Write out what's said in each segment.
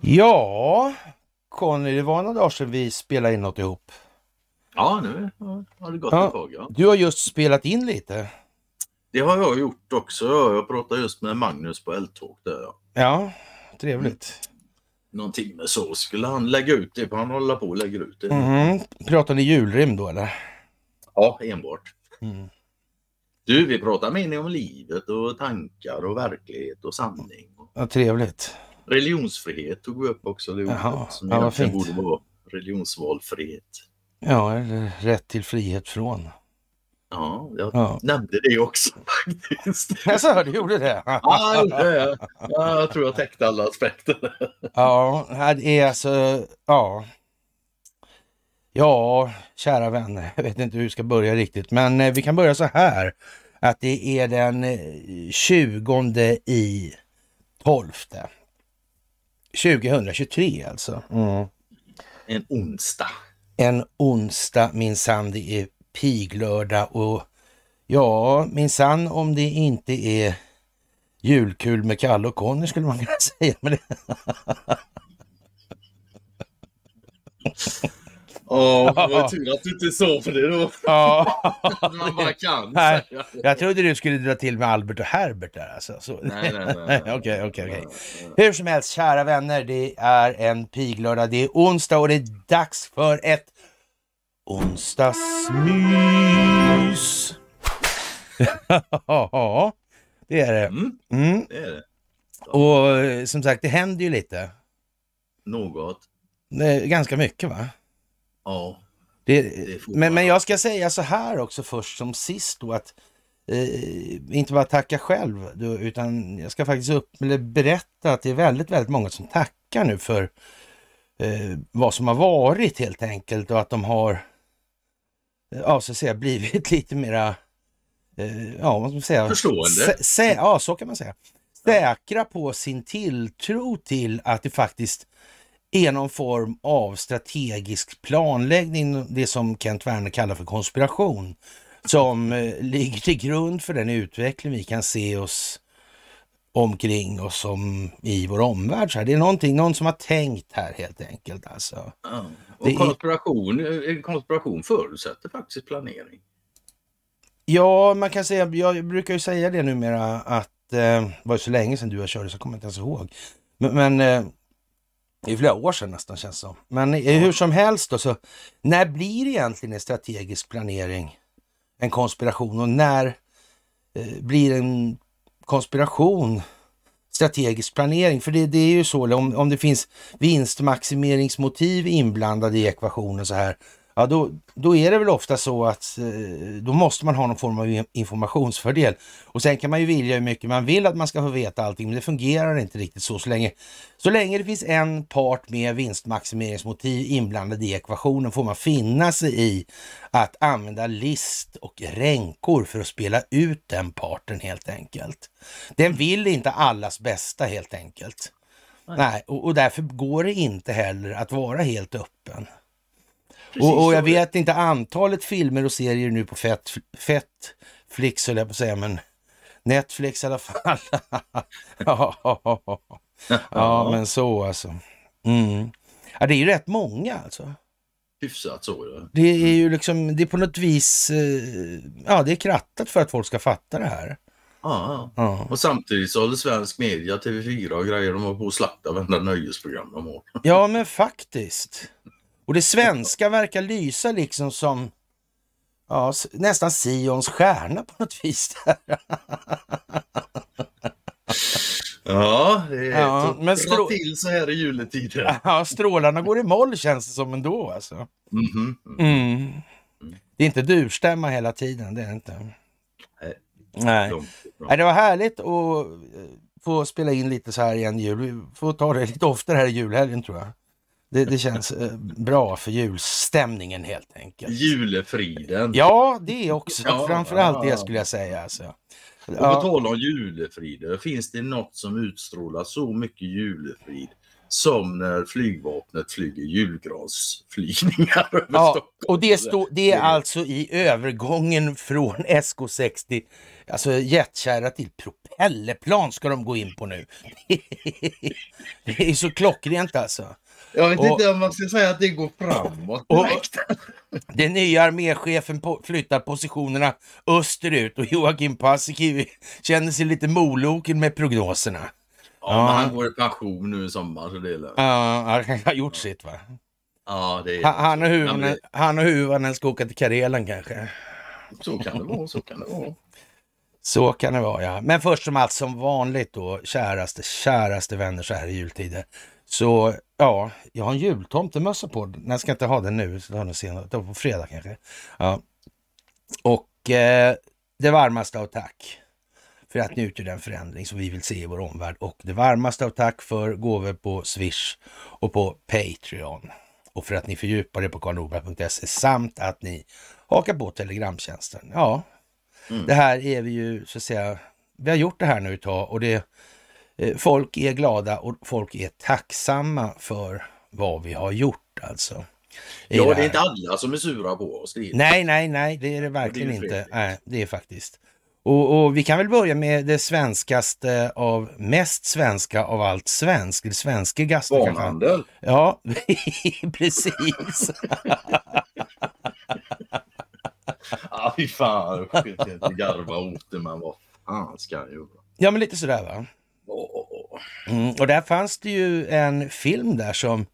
Ja, Conny, det var några dagar sedan vi spelade in något ihop. Ja, nu har det gått ja, ett tag. Ja. Du har just spelat in lite. Det har jag gjort också. Jag pratade just med Magnus på L-tåg där. Ja, ja trevligt. Mm. Någon timme så skulle han lägga ut det, han håller på och lägger ut det. Mm. Pratar ni julrim då eller? Ja, enbart. Mm. Du, vi pratar mening om livet och tankar och verklighet och sanning. Ja, trevligt. Religionsfrihet tog vi upp också. Det Jaha, som ja, vad fint. borde vara religionsvalfrihet. Ja, eller rätt till frihet från. Ja, jag ja. nämnde det också faktiskt. Jaså, du gjorde det? ja, jag tror jag täckte alla aspekter. ja, det är alltså, ja. Ja, kära vänner, jag vet inte hur vi ska börja riktigt, men eh, vi kan börja så här att det är den 20 eh, i 12. 2023 alltså. Mm. En onsdag. En onsdag minsann, det är piglördag och ja minsann om det inte är julkul med Kalle och Conny skulle man kunna säga. Men det... Ja, det var tur att du inte sa för det då. Ja. man bara kan. Nej, jag trodde du skulle dra till med Albert och Herbert där alltså. Så. Nej, nej, nej. Okej, okej, Hur som helst, kära vänner, det är en piglördag, det är onsdag och det är dags för ett onsdagsmys. Ja, det är det. Mm, mm. det är det. Och eh, som sagt, det händer ju lite. Något. Ganska mycket va? Ja. Det, men, men jag ska säga så här också först som sist då att eh, inte bara tacka själv då, utan jag ska faktiskt upp, eller berätta att det är väldigt, väldigt många som tackar nu för eh, vad som har varit helt enkelt och att de har eh, ja, så att säga, blivit lite mera eh, ja, vad ska man säga? Förstående? Sä, ja, så kan man säga. Säkra på sin tilltro till att det faktiskt är någon form av strategisk planläggning, det som Kent Werner kallar för konspiration, som eh, ligger till grund för den utveckling vi kan se oss omkring oss som i vår omvärld. Så här. Det är någonting, någon som har tänkt här helt enkelt. Alltså. Ja. Och konspiration, är... Eh, konspiration förutsätter faktiskt planering. Ja, man kan säga, jag brukar ju säga det numera att, eh, var det var så länge sedan du och jag körde så jag kommer inte ens ihåg. Men, men eh, det är flera år sedan nästan känns det som. Men hur som helst då, så när blir egentligen en strategisk planering en konspiration och när eh, blir en konspiration strategisk planering? För det, det är ju så, om, om det finns vinstmaximeringsmotiv inblandade i ekvationen så här, ja, då, då är det väl ofta så att eh, då måste man ha någon form av informationsfördel. Och sen kan man ju vilja hur mycket man vill att man ska få veta allting, men det fungerar inte riktigt så så länge. Så länge det finns en part med vinstmaximeringsmotiv inblandad i ekvationen får man finna sig i att använda list och ränkor för att spela ut den parten helt enkelt. Den vill inte allas bästa helt enkelt. Nej, Nej och, och därför går det inte heller att vara helt öppen. Och, och, jag vet inte antalet filmer och serier nu på fett, fett Flix höll jag på att säga, men Netflix i alla fall. ja, ja, ja, men så alltså. Mm. Ja, det är ju rätt många alltså. Hyfsat så. Ja. Det är mm. ju liksom, det är på något vis, eh, ja det är krattat för att folk ska fatta det här. Ja, ja. och samtidigt så håller svensk media, TV4 och grejer, de har på att slakta varenda nöjesprogram de har. ja, men faktiskt. Och det svenska verkar lysa liksom som ja, nästan Sions stjärna på något vis. Där. Ja, det ja, men strå... till så här i juletider. Ja, strålarna går i moll känns det som ändå alltså. Mm -hmm. mm. Det är inte durstämma hela tiden, det är inte. Nej. Nej. Nej. det var härligt att eh, få spela in lite så här igen jul. Vi får ta det lite oftare här i julhelgen tror jag. Det, det känns eh, bra för julstämningen helt enkelt. Julefriden. Ja, det också. Ja, Framförallt ja. det skulle jag säga. Alltså. Och på tal om julefrid, finns det något som utstrålar så mycket julefrid som när flygvapnet flyger julgransflygningar över ja, Stockholm? Och det, stå, det är alltså i övergången från SK60, alltså jetkärra till propellerplan ska de gå in på nu. det är så klockrent alltså. Jag vet och, inte om man ska säga att det går framåt direkt. Den nya arméchefen po flyttar positionerna österut och Joakim Paasikivi känner sig lite moloken med prognoserna. Ja, ja. han går i pension nu i sommar så det är lugnt. Ja, han har gjort sitt va? Ja, det är... Han och huvan, han och huvan ska åka till Karelen kanske. Så kan det vara, så kan det vara. Så kan det vara ja. Men först som allt som vanligt då, käraste, käraste vänner så här i jultider. Så ja, jag har en jultomtemössa på. Nej, jag ska inte ha den nu, så den senare. Det på fredag kanske. Ja. Och eh, det varmaste av tack för att ni utgör den förändring som vi vill se i vår omvärld. Och det varmaste av tack för gåvor på Swish och på Patreon. Och för att ni fördjupar er på karlnorberg.se samt att ni hakar på Telegramtjänsten. Ja, mm. det här är vi ju så att säga, vi har gjort det här nu ett tag och det Eh, folk är glada och folk är tacksamma för vad vi har gjort alltså. Ja, det, det är inte alla som är sura på oss. Nej, nej, nej, det är det verkligen det är inte. Nej, det är faktiskt. Och, och, vi kan väl börja med det svenskaste av mest svenska av allt svensk, det svenskigaste. Barnhandel! Ja, precis. Ja, fy fan. Garva åt det, men vad fan ska jag göra? Ja, men lite sådär va. Mm, och där fanns det ju en film där som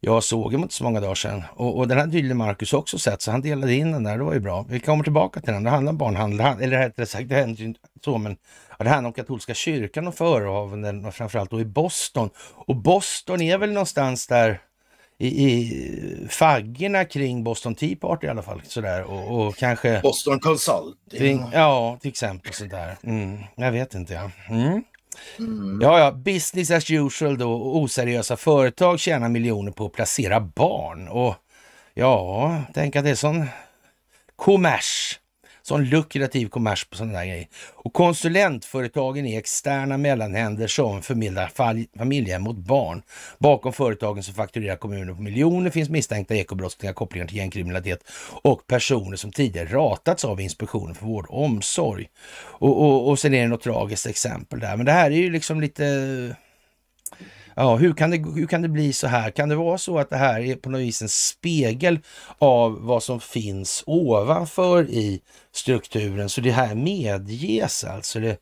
jag såg inte så många dagar sedan. Och, och den hade tydligen Marcus också sett, så han delade in den där. Det var ju bra. Vi kommer tillbaka till den. Det handlar om barnhandel, eller rättare sagt, det händer ju inte så, men ja, det handlar om katolska kyrkan och förehavanden, och framförallt då i Boston. Och Boston är väl någonstans där i, i faggorna kring Boston Tea Party i alla fall. Sådär, och, och kanske... Boston Consulting. ja, till exempel sådär. Mm, jag vet inte. Ja. Mm. Mm. Ja, ja, business as usual då och oseriösa företag tjänar miljoner på att placera barn. Och ja, tänk att det är sån kommers sån lukrativ kommers på sådana där grejer. Och konsulentföretagen är externa mellanhänder som förmedlar familjehem mot barn. Bakom företagen som fakturerar kommuner på miljoner finns misstänkta ekobrottslingar, kopplingar till gängkriminalitet och personer som tidigare ratats av Inspektionen för vård och omsorg. Och, och, och sen är det något tragiskt exempel där. Men det här är ju liksom lite Ja, hur kan, det, hur kan det bli så här? Kan det vara så att det här är på något vis en spegel av vad som finns ovanför i strukturen? Så det här medges alltså. Det,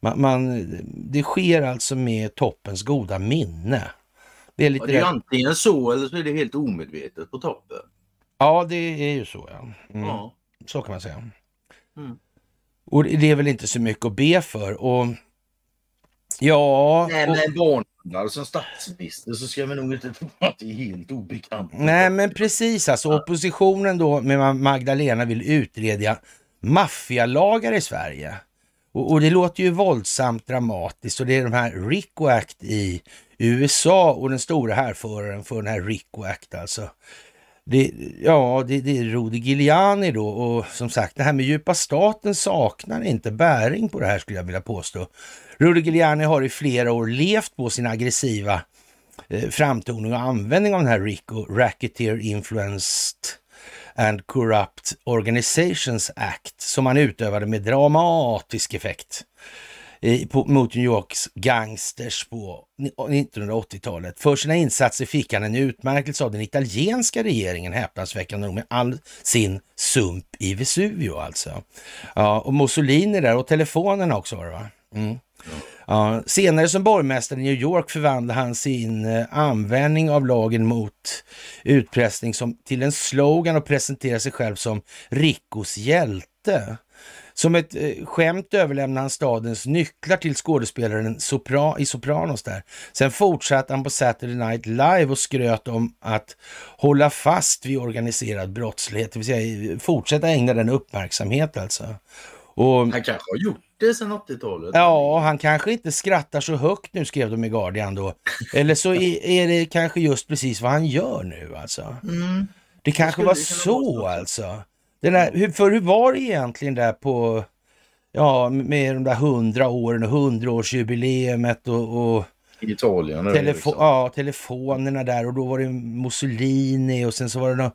man, man det sker alltså med toppens goda minne. Det är, lite det är antingen så eller så är det helt omedvetet på toppen. Ja, det är ju så. Ja. Mm. ja. Så kan man säga. Mm. Och det är väl inte så mycket att be för. Och... Ja... Nej, men barn hamnar som statsminister så ska vi nog inte tro att det är helt obekant. Nej, men precis alltså. Oppositionen då med Magdalena vill utreda maffialagar i Sverige. Och, och, det låter ju våldsamt dramatiskt och det är de här RICO Act i USA och den stora härföraren för den här RICO Act alltså det, ja, det, det är Rudi Giuliani då och som sagt det här med djupa staten saknar inte bäring på det här skulle jag vilja påstå. Rudi Giuliani har i flera år levt på sin aggressiva eh, framtoning och användning av den här Rico Racketeer Influenced and Corrupt Organizations Act som han utövade med dramatisk effekt mot New Yorks gangsters på 1980-talet. För sina insatser fick han en utmärkelse av den italienska regeringen, häpnadsväckande nog, med all sin sump i Vesuvio alltså. Ja, och Mussolini där och telefonerna också var det va? Mm. Ja, senare som borgmästare i New York förvandlade han sin eh, användning av lagen mot utpressning som, till en slogan och presenterade sig själv som Rickos hjälte. Som ett eh, skämt överlämnade han stadens nycklar till skådespelaren sopra i Sopranos där. Sen fortsatte han på Saturday Night Live och skröt om att hålla fast vid organiserad brottslighet, det vill säga eh, fortsätta ägna den uppmärksamhet alltså. Och, han kanske har gjort det sedan 80-talet? Ja, han kanske inte skrattar så högt nu, skrev de i Guardian då. Eller så är det kanske just precis vad han gör nu alltså. Mm. Det kanske var så alltså. Den här, för hur var det egentligen där på, ja, med de där hundra åren och hundraårsjubileumet och, och Italien. Telefo liksom. Ja, telefonerna där och då var det Mussolini och sen så var det någon,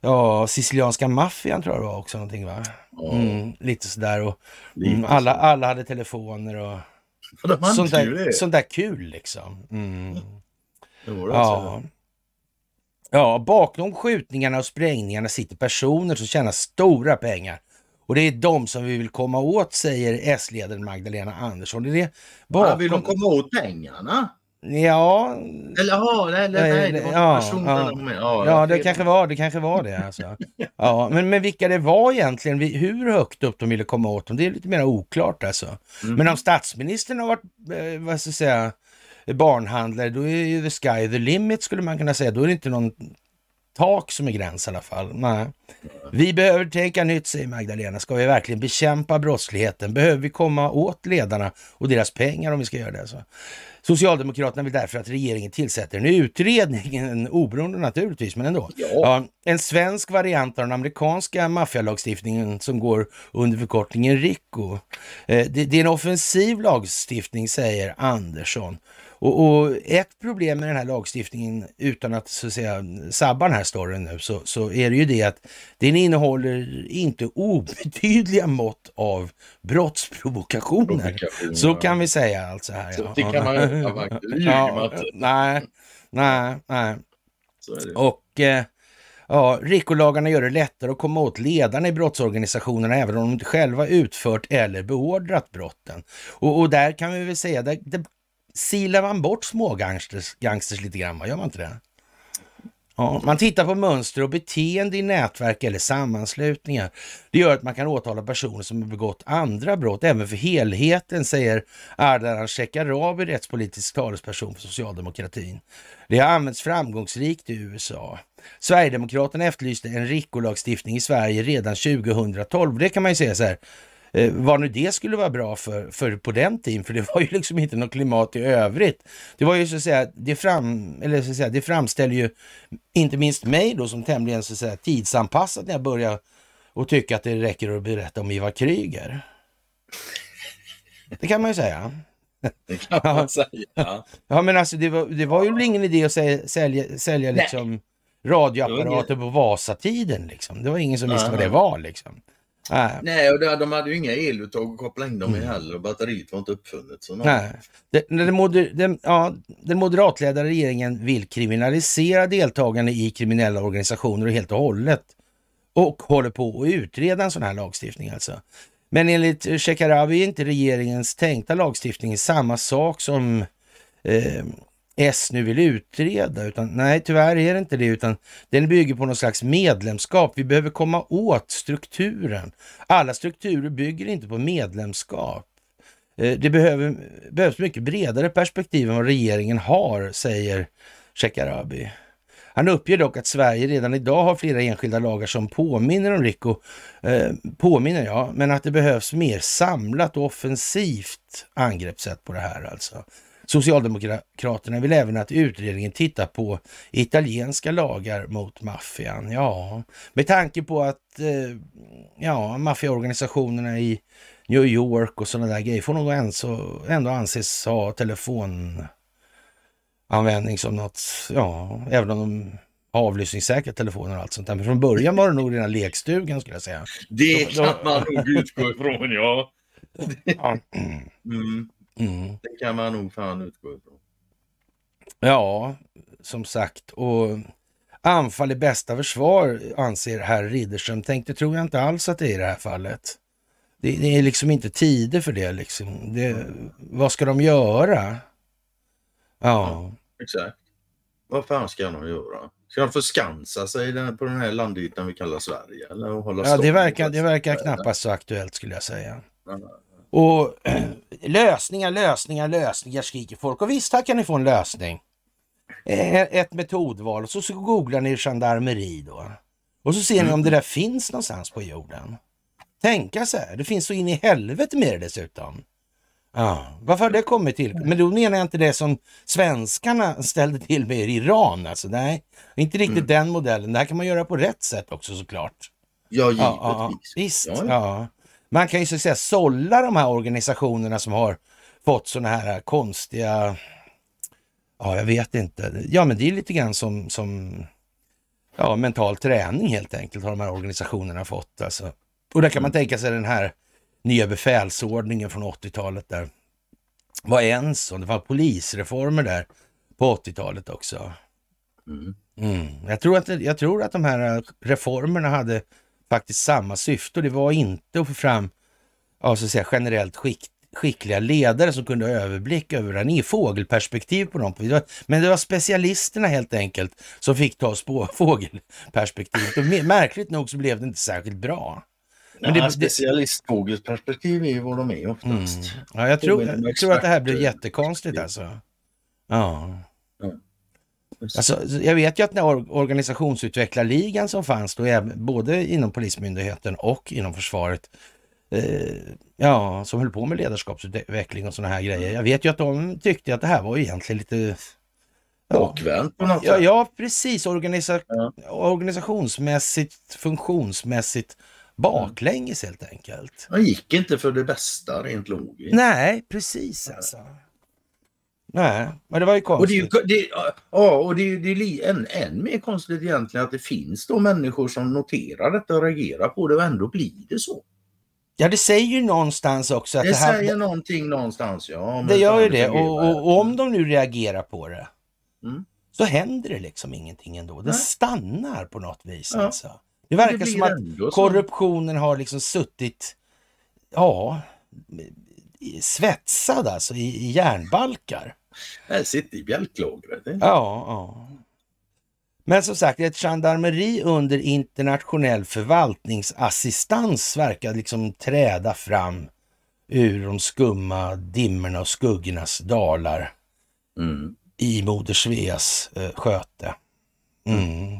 ja, sicilianska maffian tror jag det var också någonting va? Mm, lite sådär och mm, alla, alla hade telefoner och sånt där, sånt där kul liksom. Mm. Ja, alltså? Ja, bakom skjutningarna och sprängningarna sitter personer som tjänar stora pengar. Och det är de som vi vill komma åt, säger S-ledaren Magdalena Andersson. Det är det bakom... ja, vill de komma åt pengarna? Ja... Eller ja, eller nej, det var ja, personerna. Ja, ja, ja det, det kanske var det. Kanske var det alltså. ja, men, men vilka det var egentligen, hur högt upp de ville komma åt dem, det är lite mer oklart alltså. Mm. Men om statsministern har varit, eh, vad ska jag säga, barnhandlare, då är ju the sky the limit skulle man kunna säga. Då är det inte någon tak som är gräns i alla fall. Nej. Vi behöver tänka nytt, säger Magdalena. Ska vi verkligen bekämpa brottsligheten? Behöver vi komma åt ledarna och deras pengar om vi ska göra det? Så. Alltså? Socialdemokraterna vill därför att regeringen tillsätter en utredning, en oberoende naturligtvis, men ändå. Ja. Ja, en svensk variant av den amerikanska maffialagstiftningen som går under förkortningen RICO. Eh, det, det är en offensiv lagstiftning, säger Andersson. Och, och, ett problem med den här lagstiftningen, utan att så att säga sabba den här storyn nu, så, så är det ju det att den innehåller inte obetydliga mått av brottsprovokationer. Så kan vi säga alltså här. Så det kan man ju ja, Nej, nej, nej. Och eh, Ja, RICO-lagarna gör det lättare att komma åt ledarna i brottsorganisationerna även om de inte själva utfört eller beordrat brotten. Och, och där kan vi väl säga, där, där silar man bort små gangsters, gangsters lite grann, gör man inte det? Ja, man tittar på mönster och beteende i nätverk eller sammanslutningar. Det gör att man kan åtala personer som har begått andra brott, även för helheten, säger Ardalan Shekarabi, rättspolitisk talesperson för socialdemokratin. Det har använts framgångsrikt i USA. Sverigedemokraterna efterlyste en RICO-lagstiftning i Sverige redan 2012. Det kan man ju säga så här, Eh, vad nu det skulle vara bra för, för på den tiden, för det var ju liksom inte något klimat i övrigt. Det var ju så att säga, det, fram, eller så att säga, det framställer ju inte minst mig då som tämligen så att säga, tidsanpassad när jag börjar och tycka att det räcker att berätta om Ivar Kryger. Det kan man ju säga. Det kan man säga. ja men alltså det var, det var ju ingen idé att sälja, sälja, sälja liksom radioapparater på Vasatiden liksom. Det var ingen som visste vad det var liksom. Nej. Nej, och de hade ju inga eluttag att koppla in dem i mm. heller och batteriet var inte uppfunnet. Så Nej. Den, den, den, ja, den moderatledda regeringen vill kriminalisera deltagande i kriminella organisationer helt och hållet och håller på att utreda en sån här lagstiftning alltså. Men enligt eh, Shekarabi är inte regeringens tänkta lagstiftning samma sak som eh, S nu vill utreda, utan nej, tyvärr är det inte det, utan den bygger på någon slags medlemskap. Vi behöver komma åt strukturen. Alla strukturer bygger inte på medlemskap. Eh, det behöver, behövs mycket bredare perspektiv än vad regeringen har, säger Shekarabi. Han uppger dock att Sverige redan idag har flera enskilda lagar som påminner om RICO, eh, påminner jag, men att det behövs mer samlat och offensivt angreppssätt på det här alltså. Socialdemokraterna vill även att utredningen tittar på italienska lagar mot maffian. Ja, med tanke på att eh, ja, maffiaorganisationerna i New York och sådana där grejer får nog ändå anses ha telefonanvändning som något, ja, även om de avlyssningssäkra telefoner och allt sånt där. Men från början var det nog rena lekstugan skulle jag säga. Det kan man nog utgå ifrån, ja. ja. Mm. Mm. Det kan man nog fan utgå ifrån. Ja, som sagt. Och anfall är bästa försvar, anser herr Ridderström. Tänk, det tror jag inte alls att det är i det här fallet. Det, det är liksom inte tider för det. Liksom. det mm. Vad ska de göra? Ja. ja. Exakt. Vad fan ska de göra? Ska de förskansa sig på den här landytan vi kallar Sverige? Eller hålla ja, det verkar, det verkar knappast så aktuellt skulle jag säga. Mm. Och lösningar, lösningar, lösningar skriker folk. Och visst, här kan ni få en lösning. Eh, ett metodval och så, googlar ni gendarmeri då. Och så ser ni om det där finns någonstans på jorden. Tänka sig, det finns så in i helvete med det dessutom. Ja, varför har det kommit till? Men då menar jag inte det som svenskarna ställde till med i Iran. Alltså, nej, inte riktigt mm. den modellen. Det här kan man göra på rätt sätt också såklart. Ja, givetvis. Ja, ja, visst. Ja. Man kan ju så att säga sålla de här organisationerna som har fått sådana här eh, konstiga, ja jag vet inte, ja men det är lite grann som, som ja, mental träning helt enkelt har de här organisationerna fått. Alltså. Och där kan man mm. tänka sig den här nya befälsordningen från 80-talet där var en sån, det var polisreformer där på 80-talet också. Mm. mm. Jag, tror att, jag tror att de här eh, reformerna hade faktiskt samma syfte och det var inte att få fram ja, så att säga, generellt skikt, skickliga ledare som kunde ha överblick över den i fågelperspektiv på dem. Men det var specialisterna helt enkelt som fick ta oss fågelperspektivet. Och märkligt nog så blev det inte särskilt bra. Men ja, specialistfågelperspektiv är ju vad de är oftast. Mm. Ja, jag tror, jag tror att det här blev jättekonstigt alltså. Ja. Alltså, jag vet ju att när organisationsutvecklarligan som fanns då, både inom Polismyndigheten och inom försvaret, eh, ja, som höll på med ledarskapsutveckling och sådana här grejer. Jag vet ju att de tyckte att det här var egentligen lite bakvänt ja, sätt? ja, precis. Organisa ja. Organisationsmässigt, funktionsmässigt baklänges helt enkelt. Det gick inte för det bästa rent logiskt. Nej, precis alltså. Nej, men det var ju konstigt. Och det är ju, det, ja, och det är, det är än, än mer konstigt egentligen att det finns då människor som noterar detta och reagerar på det och ändå blir det så. Ja, det säger ju någonstans också. Att det, det här, säger någonting någonstans, ja. det gör ju det. Och, och, och, om de nu reagerar på det mm. så händer det liksom ingenting ändå. Det Nej. stannar på något vis. Ja. Alltså. Det verkar det som att korruptionen så. har liksom suttit, ja, svetsad alltså i, i järnbalkar. Den sitter i bjälklagret. Ja, ja. Men som sagt, ett gendarmeri under internationell förvaltningsassistans verkar liksom träda fram ur de skumma dimmorna och skuggornas dalar mm. i Moder Sveas eh, sköte. Mm.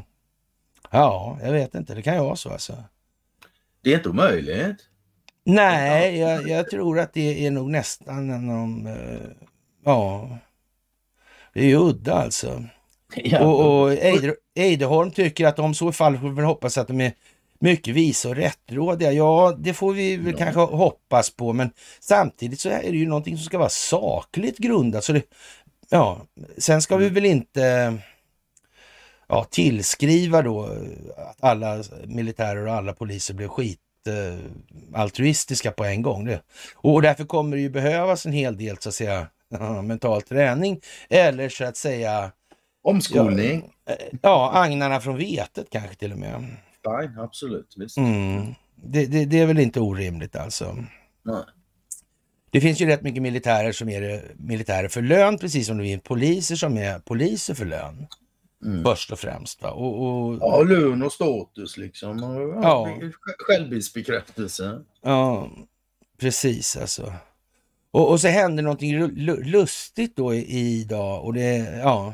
Ja, jag vet inte. Det kan ju vara så alltså. Det är inte omöjligt. Nej, jag, jag tror att det är nog nästan en av... Eh, ja, det är ju udda alltså. Ja. Och, och Eideholm tycker att om så är fallet får vi hoppas att de är mycket visa och rättrådiga. Ja, det får vi väl ja. kanske hoppas på, men samtidigt så är det ju någonting som ska vara sakligt grundat. Så det, ja, sen ska vi mm. väl inte ja, tillskriva då att alla militärer och alla poliser blev skit eh, altruistiska på en gång. Och därför kommer det ju behövas en hel del så att säga mental träning eller så att säga Omskolning. Ja, eh, ja, agnarna från vetet kanske till och med. Fine, absolut. Visst. Mm. Det, det, det, är väl inte orimligt alltså. Nej. Det finns ju rätt mycket militärer som är militärer för lön, precis som det finns poliser som är poliser för lön. Mm. Först och främst. Va? Och, och... Ja, lön och status liksom. Ja. Självbildsbekräftelse. Ja, precis alltså. Och, och så hände någonting lustigt då idag och det, ja.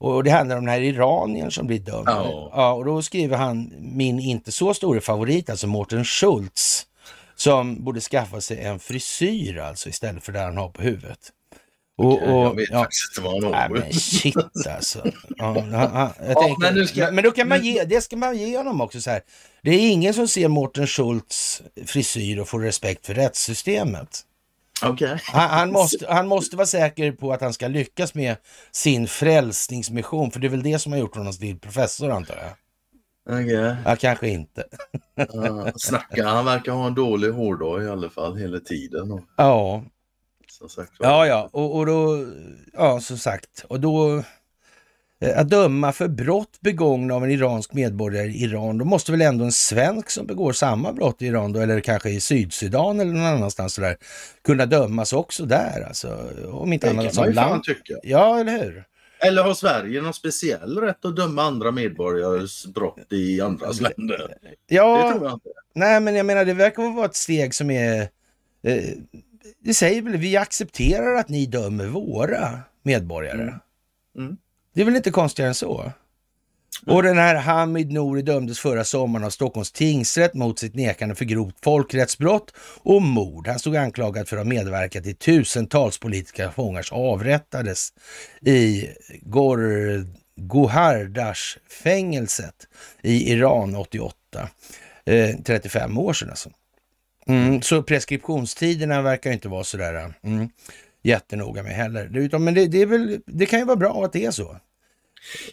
Och det handlar om den här iranien som blir dömd. Oh. Ja, och då skriver han min inte så store favorit, alltså Mårten Schultz, som borde skaffa sig en frisyr alltså istället för det han har på huvudet. Och, och, jag vet faktiskt inte vad han har. Nej, men shit alltså. men, men, då kan man ge, det ska man ge honom också så här. Det är ingen som ser Mårten Schultz frisyr och får respekt för rättssystemet. Okay. Han, han, måste, han måste vara säker på att han ska lyckas med sin frälsningsmission, för det är väl det som har gjort honom till professor antar jag? Okay. Ja, kanske inte. uh, snackar, han verkar ha en dålig hårdag i alla fall hela tiden. Ja. Som sagt, ja, ja, och, och då, ja som sagt, och då Eh, att döma för brott begångna av en iransk medborgare i Iran, då måste väl ändå en svensk som begår samma brott i Iran då, eller kanske i Sydsudan eller någon annanstans sådär, kunna dömas också där alltså. Om inte det annat som land. Tycka. Ja, eller hur? Eller har Sverige någon speciell rätt att döma andra medborgares brott i andra länder? Ja, det tror jag inte. Nej, men jag menar det verkar vara ett steg som är... Eh, det säger väl, vi accepterar att ni dömer våra medborgare. Mm. Mm. Det är väl inte konstigare än så? Mm. Och den här Hamid Nouri dömdes förra sommaren av Stockholms tingsrätt mot sitt nekande för grovt folkrättsbrott och mord. Han stod anklagad för att ha medverkat i tusentals politiska fångars avrättades i Gor Gohardash-fängelset i Iran 88. Eh, 35 år sedan alltså. Mm, så preskriptionstiderna verkar inte vara sådär mm, jättenoga med heller. men det, det, väl, det kan ju vara bra att det är så.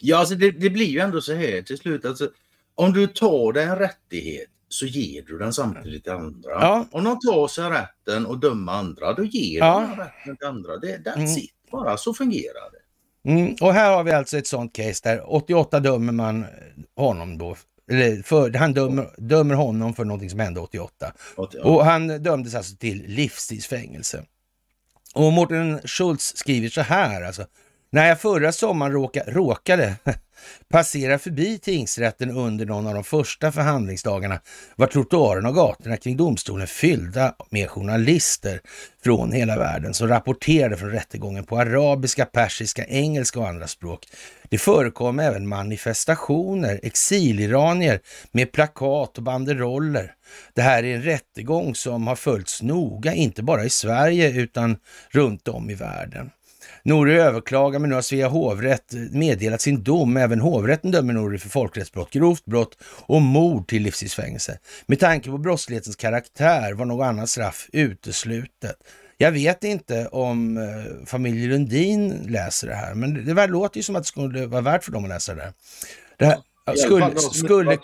Ja, alltså det, det, blir ju ändå så här till slut. Alltså, om du tar dig en rättighet så ger du den samtidigt till andra. Ja. Om de tar sig rätten att döma andra, då ger ja. du den rätten till andra. Det, that's mm. it bara, så fungerar det. Mm, och här har vi alltså ett sånt case där 88 dömer man honom då. Eller för, han dömer, dömer honom för någonting som hände 88. 88. Och han dömdes alltså till livstidsfängelse. Och Mårten Schultz skriver så här alltså. När jag förra sommaren råka, råkade passera förbi tingsrätten under någon av de första förhandlingsdagarna var trottoaren och gatorna kring domstolen fyllda med journalister från hela världen som rapporterade från rättegången på arabiska, persiska, engelska och andra språk. Det förekom även manifestationer, exiliranier med plakat och banderoller. Det här är en rättegång som har följts noga, inte bara i Sverige utan runt om i världen. Nouri överklagar, men nu har Svea hovrätt meddelat sin dom. Även hovrätten dömer Nouri för folkrättsbrott, grovt brott och mord till livstidsfängelse. Med tanke på brottslighetens karaktär var något annat straff uteslutet. Jag vet inte om eh, familjen Lundin läser det här, men det väl låter ju som att det skulle vara värt för dem att läsa det. det här, skulle, skulle,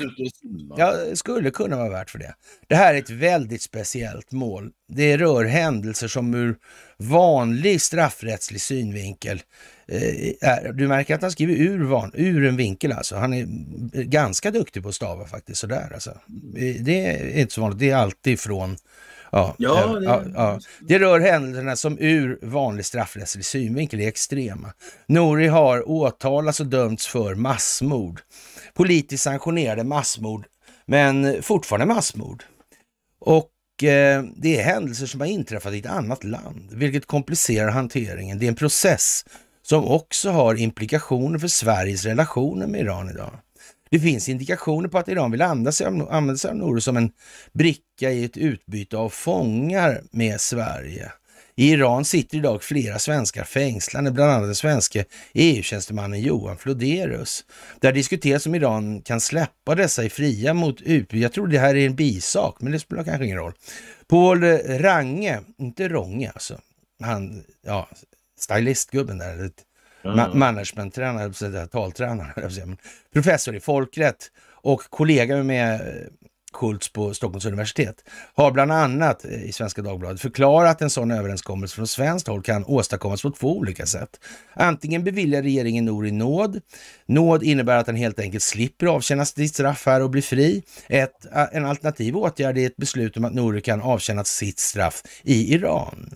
ja, skulle kunna vara värt för det. Det här är ett väldigt speciellt mål. Det rör händelser som ur vanlig straffrättslig synvinkel. Eh, du märker att han skriver ur, van, ur en vinkel alltså. Han är ganska duktig på att stava faktiskt sådär alltså. Det är inte så vanligt, det är alltid från Ja, ja, eh, det... Ja, ja. det rör händelserna som ur vanlig straffrättslig synvinkel är extrema. Nori har åtalats och dömts för massmord. Politiskt sanktionerade massmord, men fortfarande massmord. Och Eh, det är händelser som har inträffat i ett annat land, vilket komplicerar hanteringen. Det är en process som också har implikationer för Sveriges relationer med Iran idag. Det finns indikationer på att Iran vill använda sig av, använda som en bricka i ett utbyte av fångar med Sverige. I Iran sitter idag flera svenskar fängslade, bland annat den svenske EU-tjänstemannen Johan Floderus. Där diskuteras om Iran kan släppa dessa i fria mot utbyte. Jag tror det här är en bisak, men det spelar kanske ingen roll. Paul Range, inte Ronge alltså, han, ja, stylistgubben där, Mm. Ma managementtränare, taltränare, professor i folkrätt och kollega med Schultz på Stockholms universitet, har bland annat eh, i Svenska Dagbladet förklarat att en sådan överenskommelse från svenskt håll kan åstadkommas på två olika sätt. Antingen beviljar regeringen Nouri nåd. Nåd innebär att han helt enkelt slipper avtjäna sitt straff här och blir fri. Ett, eh, en alternativ åtgärd är ett beslut om att Nouri kan avtjäna sitt straff i Iran.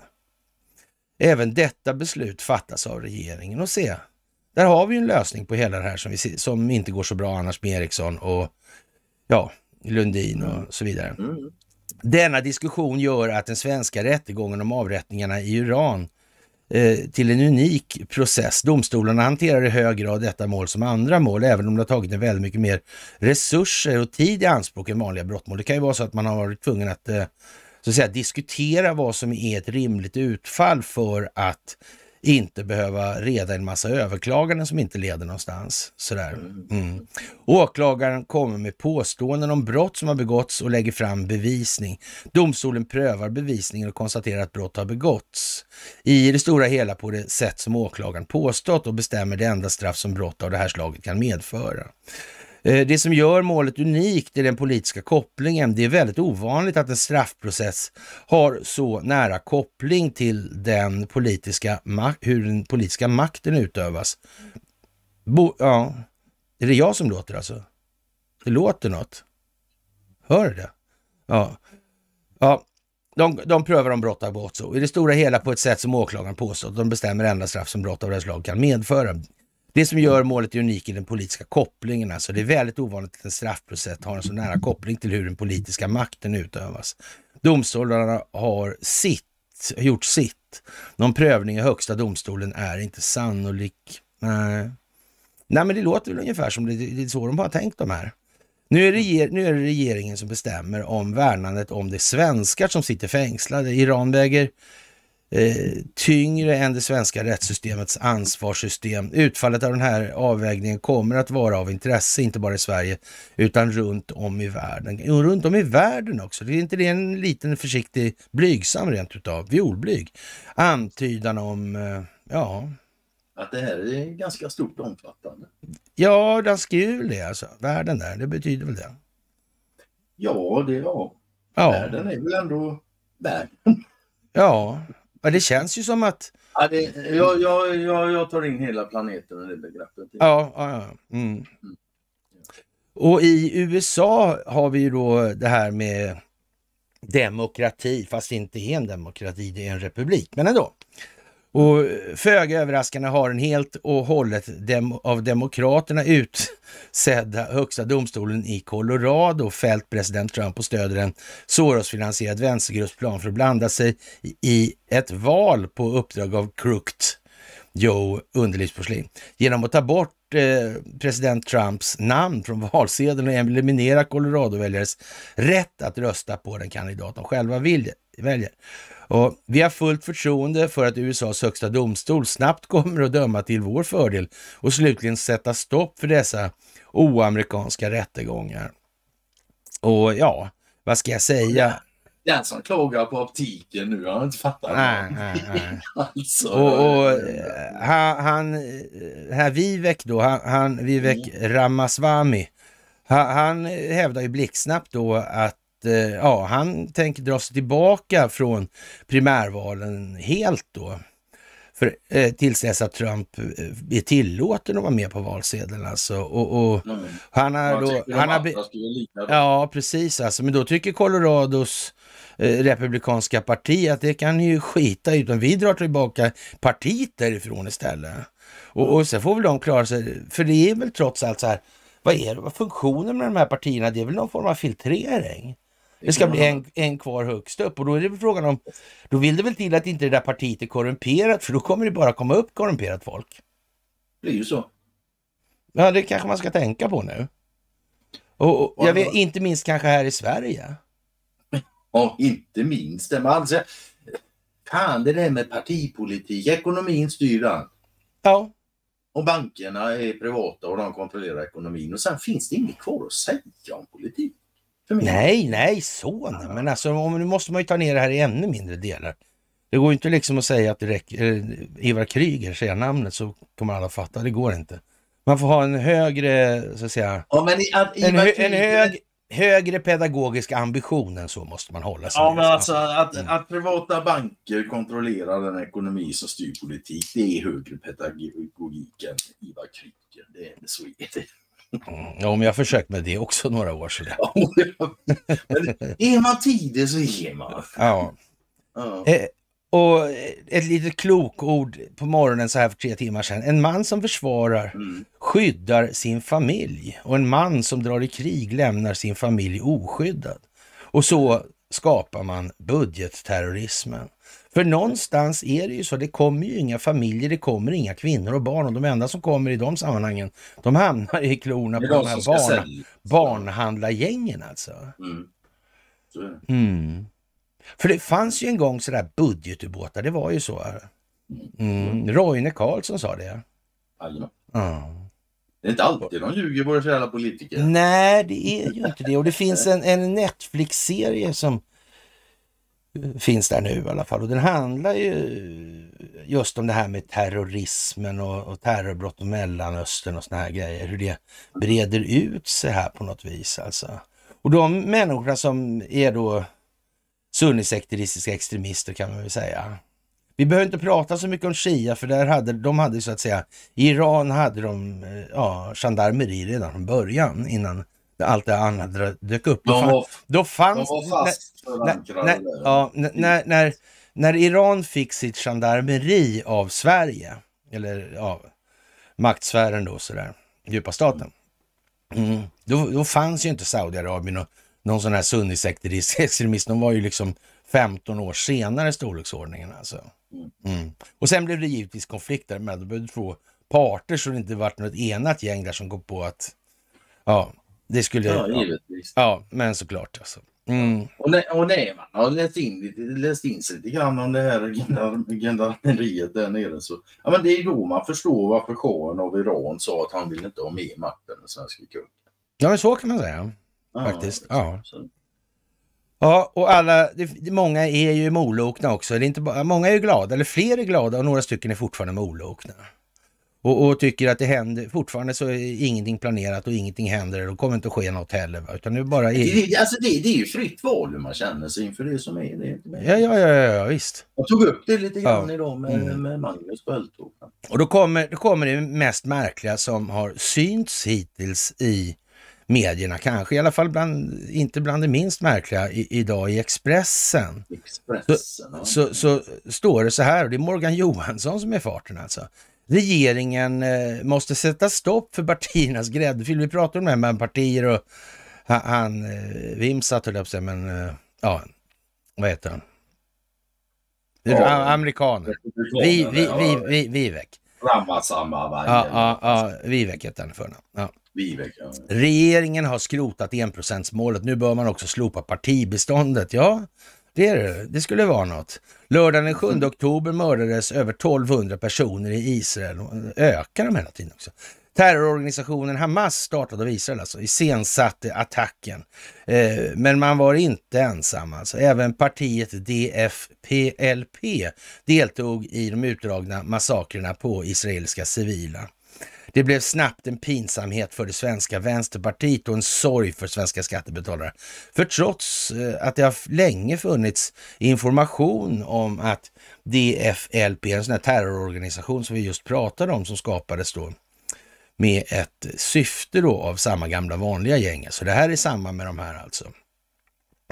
Även detta beslut fattas av regeringen. Och se, där har vi en lösning på hela det här som, vi, som inte går så bra annars med Eriksson och ja, Lundin och mm. så vidare. Mm. Denna diskussion gör att den svenska rättegången om avrättningarna i Iran eh, till en unik process. Domstolarna hanterar i hög grad detta mål som andra mål, även om det har tagit en väldigt mycket mer resurser och tid i anspråk än vanliga brottmål. Det kan ju vara så att man har varit tvungen att eh, så att säga, diskutera vad som är ett rimligt utfall för att inte behöva reda en massa överklaganden som inte leder någonstans. Sådär. Mm. mm. Åklagaren kommer med påståenden om brott som har begåtts och lägger fram bevisning. Domstolen prövar bevisningen och konstaterar att brott har begåtts i det stora hela på det sätt som åklagaren påstått och bestämmer det enda straff som brott av det här slaget kan medföra. Eh, det som gör målet unikt är den politiska kopplingen. Det är väldigt ovanligt att en straffprocess har så nära koppling till den politiska hur den politiska makten utövas. Bo ja, är det jag som låter alltså? Det låter något. Hör du det? Ja. ja. De, de prövar om brott har begåtts så. I det stora hela på ett sätt som åklagaren påstått. De bestämmer enda straff som brott av det här slaget kan medföra. Det som gör målet unikt är den politiska kopplingen. Alltså det är väldigt ovanligt att en straffprocess har en så nära koppling till hur den politiska makten utövas. Domstolarna har sitt, gjort sitt. Någon prövning i Högsta domstolen är inte sannolik. Nej. Nej, men det låter väl ungefär som det, det är så de har tänkt de här. Nu är, reger, nu är det regeringen som bestämmer om värnandet om de svenskar som sitter fängslade. Iran väger Eh, tyngre än det svenska rättssystemets ansvarssystem. Utfallet av den här avvägningen kommer att vara av intresse, inte bara i Sverige, utan runt om i världen. runt om i världen också. Det är inte det en liten försiktig, blygsam rent utav, violblyg, antydan om, eh, ja, att det här är ganska stort och omfattande. Ja, den skriver väl det alltså. Världen där, det betyder väl det? Ja, det ja. ja. Världen är väl ändå världen. Ja, Ja, det känns ju som att... Ja, det, jag, jag, jag, jag tar in hela planeten i det begreppet. Ja, ja, ja. Mm. Och i USA har vi ju då det här med demokrati, fast det inte är en demokrati, det är en republik, men ändå. Och föga överraskande har den helt och hållet dem av demokraterna utsedda högsta domstolen i Colorado fällt president Trump och stöder en Soros-finansierad vänstergruppsplan för att blanda sig i ett val på uppdrag av Crooked Joe Underlivsporslin genom att ta bort eh, president Trumps namn från valsedeln och eliminera Colorado-väljares rätt att rösta på den kandidat de själva vill, väljer. Och vi har fullt förtroende för att USAs högsta domstol snabbt kommer att döma till vår fördel och slutligen sätta stopp för dessa oamerikanska rättegångar. Och ja, vad ska jag säga? Den som klagar på optiken nu, har inte fattat. Nej, nej, nej. alltså. och, och, eh, eh, han, här eh, Vivek då, han, Vivek mm. Ramaswamy, han hävdar ju blixtsnabbt då att Eh, ja, han tänker dra sig tillbaka från primärvalen helt då. För, eh, tills dess att Trump eh, är tillåten att vara med på valsedeln alltså. Och, och mm. Han har då... Han har, ja, precis alltså. Men då tycker Colorados eh, republikanska parti att det kan ju skita utan vi drar tillbaka partiet därifrån istället. Och, och sen får väl de klara sig. För det är väl trots allt så här, vad är det, vad funktionen med de här partierna? Det är väl någon form av filtrering? Det ska bli en, en kvar högst upp och då är det frågan om, då vill det väl till att inte det där partiet är korrumperat för då kommer det bara komma upp korrumperat folk. Det blir ju så. Ja, det kanske man ska tänka på nu. Och, och jag vet, inte minst kanske här i Sverige. Ja, inte minst. Men alltså, fan, det där med partipolitik, ekonomin styr den. Ja. Och bankerna är privata och de kontrollerar ekonomin och sen finns det inget kvar att säga om politik. Nej, nej, så nej. Ah. Men alltså, om, nu måste man ju ta ner det här i ännu mindre delar. Det går ju inte liksom att säga att det räcker, eh, Ivar Kryger, säga namnet så kommer alla fatta. Det går inte. Man får ha en högre, så att säga, ja, men att Ivar en, hö, en hög, högre pedagogisk ambition än så måste man hålla sig Ja, men alltså. alltså att, mm. att, privata banker kontrollerar den ekonomi som styr politik, det är högre pedagogik än Ivar Kryger. Det är, så är det. Mm, ja, men jag har försökt med det också några år sedan. är man tidig så är man. Ja. ja. Eh, och ett litet klokord på morgonen så här för tre timmar sedan. En man som försvarar mm. skyddar sin familj och en man som drar i krig lämnar sin familj oskyddad. Och så skapar man budgetterrorismen. För någonstans är det ju så, det kommer ju inga familjer, det kommer inga kvinnor och barn och de enda som kommer i de sammanhangen, de hamnar i klorna på de här barn, barnhandlargängen alltså. Mm. Mm. För det fanns ju en gång sådär budgetubåtar, det var ju så. Mm. mm. Roine Carlsson sa det. Ja. Det är inte alltid de ljuger, våra kära politiker. Nej, det är ju inte det. Och det finns en, en Netflix-serie som finns där nu i alla fall. Och den handlar ju just om det här med terrorismen och, och terrorbrott och Mellanöstern och såna här grejer. Hur det breder ut sig här på något vis alltså. Och de människorna som är då sunnisekteristiska extremister kan man väl säga. Vi behöver inte prata så mycket om Shia för där hade de hade så att säga, i Iran hade de eh, ja, gendarmeri redan från början innan allt det andra dök upp. Då, fan, då fanns... De var fast när, när, ja, när, när, när, Iran fick sitt gendarmeri av Sverige, eller ja, maktsfären då sådär, djupa staten. Mm. Då, då, fanns ju inte Saudiarabien och någon sån här sunnisekteristisk extremist. De var ju liksom 15 år senare i storleksordningen alltså. Mm. Och sen blev det givetvis konflikter, men då behövde det två parter så det inte vart något enat gäng där som går på att ja, det skulle jag... Ja, givetvis. Ja, men såklart alltså. Mm. Och, när och nej, man har läst in, läst in sig lite grann om det här gendarmeriet där nere. Så, ja, men det är då man förstår varför shahen av Iran sa att han vill inte ha med makten den svenska kungen. Ja, så kan man säga. Faktiskt. Ja, ja. och alla, många är ju molokna också. Det är inte bara, många är ju glada, eller fler är glada och några stycken är fortfarande molokna och, och, tycker att det händer, fortfarande så är ingenting planerat och ingenting händer och kommer inte att ske något heller. Va? Utan nu bara är... det, det, alltså det, det är ju fritt val hur man känner sig inför det som är. Det. Ja, ja, ja, ja, visst. Jag tog upp det lite grann ja. idag med, mm. med Magnus på Öltåg. Och då kommer, då kommer det mest märkliga som har synts hittills i medierna, kanske i alla fall bland, inte bland det minst märkliga i, idag i Expressen. Expressen så, ja. så, så, står det så här, och det är Morgan Johansson som är farten alltså regeringen eh, måste sätta stopp för partiernas gräddfil. Vi pratade om det här med partier och han, han eh, Vimsat höll jag på sig, men eh, ja, vad heter han? Ja, Amerikaner. Vi, vi, vi, vi, Vivek. Ramazamavaje. Ja, ja, ja, Vivek heter han för ja. Vivek, ja. Regeringen har skrotat enprocentsmålet. Nu bör man också slopa partibeståndet. Ja, det, är det. det skulle vara något. Lördagen den 7 oktober mördades över 1200 personer i Israel. Ökar de hela tiden också. Terrororganisationen Hamas, startad av Israel alltså, iscensatte attacken. Eh, men man var inte ensam alltså. Även partiet DFPLP deltog i de utdragna massakrerna på israeliska civila. Det blev snabbt en pinsamhet för det svenska vänsterpartiet och en sorg för svenska skattebetalare. För trots eh, att det har länge funnits information om att DFLP, en sån här terrororganisation som vi just pratade om, som skapades då med ett syfte då av samma gamla vanliga gäng. Så det här är samma med de här alltså.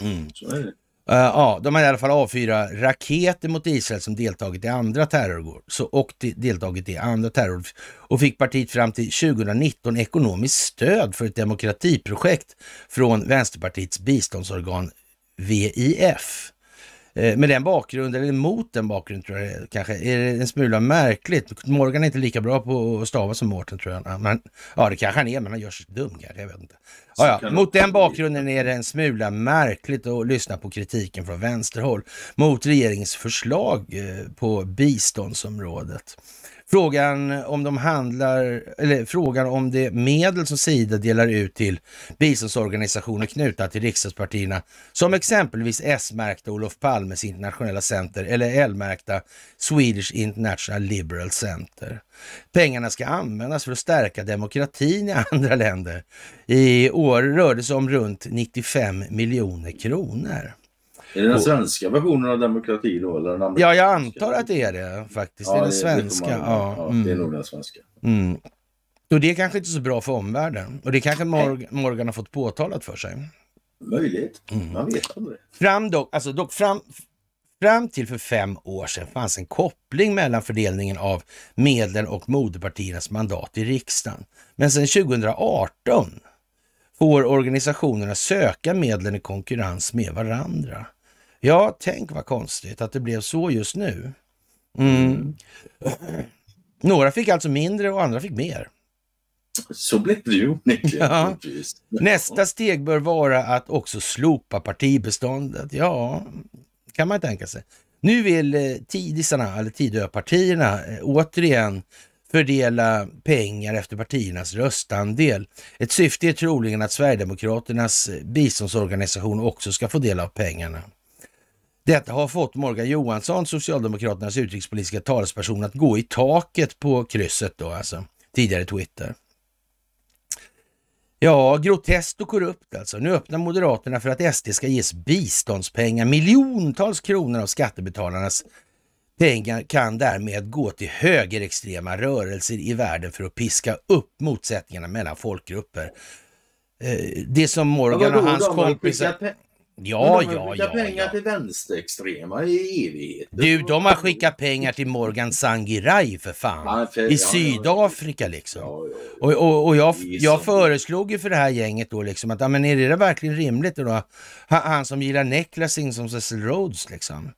Mm. Så är det. Eh, ja, de hade i alla fall avfyrat raketer mot Israel som deltagit i andra terrorgår och deltagit i andra terror och fick partiet fram till 2019 ekonomiskt stöd för ett demokratiprojekt från Vänsterpartiets biståndsorgan VIF. Eh, med den bakgrunden, eller mot den bakgrunden tror jag kanske, är det en smula märkligt. Morgan är inte lika bra på att stava som Mårten tror jag. Men, ja, det kanske han är, men han gör sig dum kanske. Jag vet inte. Ja, ja. Mot den bakgrunden är det en smula märkligt att lyssna på kritiken från vänsterhåll mot regeringens förslag eh, på biståndsområdet. Frågan om de handlar, eller frågan om de medel som Sida delar ut till biståndsorganisationer knutna till riksdagspartierna, som exempelvis S-märkta Olof Palmes internationella center eller L-märkta Swedish International Liberal Center. Pengarna ska användas för att stärka demokratin i andra länder. I år rör det sig om runt 95 miljoner kronor. Är det den svenska versionen av demokrati då? Eller den ja, jag antar att det är det faktiskt. Ja, det är den svenska. Det, ja, mm. det är nog den svenska. Mm. Och det är kanske inte så bra för omvärlden. Och det kanske Morgan, har fått påtalat för sig. Möjligt. Mm. Man vet aldrig. Fram dock, alltså dock fram, fram till för fem år sedan fanns en koppling mellan fördelningen av medlen och moderpartiernas mandat i riksdagen. Men sedan 2018 får organisationerna söka medlen i konkurrens med varandra. Ja, tänk vad konstigt att det blev så just nu. Mm. mm. Några fick alltså mindre och andra fick mer. Så blev det ju Ja. Nästa steg bör vara att också slopa partibeståndet. Ja, kan man tänka sig. Nu vill eh, tidisarna, eller Tidöpartierna, eh, återigen fördela pengar efter partiernas röstandel. Ett syfte är troligen att Sverigedemokraternas eh, biståndsorganisation också ska få del av pengarna. Detta har fått Morgan Johansson, Socialdemokraternas utrikespolitiska talesperson, att gå i taket på krysset då alltså, tidigare Twitter. Ja, groteskt och korrupt alltså. Nu öppnar Moderaterna för att SD ska ges biståndspengar. Miljontals kronor av skattebetalarnas pengar kan därmed gå till högerextrema rörelser i världen för att piska upp motsättningarna mellan folkgrupper. Eh, det som Morgan och hans kompisar... Ja, Men de har ja, ja. pengar ja. till vänsterextrema i evighet. Du, de har skickat pengar till Morgan Sangirai för fan. Ja, för, I ja, Sydafrika liksom. Och, och, och jag, jag föreslog ju för det här gänget då liksom att, ja, men är det verkligen rimligt då? Han, han som gillar Necklacing som Cecil Rhodes liksom.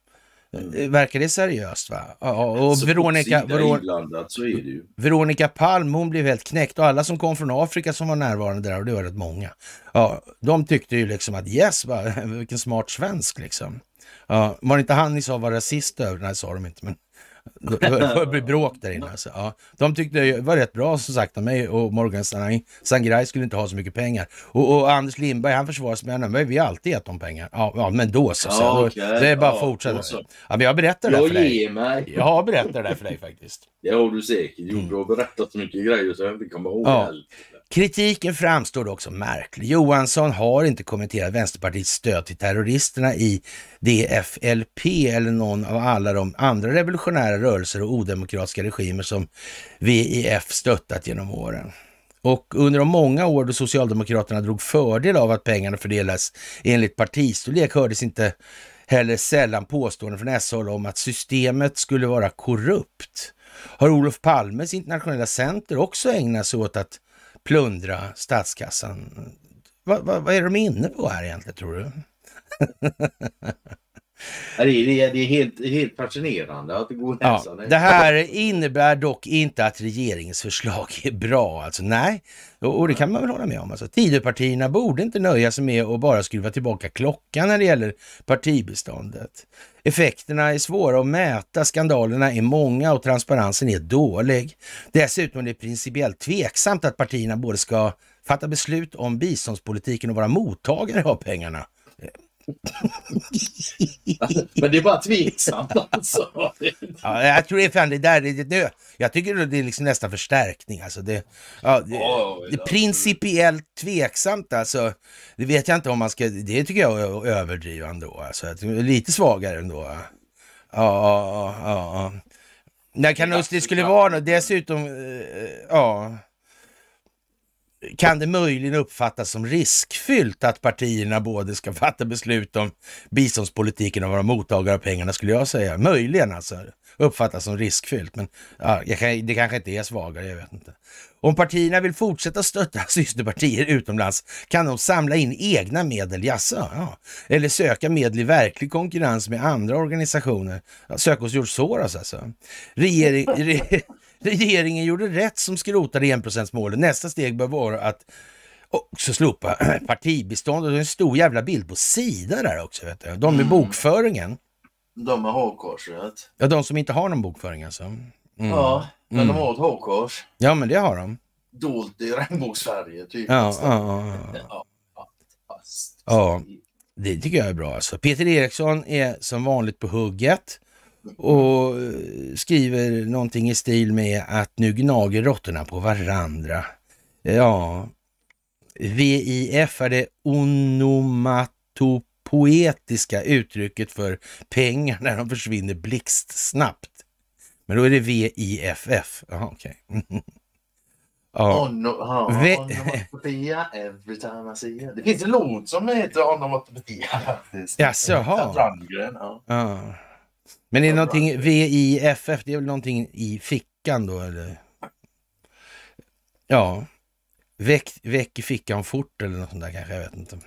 Mm. Verkar det seriöst? va? och så alltså, Veronica, Veron så är det ju. Veronica Palm hon blev helt knäckt och alla som kom från Afrika som var närvarande där, och det var rätt många, ja, de tyckte ju liksom att yes, va? vilken smart svensk liksom. Ja, var det inte han ni sa var rasist över? Nej, sa de inte. Men det blir bråk där inne alltså. Ja. De tyckte det var rätt bra som sagt av mig och Morgan Sangrai skulle inte ha så mycket pengar. Och, och Anders Lindberg han försvarade sig med att vi har alltid gett dem pengar. Ja, ja men då så. Ja, okay. Det är bara att ja, fortsätta. Ja, men jag berättar det för dig. Mig. Jag har berättat det för dig faktiskt. Det har du säkert gjort. Du har berättat så mycket grejer så jag inte kommer ihåg ja. allt. Kritiken framstår dock som märklig. Johansson har inte kommenterat Vänsterpartiets stöd till terroristerna i DFLP eller någon av alla de andra revolutionära rörelser och odemokratiska regimer som VIF stöttat genom åren. Och under de många år då Socialdemokraterna drog fördel av att pengarna fördelas enligt partistorlek hördes inte heller sällan påståenden från S-håll om att systemet skulle vara korrupt. Har Olof Palmes internationella center också ägnat sig åt att plundra statskassan. Va, va, vad är de inne på här egentligen tror du? det, är, det är helt, helt fascinerande att det går ja, Det här innebär dock inte att regeringens förslag är bra. Alltså, nej, och, och det kan man väl hålla med om. Alltså, Tidöpartierna borde inte nöja sig med att bara skruva tillbaka klockan när det gäller partibeståndet. Effekterna är svåra att mäta, skandalerna är många och transparensen är dålig. Dessutom är det principiellt tveksamt att partierna både ska fatta beslut om biståndspolitiken och vara mottagare av pengarna. Men det är bara tveksamt alltså. ja, jag tror det är fan det där. Det, det, jag tycker det är liksom nästan förstärkning alltså. Det, ja, det, oh, det är principiellt tveksamt alltså. Det vet jag inte om man ska, det tycker jag är överdrivande ändå. Alltså. Lite svagare ändå. Ja, ja, ja. ja. Nej, kan det skulle vara något. Dessutom, eh, ja kan det möjligen uppfattas som riskfyllt att partierna både ska fatta beslut om biståndspolitiken och vara mottagare av pengarna skulle jag säga. Möjligen alltså uppfattas som riskfyllt, men ja, kan, det kanske inte är svagare, jag vet inte. Om partierna vill fortsätta stötta systerpartier utomlands kan de samla in egna medel, jaså, ja. Eller söka medel i verklig konkurrens med andra organisationer. sök hos George Soros alltså. Regering, re, Regeringen gjorde rätt som skrotade enprocentsmålet. Nästa steg bör vara att också slopa partibiståndet. det är en stor jävla bild på Sida där också. Vet du. De med mm. bokföringen. De med hakkorset. Ja, de som inte har någon bokföring alltså. Mm. Ja, men mm. de har ett hakkors. Ja, men det har de. Dolt i regnbågsfärger typ. Ja, ja, ja. ja, det tycker jag är bra alltså. Peter Eriksson är som vanligt på hugget och eh, skriver någonting i stil med att nu gnager råttorna på varandra. Ja, VIF är det onomatopoetiska uttrycket för pengar när de försvinner blixtsnabbt. Men då är det VIFF. Jaha, okej. Okay. ja. Onomatopoeia every time I see you. Det finns en låt som heter onomatopoeia faktiskt. Jaså, jaha. ja. Men är det någonting VIFF, det är väl någonting i fickan då eller? Ja, väck, väck i fickan fort eller något sånt där kanske, jag vet inte.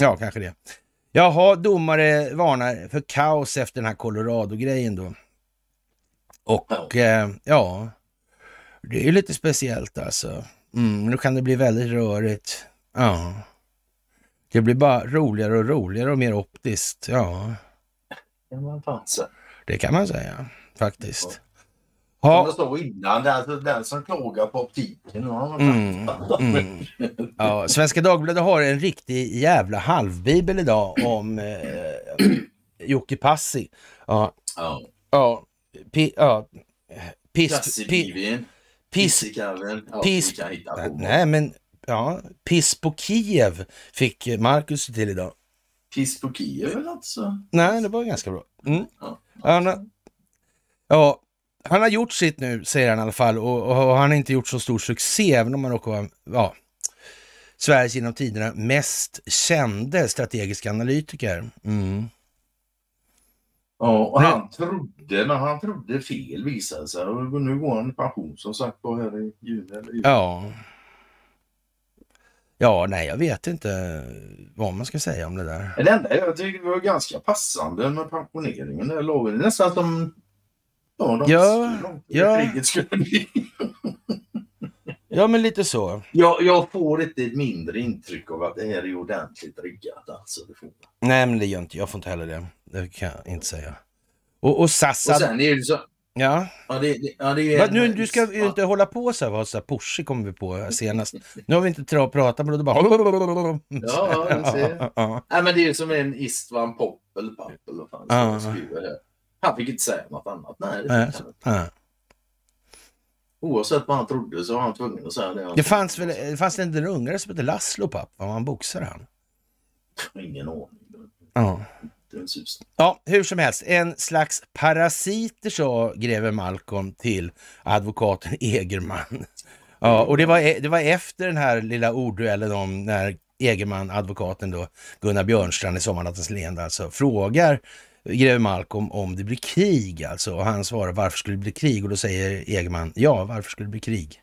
Ja, kanske det. Jaha, domare varnar för kaos efter den här Colorado-grejen då. Och eh, ja, det är ju lite speciellt alltså. Mm, då kan det bli väldigt rörigt. Ja. Det blir bara roligare och roligare och mer optiskt. Ja kan man fan säga. Det kan man säga faktiskt. Ja. Ha. Som jag sa innan, den, alltså den som klagar på optiken. Mm, mm. ja, Svenska Dagbladet har en riktig jävla halvbibel idag om eh, Jocke Passi. Ja. Ja. ja. P ja. Piss... Piss... Piss... Nej men, ja. Piss på Kiev fick Marcus till idag. Kiss på Kiev eller något så. Nej, det var ganska bra. Mm. Ja, han har, ja, han har gjort sitt nu, säger han i alla fall, och, och, och han har inte gjort så stor succé, även om han råkar vara, ja, Sveriges genom tiderna mest kände strategiska analytiker. Mm. Ja, och han trodde, men han trodde fel visade sig. Och nu går han i pension som sagt på här i juni. Eller juni. Ja, Ja, nej, jag vet inte vad man ska säga om det där. Det enda jag tycker var ganska passande med pensioneringen, det låg nästan att de... Ja, de ja, ja. kriget skulle bli. ja, men lite så. Ja, jag får inte ett mindre intryck av att det här är ordentligt riggat. Alltså, det får Nej, men det gör inte jag. får inte heller det. Det kan jag inte säga. Och, och Sassa... Och sen är det så, Ja. ja, det, ja det är... nu, du ska ju inte hålla på så här, så här Porsche kom vi på senast. Nu har vi inte pratat men då bara... Ja, ja, ser. ja. Nej, men det är ju som en Istvan Poppel, Pappel, vad fan ja. Han fick inte säga något annat. Nej, det fick Oavsett vad han trodde så var han tvungen att säga det. Det fanns väl det fanns en rungare som hette Laszlo Papp? var han boxare han? Ingen aning. Ja. Ja, hur som helst, en slags parasiter sa greve Malcolm till advokaten Egerman. Ja, och det var, e-, det var efter den här lilla ordduellen om när Egerman, advokaten då, Gunnar Björnstrand i Sommarnattens leende alltså, frågar greve Malcolm om det blir krig alltså. Och han svarar varför skulle det bli krig? Och då säger Egerman ja, varför skulle det bli krig?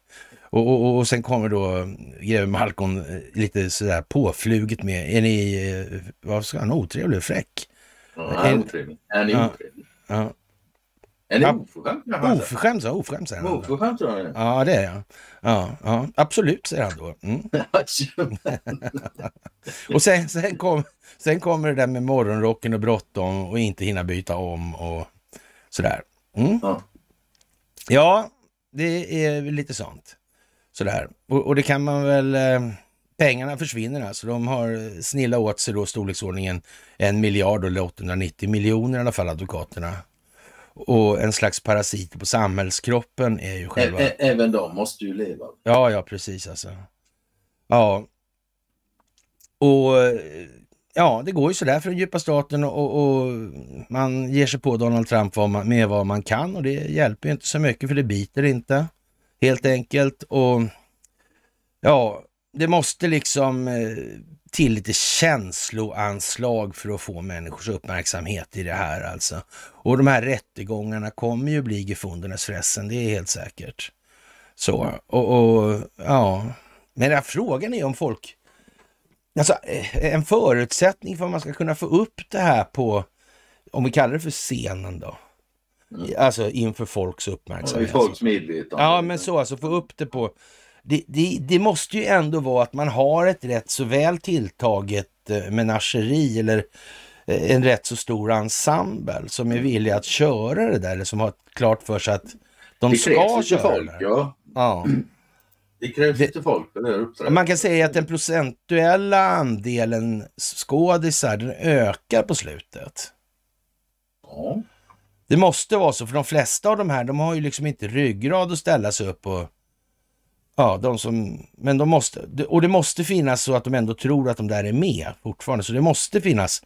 Och, och, och sen kommer då greve Malcolm eh, lite sådär påfluget med, är ni, eh, vad ska han, otrevlig, fräck? Ja, han är otrevlig. Han är otrevlig. Ja. Oförskämd, sa säger han. Oförskämt sa han. Ja, det är jag. Ja, ja, absolut säger han då. Mm. och sen, sen, kom, sen kommer det där med morgonrocken och bråttom och inte hinna byta om och sådär. Mm. Ja. ja, det är lite sånt. Sådär. Och, och det kan man väl... Eh, Pengarna försvinner alltså. De har snillat åt sig då storleksordningen en miljard eller 890 miljoner i alla fall, advokaterna. Och en slags parasit på samhällskroppen är ju själva... Ä även de måste ju leva. Ja, ja, precis alltså. Ja. Och ja, det går ju sådär för den djupa staten och, och, man ger sig på Donald Trump vad man, med vad man kan och det hjälper inte så mycket för det biter inte helt enkelt. Och ja, det måste liksom eh, till lite känsloanslag för att få människors uppmärksamhet i det här alltså. Och de här rättegångarna kommer ju bli gefundenes fressen, det är helt säkert. Så, och, och ja. Men frågan är om folk... Alltså, eh, en förutsättning för att man ska kunna få upp det här på, om vi kallar det för scenen då, mm. alltså inför folks uppmärksamhet. Ja, folks medvetande. Ja, men så alltså, få upp det på det, det, det, måste ju ändå vara att man har ett rätt så väl tilltaget eh, menageri eller eh, en rätt så stor ensemble som är mm. villig att köra det där, eller som har klart för sig att de det ska köra folk, det. Ja. ja. Det krävs det, lite folk det Man kan säga att den procentuella andelen skådisar, den ökar på slutet. Ja. Det måste vara så, för de flesta av de här, de har ju liksom inte ryggrad att ställa sig upp och Ja, de som, men de måste, och det måste finnas så att de ändå tror att de där är med fortfarande. Så det måste finnas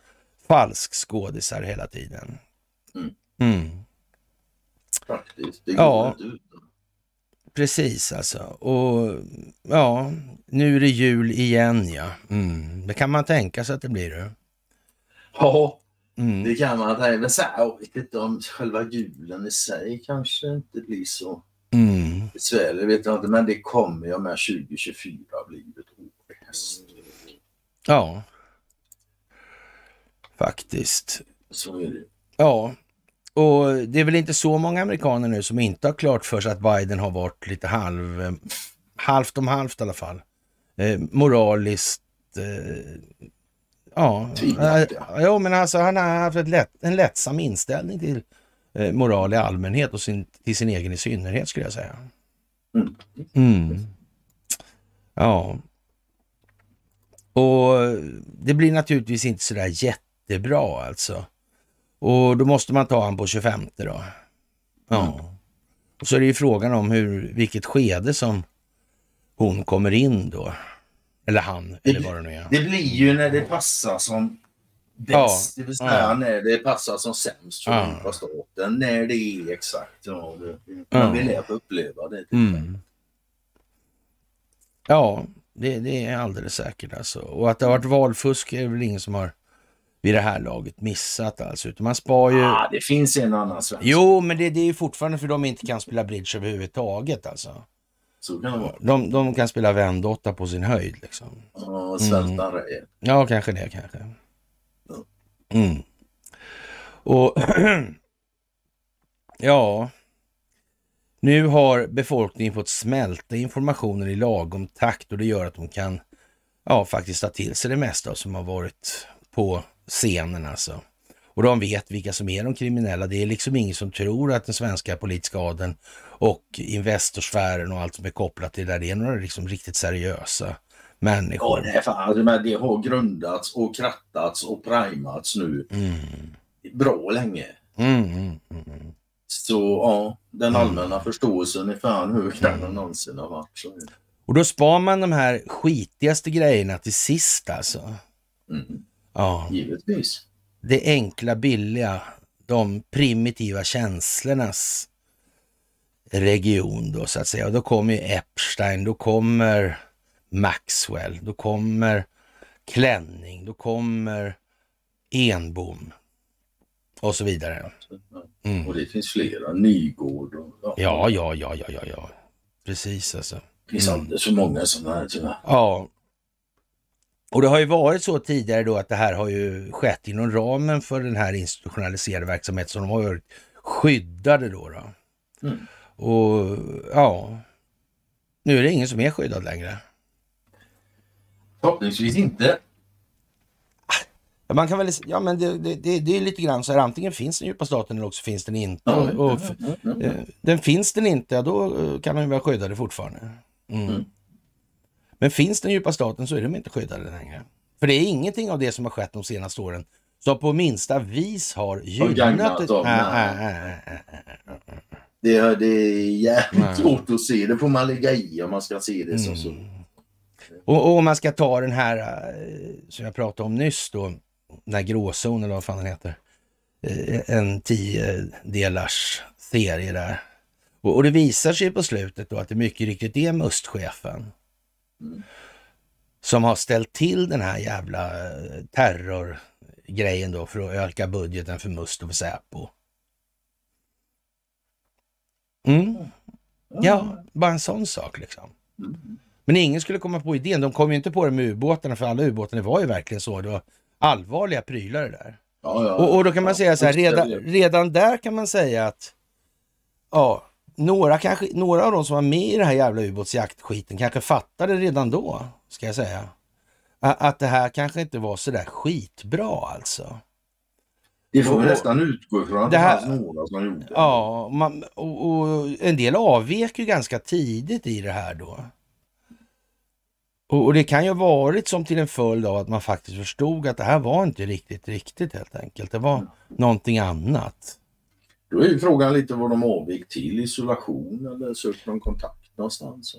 falsk skådisar hela tiden. Mm. Mm. Faktiskt, det ja. Precis alltså. Och ja, nu är det jul igen ja. Mm. Det kan man tänka sig att det blir. Ja, Mm. Det kan man tänka. sig Men så här, jag vet inte om själva julen i sig kanske inte blir så Mm. Besvärlig vet jag inte, men det kommer jag med 2024 av livet Ja. Faktiskt. Så är det. Ja, och det är väl inte så många amerikaner nu som inte har klart för sig att Biden har varit lite halv, eh, halvt om halvt i alla fall. Eh, moraliskt, eh, ja. Tvingat, ja. ja. men alltså han har haft lätt, en lättsam inställning till Eh, moral i allmänhet och sin, till sin egen i synnerhet skulle jag säga. Mm. mm. Ja. Och det blir naturligtvis inte sådär jättebra alltså. Och då måste man ta han på 25 då. Ja. Mm. Och så är det ju frågan om hur, vilket skede som hon kommer in då. Eller han, eller vad det nu är. Det blir ju när det passar som bäst, ja. det vill säga ja. när det passar som sämst för ja. staten, när det är exakt. Ja, det, man vill uppleva det. Mm. Ja, det, det, är alldeles säkert alltså. Och att det har varit valfusk är väl ingen som har vid det här laget missat alltså. Utan man spar ju... Ja, ah, det finns en annan svensk. Jo, men det, det är fortfarande för de inte kan spela bridge överhuvudtaget alltså. Så kan det vara. De, de kan spela vändotta på sin höjd liksom. Ja, svälta mm. Ja, kanske det kanske. Mm. Och ja, nu har befolkningen fått smälta informationen i lagom takt och det gör att de kan ja, faktiskt ta till sig det mesta som har varit på scenen alltså. Och de vet vilka som är de kriminella. Det är liksom ingen som tror att den svenska politiska adeln och Investorsfären och allt som är kopplat till det där, det är några liksom riktigt seriösa människor. Ja, det, är fan, alltså, men det har grundats och krattats och primats nu mm. bra länge. Mm, mm, mm, mm. så ja, den mm. allmänna förståelsen är fan högre än någonsin har varit. Så. Och då spar man de här skitigaste grejerna till sist alltså? Ja. Givetvis. Det enkla, billiga, de primitiva känslornas region då så att säga. Och då kommer ju Epstein, då kommer Maxwell, då kommer klänning, då kommer Enbom och så vidare. Mm. Och det finns flera, Nygård och... Ja, ja, ja, ja, ja, ja. precis alltså. Det finns mm. alldeles många sådana här tyvärr. Ja. Och det har ju varit så tidigare då att det här har ju skett inom ramen för den här institutionaliserade verksamheten som de har varit skyddade då. då. Mm. Och ja, nu är det ingen som är skyddad längre. Förhoppningsvis inte. Man kan väl, ja, men det, det, det, är lite grann så här, antingen finns den djupa staten eller också finns den inte. Ja, och, och, ja, eh, den finns den inte, då eh, kan den vara skyddade fortfarande. Mm. Mm. Men finns den djupa staten så är de inte skyddade längre. För det är ingenting av det som har skett de senaste åren som på minsta vis har gynnat... Dem, äh, äh, det, det är jävligt svårt att se, det får man lägga i om man ska se det mm. så. Och, om man ska ta den här eh, som jag pratade om nyss då, den här gråzonen eller vad fan den heter. Eh, en tiodelars serie där. Och, och, det visar sig på slutet då att det mycket riktigt är mustchefen. Som har ställt till den här jävla eh, terrorgrejen då för att öka budgeten för Must och för Säpo. Mm. Ja, bara en sån sak liksom. Mm. Men ingen skulle komma på idén. De kom ju inte på det med ubåtarna, för alla ubåtar var ju verkligen så. Det var allvarliga prylar det där. Ja, ja, och, och, då kan man säga så här, redan, redan där kan man säga att ja, några, kanske, några av de som var med i den här jävla ubåtsjaktskiten kanske fattade redan då, ska jag säga, att det här kanske inte var så där skitbra alltså. Det får vi nästan utgå ifrån att det, det fanns några som gjorde. Ja, man, och, och, en del avvek ju ganska tidigt i det här då. Och, och, det kan ju ha varit som till en följd av att man faktiskt förstod att det här var inte riktigt riktigt helt enkelt. Det var mm. någonting annat. Då är ju frågan lite vad de avgick till, isolation eller sökte de kontakt någonstans?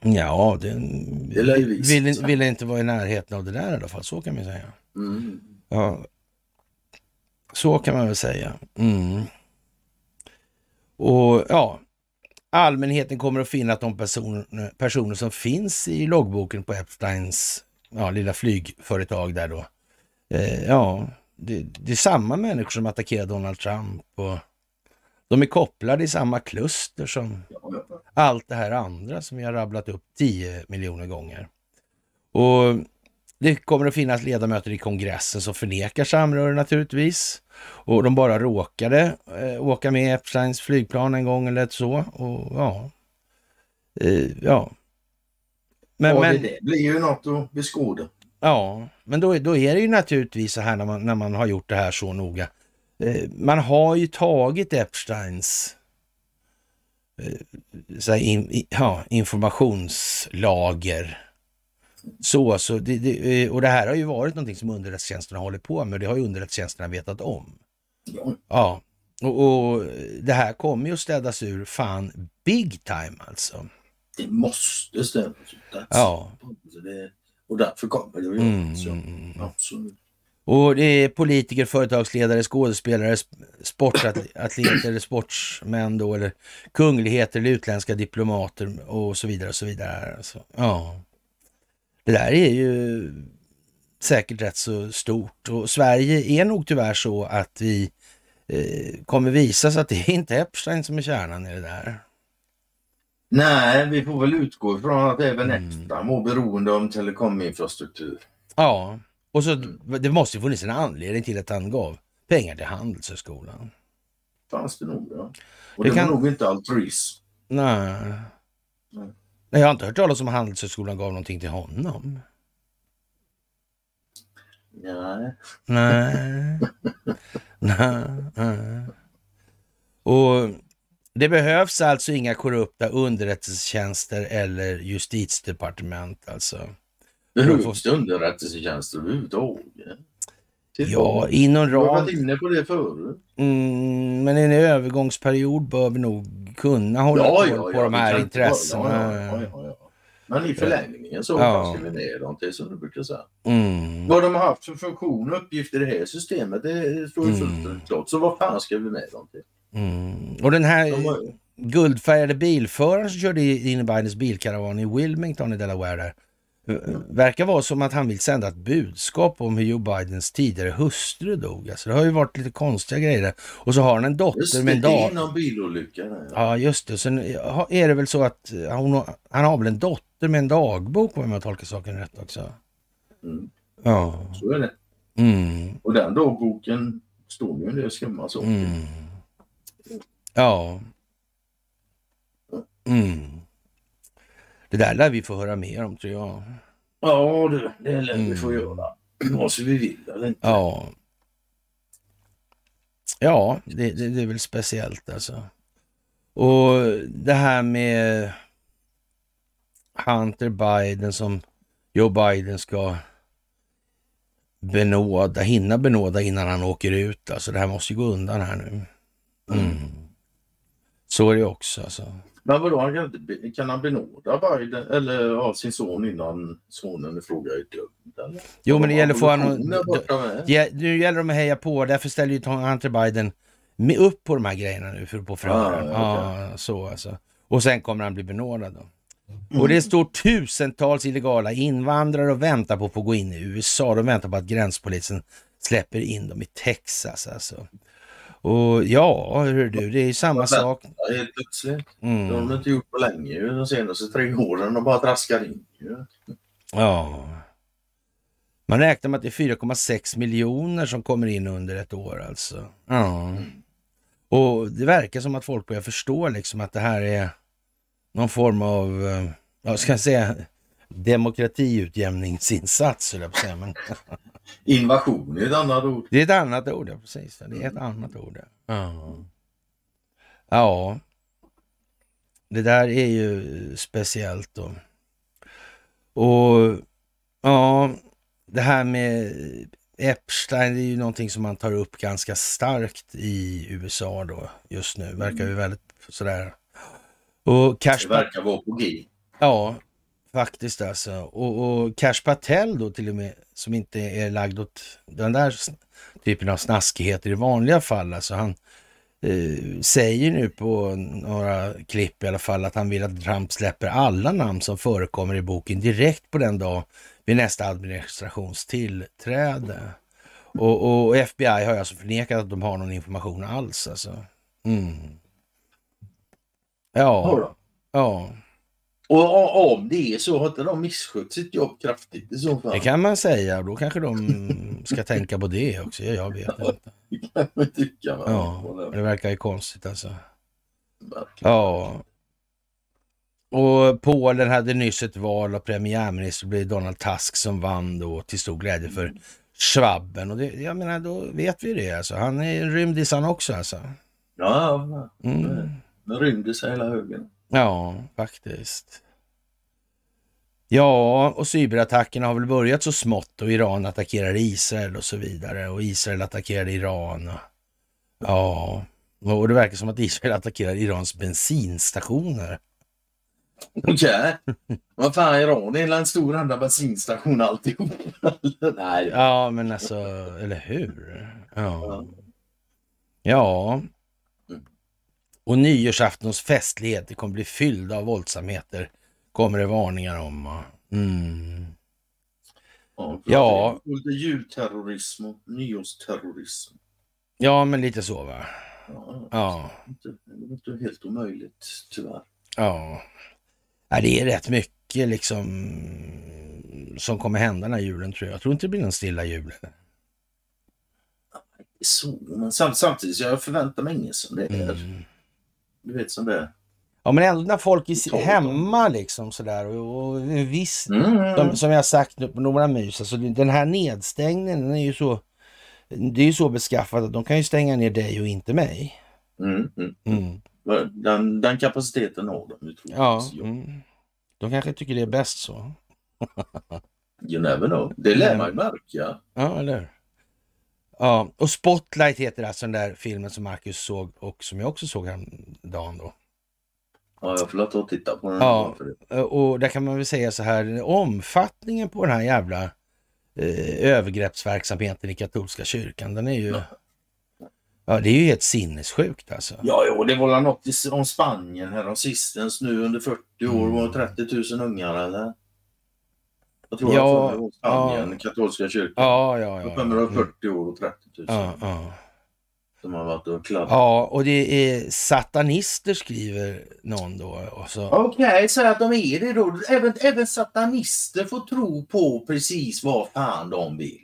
Ja, det, det ville, ville inte vara i närheten av det där i alla fall, så kan man säga. Mm. Ja, så kan man väl säga. Mm. Och ja, Allmänheten kommer att finna att de person, personer som finns i loggboken på Epsteins ja, lilla flygföretag där då. Eh, ja, det, det, är samma människor som attackerar Donald Trump och de är kopplade i samma kluster som allt det här andra som vi har rabblat upp 10 miljoner gånger. Och det kommer att finnas ledamöter i kongressen som förnekar samröre naturligtvis. Och de bara råkade eh, åka med Epsteins flygplan en gång eller ett så. Och, ja. Eh, ja. Men, ja, men, det blir ju något att beskåda. Ja, men då, då är det ju naturligtvis så här när man, när man har gjort det här så noga. Eh, man har ju tagit Epsteins eh, så in, ja, informationslager så, så det, det, eh, och det här har ju varit någonting som underrättelsetjänsterna håller på med och det har ju underrättelsetjänsterna vetat om. Ja. ja. Och, och, det här kommer ju att städas ur fan big time alltså. Det måste städas ut. Ja. Det, och därför kommer det att mm. absolut. Och det är politiker, företagsledare, skådespelare, sportatleter, sportsmän då, eller kungligheter eller utländska diplomater och så vidare och så vidare. Alltså. Ja. Det där är ju säkert rätt så stort och Sverige är nog tyvärr så att vi eh, kommer sig att det är inte Epstein som är kärnan i det där. Nej, vi får väl utgå ifrån att även mm. mår beroende av telekominfrastruktur. Ja, och så mm. det måste ju funnits en anledning till att han gav pengar till Handelshögskolan. Fanns det nog ja. Och det, det kan... var nog inte altruism. Nej. Nej. Nej, jag har inte hört talas om att Handelshögskolan gav någonting till honom. Nej. Nej. Nej. Och det behövs alltså inga korrupta underrättelsetjänster eller justitiedepartement alltså. behövs det underrättelsetjänster överhuvudtaget. Typ ja, inom ram... Vi har varit inne på det förut. Mm, men en övergångsperiod bör vi nog kunna hålla ja, ja, på ja, de här intressena. Ja, Men i eh, förlängningen så ja. vi ner dem till som du brukar säga. Mm. Vad de har haft för funktion och uppgift i det här systemet det står ju fullt mm. klart. Så vad fan ska vi med dem till? Mm. Och den här de har... guldfärgade bilföraren som körde in i Bidens bilkaravan i Wilmington i Delaware där verkar vara som att han vill sända ett budskap om hur Joe Bidens tidigare hustru dog. Alltså det har ju varit lite konstiga grejer där. Och så har han en dotter med en dator. Inom bilolyckan. Ja. ja, just det. Sen är det väl så att eh, hon, han har väl en dotter med en dagbok om jag tolkar saken rätt också. Mm. Ja. Så är det. Mm. Och den dagboken står ju en del skumma saker. Mm. Ja. Mm. Det där lär vi få höra mer om tror jag. Ja du, det lär vi mm. få göra. Vare sig vi vill eller inte. Ja, ja det, det, det är väl speciellt alltså. Och det här med Hunter Biden som Joe Biden ska benåda, hinna benåda innan han åker ut. Alltså det här måste ju gå undan här nu. Mm. mm. Så är det också alltså. Men vadå, han kan, kan han benåda Biden eller av sin son innan sonen i fråga är Jo, men det gäller att få honom... nu gäller det att heja på, därför ställer ju Hunter Biden upp på de här grejerna nu för att få fram ah, okay. ja, så alltså. Och sen kommer han bli benådad då. Mm. Och det står tusentals illegala invandrare och väntar på att få gå in i USA. De väntar på att gränspolisen släpper in dem i Texas alltså. Och ja, hör du, det är samma sak. Helt plötsligt. Mm. Det har de inte gjort på länge de senaste tre åren. De bara traskar in Ja. Man räknar med att det är 4,6 miljoner som kommer in under ett år alltså. Ja. Mm. Och det verkar som att folk börjar förstå liksom att det här är någon form av, eh, vad ska jag säga, demokratiutjämningsinsats, jag säga. Men, Invasion är ett annat ord. Det är ett annat ord, ja precis. Det är ett mm. annat ord. Ja. ja. Det där är ju speciellt då. Och ja, det här med Epstein, det är ju någonting som man tar upp ganska starkt i USA då just nu. Verkar ju mm. väldigt sådär. Och Cash... Det verkar vara på G. Ja, Faktiskt alltså. Och, och Cash Patel då till och med, som inte är lagd åt den där typen av snaskigheter i vanliga fall. Alltså han eh, säger nu på några klipp i alla fall att han vill att Trump släpper alla namn som förekommer i boken direkt på den dag vid nästa administrationstillträde. Och, och, FBI har alltså förnekat att de har någon information alls alltså. Mm. Ja. Ja. Och om det är så har inte de misskött sitt jobb kraftigt i så fall. Det kan man säga. Då kanske de ska tänka på det också. Jag vet inte. det kan man tycka. Man ja, det verkar ju konstigt alltså. Verkligen. Ja. Och Polen hade nyss ett val av premiärminister. Det blev Donald Tusk som vann då till stor glädje för mm. Schwabben. Och det, jag menar, då vet vi det alltså. Han är en rymdis han också alltså. Ja, mm. rymdis hela högen. Ja, faktiskt. Ja, och cyberattackerna har väl börjat så smått och Iran attackerar Israel och så vidare och Israel attackerar Iran. ja, och det verkar som att Israel attackerar Irans bensinstationer. Okej. Okay. Vad fan, Iran är en stor andra bensinstation alltihop. Nej. Ja, men alltså, eller hur? Ja. Ja. Och nyårsaftons festlighet, det kommer bli fyllda av våldsamheter kommer det varningar om. Mm. Ja, ja. Både ljudterrorism och nyårsterrorism. Ja, men lite så va? Ja. ja. Det, är inte, helt omöjligt tyvärr. Ja. ja. Det är rätt mycket liksom som kommer hända den här julen tror jag. Jag tror inte det blir någon stilla jul. Så, men samtidigt, jag förväntar mig inget som det är. Mm. Du vet som det är. Ja men elda folk i, hemma liksom sådär och, och visst, mm. mm som, mm. som, jag sagt nu på några mys. alltså den här nedstängningen den är ju så, det är ju så beskaffat att de kan ju stänga ner dig och inte mig. Mm, mm. mm. Den, den, kapaciteten har de ju Ja, de kanske tycker det är bäst så. you never know. Det lär man ju märka. Ja, eller hur? Ja, och Spotlight heter alltså den där filmen som Marcus såg och som jag också såg häromdagen då jag får ta och titta på den. Ja, eh, och där kan man väl säga så här, omfattningen på den här jävla eh, övergreppsverksamheten i katolska kyrkan, den är ju... Ja. ja det är ju helt sinnessjukt alltså. Ja, ja det var något om Spanien här om sistens nu under 40 år mm. var 30 000 ungar eller? Jag tror ja, att det var Spanien, ja, katolska kyrkan. Ja, ja, ja. Jag kommer 40 år och 30 000. Ja, ja som har varit och kladdat. Ja, och det är satanister skriver någon då. Okej, okay, så att de är det då. Även, även satanister får tro på precis vad fan de vill.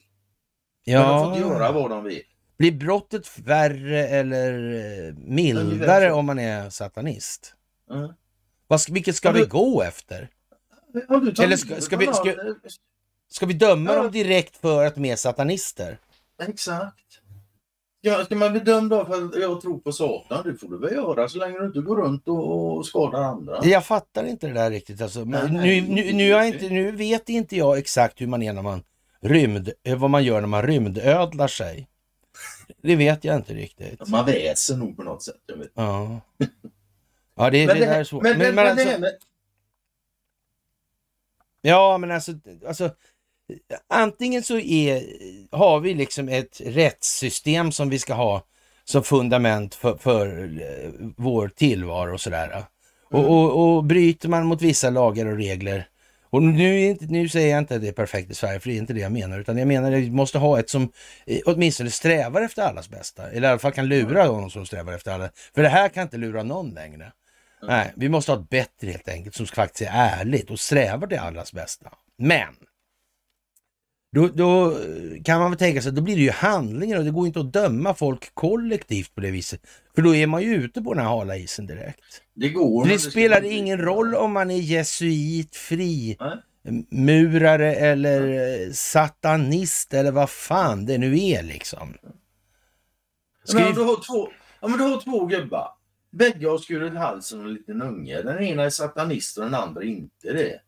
Ja. Men de får göra vad de vill. Blir brottet värre eller eh, mildare om man är satanist? Mm. Vad, vilket ska du, vi gå efter? eller ska, ska, vi, ska, ska vi döma ja. dem direkt för att de är satanister? Exakt. Ja, ska man bli dömd av för att jag tror på Satan? Det får du väl göra så länge du inte går runt och skadar andra. Jag fattar inte det där riktigt. Alltså. nej, nu, nu, nu, inte, nu vet inte jag exakt hur man är när man rymd, eh, vad man gör när man rymdödlar sig. Det vet jag inte riktigt. Man väser nog på något sätt. Ja. ja, det, men det, det här är svårt. Men, men, men, men alltså, Ja, men alltså, alltså antingen så är, har vi liksom ett rättssystem som vi ska ha som fundament för, för eh, vår tillvaro och sådär. Och, mm. och, och bryter man mot vissa lagar och regler och nu, nu säger jag inte att det är perfekt i Sverige, för det är inte det jag menar, utan jag menar att vi måste ha ett som eh, åtminstone strävar efter allas bästa, eller i alla fall kan lura någon mm. som strävar efter alla. För det här kan inte lura någon längre. Mm. Nej, vi måste ha ett bättre helt enkelt, som faktiskt är ärligt och strävar till allas bästa. Men då, då, kan man väl tänka sig att då blir det ju handlingar och det går inte att döma folk kollektivt på det viset. För då är man ju ute på den här hala isen direkt. Det går. Det, det spelar det ingen roll om man är jesuit, fri, Nej. murare eller Nej. satanist eller vad fan det nu är liksom. Skriv... Men du har två, två gubbar. Bägge har skurit halsen och en liten unge. Den ena är satanist och den andra inte det.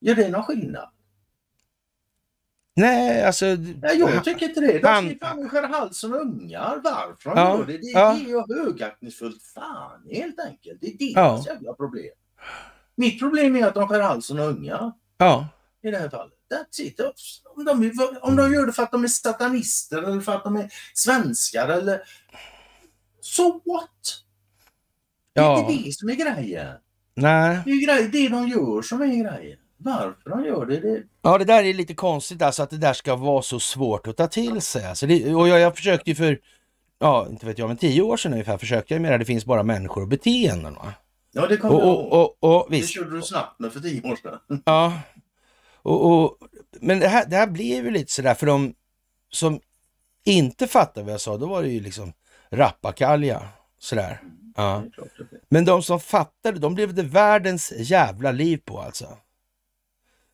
Gör det någon skillnad? Nej, alltså... Nej, jag eh, tycker inte det. De han... skär halsen av ungar. Varför han ja, gör det? Det är ja. det och högaktningsfullt. Fan helt enkelt. Det är deras ja. jävla problem. Mitt problem är att de skär halsen av ungar. Ja. I det här fallet. That's it. Om de, om de gör det för att de är satanister eller för att de är svenskar eller... So what? Ja. Det är inte det som är grejen. Nej. Det är, grej, det de gör som är grejen varför de gör det, det... Ja, det där är lite konstigt alltså att det där ska vara så svårt att ta till sig. Alltså det, och jag, jag försökte ju för, ja, inte vet jag, men tio år sedan ungefär försökte jag med det finns bara människor och beteenden. Va? Ja, det kommer och, och, och, och, visst. Det körde du snabbt med för tio år sedan. Ja, och, och, men det här, det här blev ju lite sådär för de som inte fattade vad jag sa, då var det ju liksom rappakalja sådär. Mm, ja. Men de som fattade, de blev det världens jävla liv på alltså.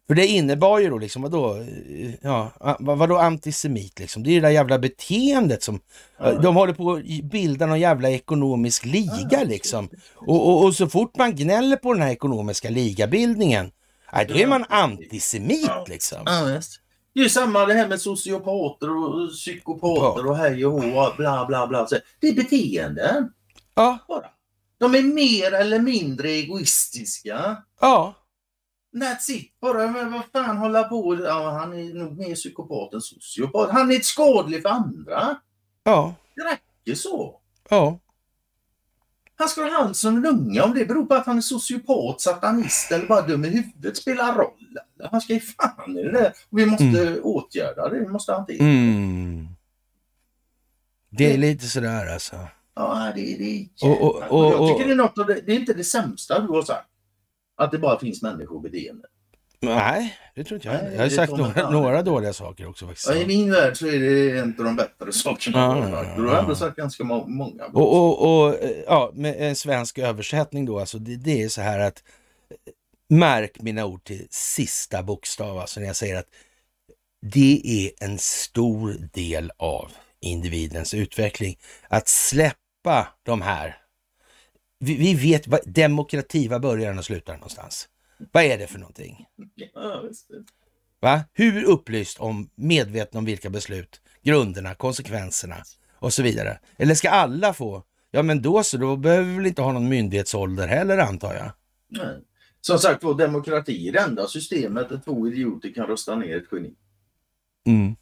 För det innebar ju då liksom, vadå, ja, vadå antisemit liksom? Det är ju det där jävla beteendet som, ja. de håller på att bilda någon jävla ekonomisk liga ja, liksom. Och, och, och, så fort man gnäller på den här ekonomiska ligabildningen, nej, då är man antisemit liksom. Det är ju samma det här med sociopater och psykopater ja. och hej och hå, bla bla bla. Det är beteenden. Ja. Bara. De är mer eller mindre egoistiska. Ja. That's it. Bara, men vad fan hålla på? Ja, han är nog mer psykopat än sociopat. Han är ett skadlig för andra. Ja. Det räcker så. Ja. Han ska ha hals och lunga. Om det beror på att han är sociopat, satanist eller bara dum i huvudet spelar roll. Han ska ju fan i det där. Vi måste mm. åtgärda det. Vi måste hantera det. Mm. Det är lite sådär alltså. Ja, det, det är jävla. och, och, och, och, Jag tycker det är något det, det är inte det sämsta du har sagt. Att det bara finns människor människobeteende. Nej, det tror inte jag. Nej, jag har sagt några, några, dåliga saker också. Faktiskt. Ja, I min värld så är det en av de bättre sakerna ja, jag har Du har ändå sagt ganska många. Och, och, och, eh, ja, med en svensk översättning då, alltså det, det, är så här att eh, märk mina ord till sista bokstav, alltså när jag säger att det är en stor del av individens utveckling. Att släppa de här vi, vi vet vad demokrati, var börjar den och slutar någonstans? Vad är det för någonting? Va? Hur upplyst om, medveten om vilka beslut, grunderna, konsekvenserna och så vidare? Eller ska alla få? Ja men då så, då behöver vi väl inte ha någon myndighetsålder heller antar jag? Nej. Som sagt var, demokrati är det enda systemet där två idioter kan rösta ner ett geni. Mm.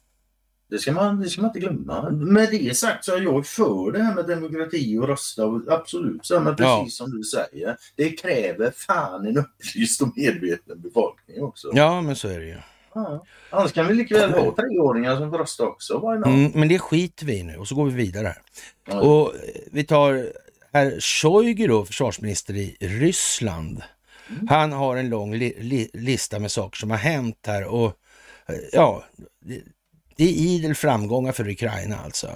Det ska, man, det ska man inte glömma. Med det sagt så är jag för det här med demokrati och rösta. Och absolut, så men precis ja. som du säger. Det kräver fan en upplyst och medveten befolkning också. Ja, men så är det ju. Ja. Annars kan vi likväl ha treåringar som får rösta också. Mm, men det skiter vi i nu och så går vi vidare. Ja. Och eh, vi tar herr Shoigu då, försvarsminister i Ryssland. Mm. Han har en lång li li lista med saker som har hänt här och eh, ja, det är idel framgångar för Ukraina alltså.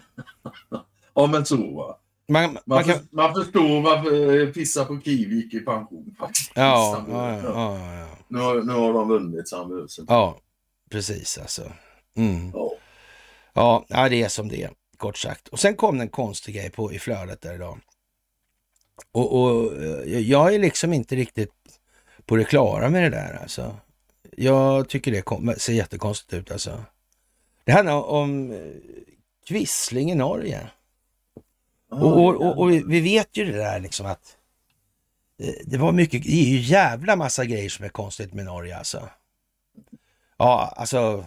ja men så va. Man, man, man, kan... man förstår varför eh, pissa på Kivik gick i pension faktiskt. Ja, ja, ja, ja. Nu, har, nu har de vunnit så han behövs inte. Ja, precis alltså. Mm. Ja. ja, det är som det är kort sagt. Och sen kom den konstiga grej på, i flödet där idag. Och, och eh, jag är liksom inte riktigt på det klara med det där alltså jag tycker det ser jättekonstigt ut alltså. Det handlar om eh, Quisling i Norge. Ah, och, och, och, och, vi vet ju det där liksom att eh, det var mycket, det är ju jävla massa grejer som är konstigt med Norge alltså. Ja, alltså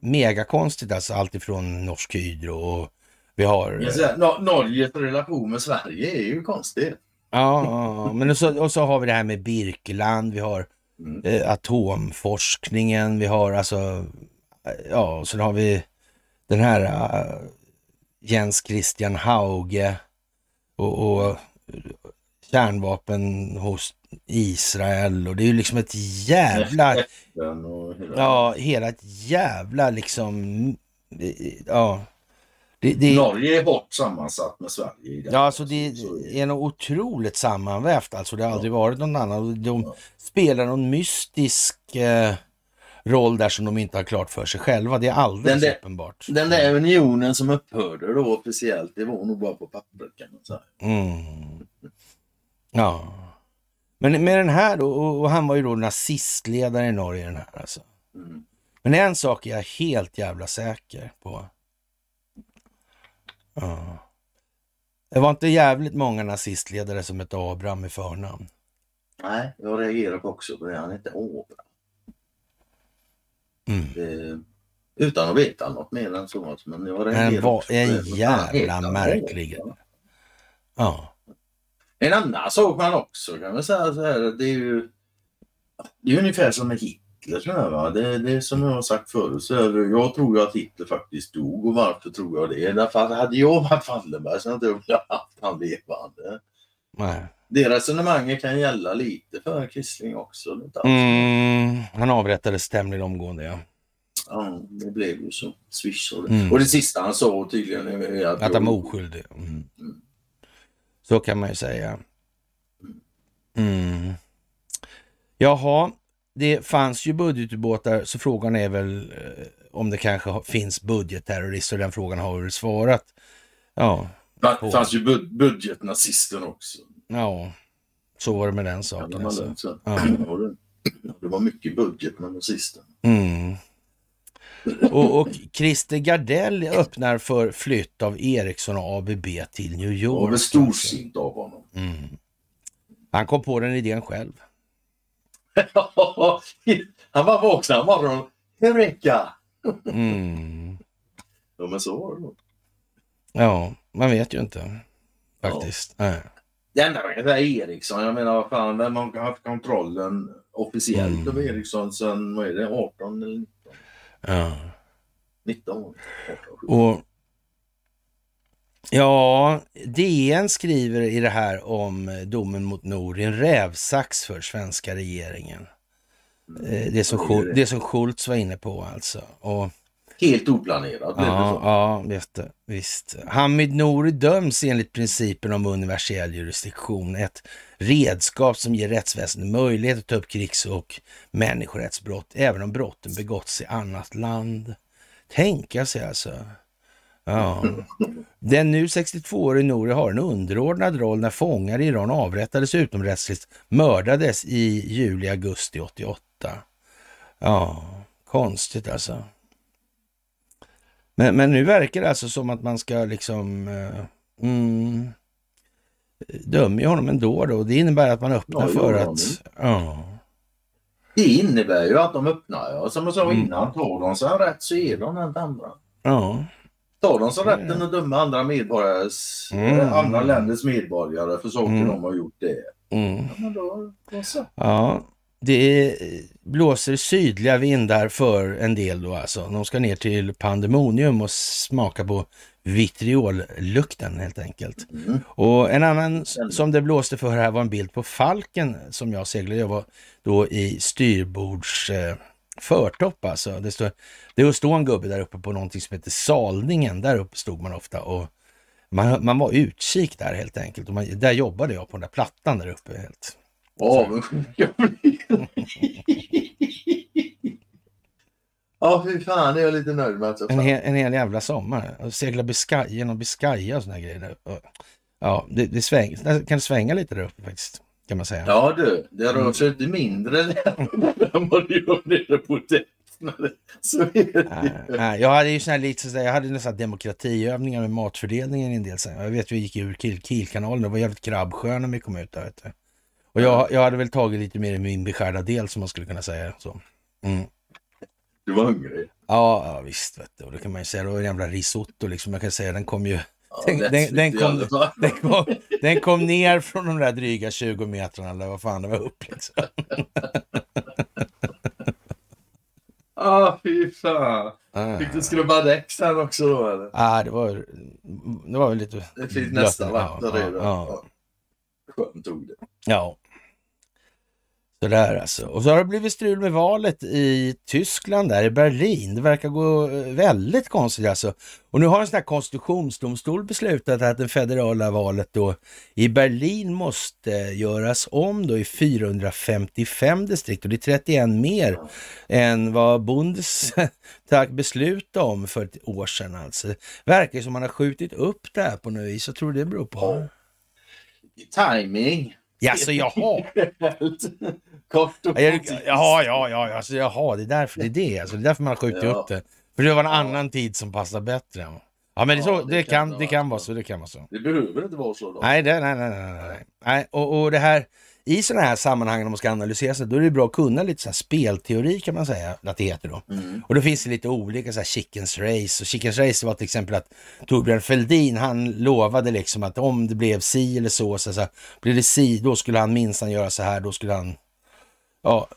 megakonstigt alltså alltifrån Norsk Hydro och vi har... Säga, Norges relation med Sverige är ju konstigt. Ja, ja men och så, och så har vi det här med Birkeland, vi har Mm. Eh, atomforskningen, vi har alltså, eh, ja, sen har vi den här uh, Jens Christian Hauge och, och kärnvapen hos Israel och det är ju liksom ett jävla... Ja, hela ett jävla liksom... Ja, det, det... Norge är hårt sammansatt med Sverige. ja, alltså det är något otroligt sammanvävt. Alltså det har aldrig ja. varit någon annan. De ja. spelar någon mystisk eh, roll där som de inte har klart för sig själva. Det är alldeles den där, uppenbart. Den där unionen som upphörde då officiellt, det var nog bara på pappret kan man säga. Mm. Ja. Men med den här då, och han var ju då nazistledare i Norge den här alltså. Mm. Men en sak är jag helt jävla säker på. Ja. Det var inte jävligt många nazistledare som hette Abraham i förnamn. Nej, jag reagerade också på det. Han hette Abraham. Mm. Det, utan att veta något mer än så. Alltså, men jag reagerade Men vad en jävla märklig... Ja. En annan sak man också kan man säga så här. Det är ju, det är ungefär som med Hitler Hitler så här. Va? Det, det är som jag har sagt förut, så här, jag tror ju att Hitler faktiskt dog och varför tror jag det? Därför att hade jag varit Wallenberg så hade jag inte haft han levande. Nej. Det resonemanget kan gälla lite för Quisling också. Mm, han avrättades tämligen omgående ja. Ja, det blev ju så. Swish och det. Mm. och det sista han sa tydligen är att... Att han var oskyldig. Mm. mm. Så kan man ju säga. Mm. Jaha, det fanns ju budgetubåtar, så frågan är väl eh, om det kanske finns budgetterrorister. Den frågan har du svarat. Ja. Det fanns ju bud budgetnazisten också. Ja, så var det med den saken. alltså. ja. Det var mycket budget med nazisten. Mm. Och, och Christer Gardell öppnar för flytt av Ericsson och ABB till New York. Det var väl storsint alltså. av honom. Mm. Han kom på den idén själv. han var vaksam han morgon. Eureka! mm. Ja, men så var det nog. Ja, man vet ju inte faktiskt. Ja. Det enda man kan säga Ericsson, jag menar vad fan, vem har haft kontrollen officiellt mm. över Ericsson sen, vad är det, 18 eller 19? Ja. 19 18, 18, 18. Och Ja, DN skriver i det här om eh, domen mot Nor en rävsax för svenska regeringen. Eh, mm. Det som, Schultz, det som Schultz var inne på alltså. Och, Helt oplanerat ja, Ja, vet du, visst. Hamid Nouri döms enligt principen om universell jurisdiktion. Ett redskap som ger rättsväsendet möjlighet att ta upp krigs och människorättsbrott, även om brotten begåtts i annat land. Tänka sig alltså. Ja. Den nu 62-årige Nouri har en underordnad roll när fångar i Iran avrättades utomrättsligt, mördades i juli-augusti 88. Ja, konstigt alltså. Men, men nu verkar det alltså som att man ska liksom... Eh, mm, dömer honom ändå då. Det innebär att man öppnar ja, för att... Ja. Det innebär ju att de öppnar, ja. Som jag sa mm. innan, mm. tar de sig rätt så är de den andra. Ja ta dem som rätten att döma andra medborgares, mm. Eh, andra länders medborgare för saker mm. de har gjort det. Mm. Ja, då, då ja, det blåser sydliga vindar för en del då alltså. De ska ner till pandemonium och smaka på vitriollukten helt enkelt. Mm. Och en annan som det blåste för här var en bild på Falken som jag seglade. Jag var då i styrbords eh, förtopp alltså. Det står det stod en gubbe där uppe på någonting som heter Salningen. Där uppe stod man ofta och man, man var utkik där helt enkelt. Och man, där jobbade jag på den där plattan där uppe. helt. Avundsjuk jag blir. Ja, fy fan, är jag lite nöjd med. Alltså. En, hel, en hel jävla sommar. Och segla Biscay, genom Biscaya och såna här grejer. ja, det, det sväng, kan det svänga lite där uppe faktiskt. Kan man säga. Ja du, det rör sig mm. lite mindre där än vad det gör nere på hotellet kostnader. Så äh, jag hade ju sån här, lite sådär, jag hade nästan demokratiövningar med matfördelningen i en del sen. Jag vet vi gick ur Kiel, Kielkanalen, det var jävligt krabbskön när vi kom ut där. Vet du. Och jag, jag hade väl tagit lite mer i min beskärda del som man skulle kunna säga. Så. Mm. Du var hungrig? Ja, ja visst. Vet du. Och det kan man ju säga, det var en jävla risotto liksom. Jag kan säga den kom ju Ja, den, den, kom, den, kom, den kom ner från de där dryga 20 metrarna eller vad fan det var upp liksom. Ah, fy fan. Ah. Fick du skrubba däck sen också då eller? ah, det var det var väl lite... Det fick nästan vatten ja, redan. Ja. Skönt tog det. Ja. Sådär alltså. Och så har det blivit strul med valet i Tyskland där, i Berlin. Det verkar gå eh, väldigt konstigt alltså. Och nu har en sån här konstitutionsdomstol beslutat att det federala valet då i Berlin måste göras om då i 455 distrikt och det är 31 mer än vad Bundestag beslutade om för ett år sedan alltså. Verkar som man har skjutit upp det här på något vis. Jag tror det beror på. Timing. Jaså, alltså, jaha. Kort och jag, ja, ja, ja, alltså, jaha, det är därför det är det. Alltså, det är därför man skjuter ja. upp det. För det var en ja. annan tid som passade bättre. Ja, men det, så, det, det kan, det kan vara så. Det kan vara så. Det behöver inte vara så. Då. Nej, det, nej, nej, nej, nej. nej. och, och det här i sådana här sammanhang när man ska analysera sig, då är det bra att kunna lite så spelteori kan man säga att det heter då. Mm. Och då finns det lite olika så här chickens race och chickens race var till exempel att Torbjörn Fälldin, han lovade liksom att om det blev si eller så, så, så här, blev det si, då skulle han minsann göra så här, då skulle han ja,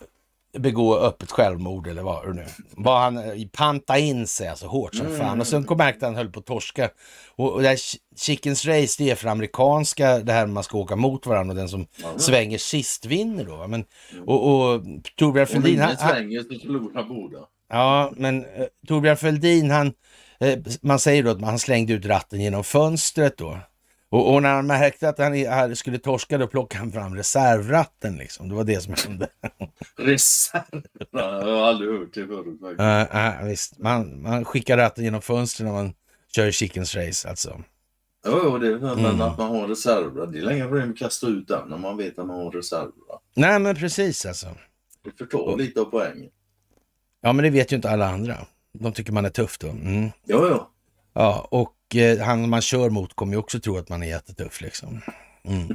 begå öppet självmord eller vad det nu var. Han eh, panta in sig alltså hårt som mm. fan. Och sen kom märkte han höll på att torska. Och, och det här Chickens Race, det är för amerikanska, det här man ska åka mot varandra och den som mm. svänger sist vinner då. Men, och, och Torbjörn Fälldin... Om ingen svänger så förlorar båda. Ja, men eh, Torbjörn Fälldin, han, eh, man säger då att han slängde ut ratten genom fönstret då. Och, och, när han märkte att han skulle torska då plockade han fram reservratten. Liksom. Det var det som hände. Reservratten? Jag har aldrig hört det förut. Uh, uh, visst. Man, man skickar ratten genom fönstren när man kör chickens race alltså. Jo, jo det, men mm. att man har reservratt. Det är länge problem att kasta ut den när man vet att man har reservratt. Nej, men precis alltså. Det förtar och, lite av poängen. Ja, men det vet ju inte alla andra. De tycker man är tuff då. Mm. Jo, jo. Ja, och Eh, han man kör mot kommer ju också tro att man är jättetuff liksom. Mm.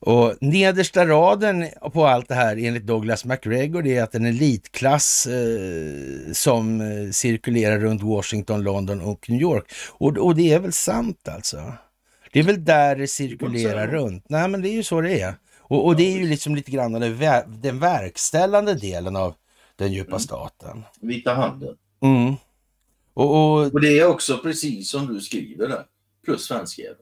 Och nedersta raden på allt det här enligt Douglas McGregor är att en elitklass eh, som eh, cirkulerar runt Washington, London och New York. Och, och det är väl sant alltså? Det är väl där det cirkulerar alltså- runt? Nej men det är ju så det är. Och, och det är ju liksom lite grann den, den verkställande delen av den djupa mm. staten. Vita handen. Mm. Och, och... och det är också precis som du skriver där, plus svenskjäveln.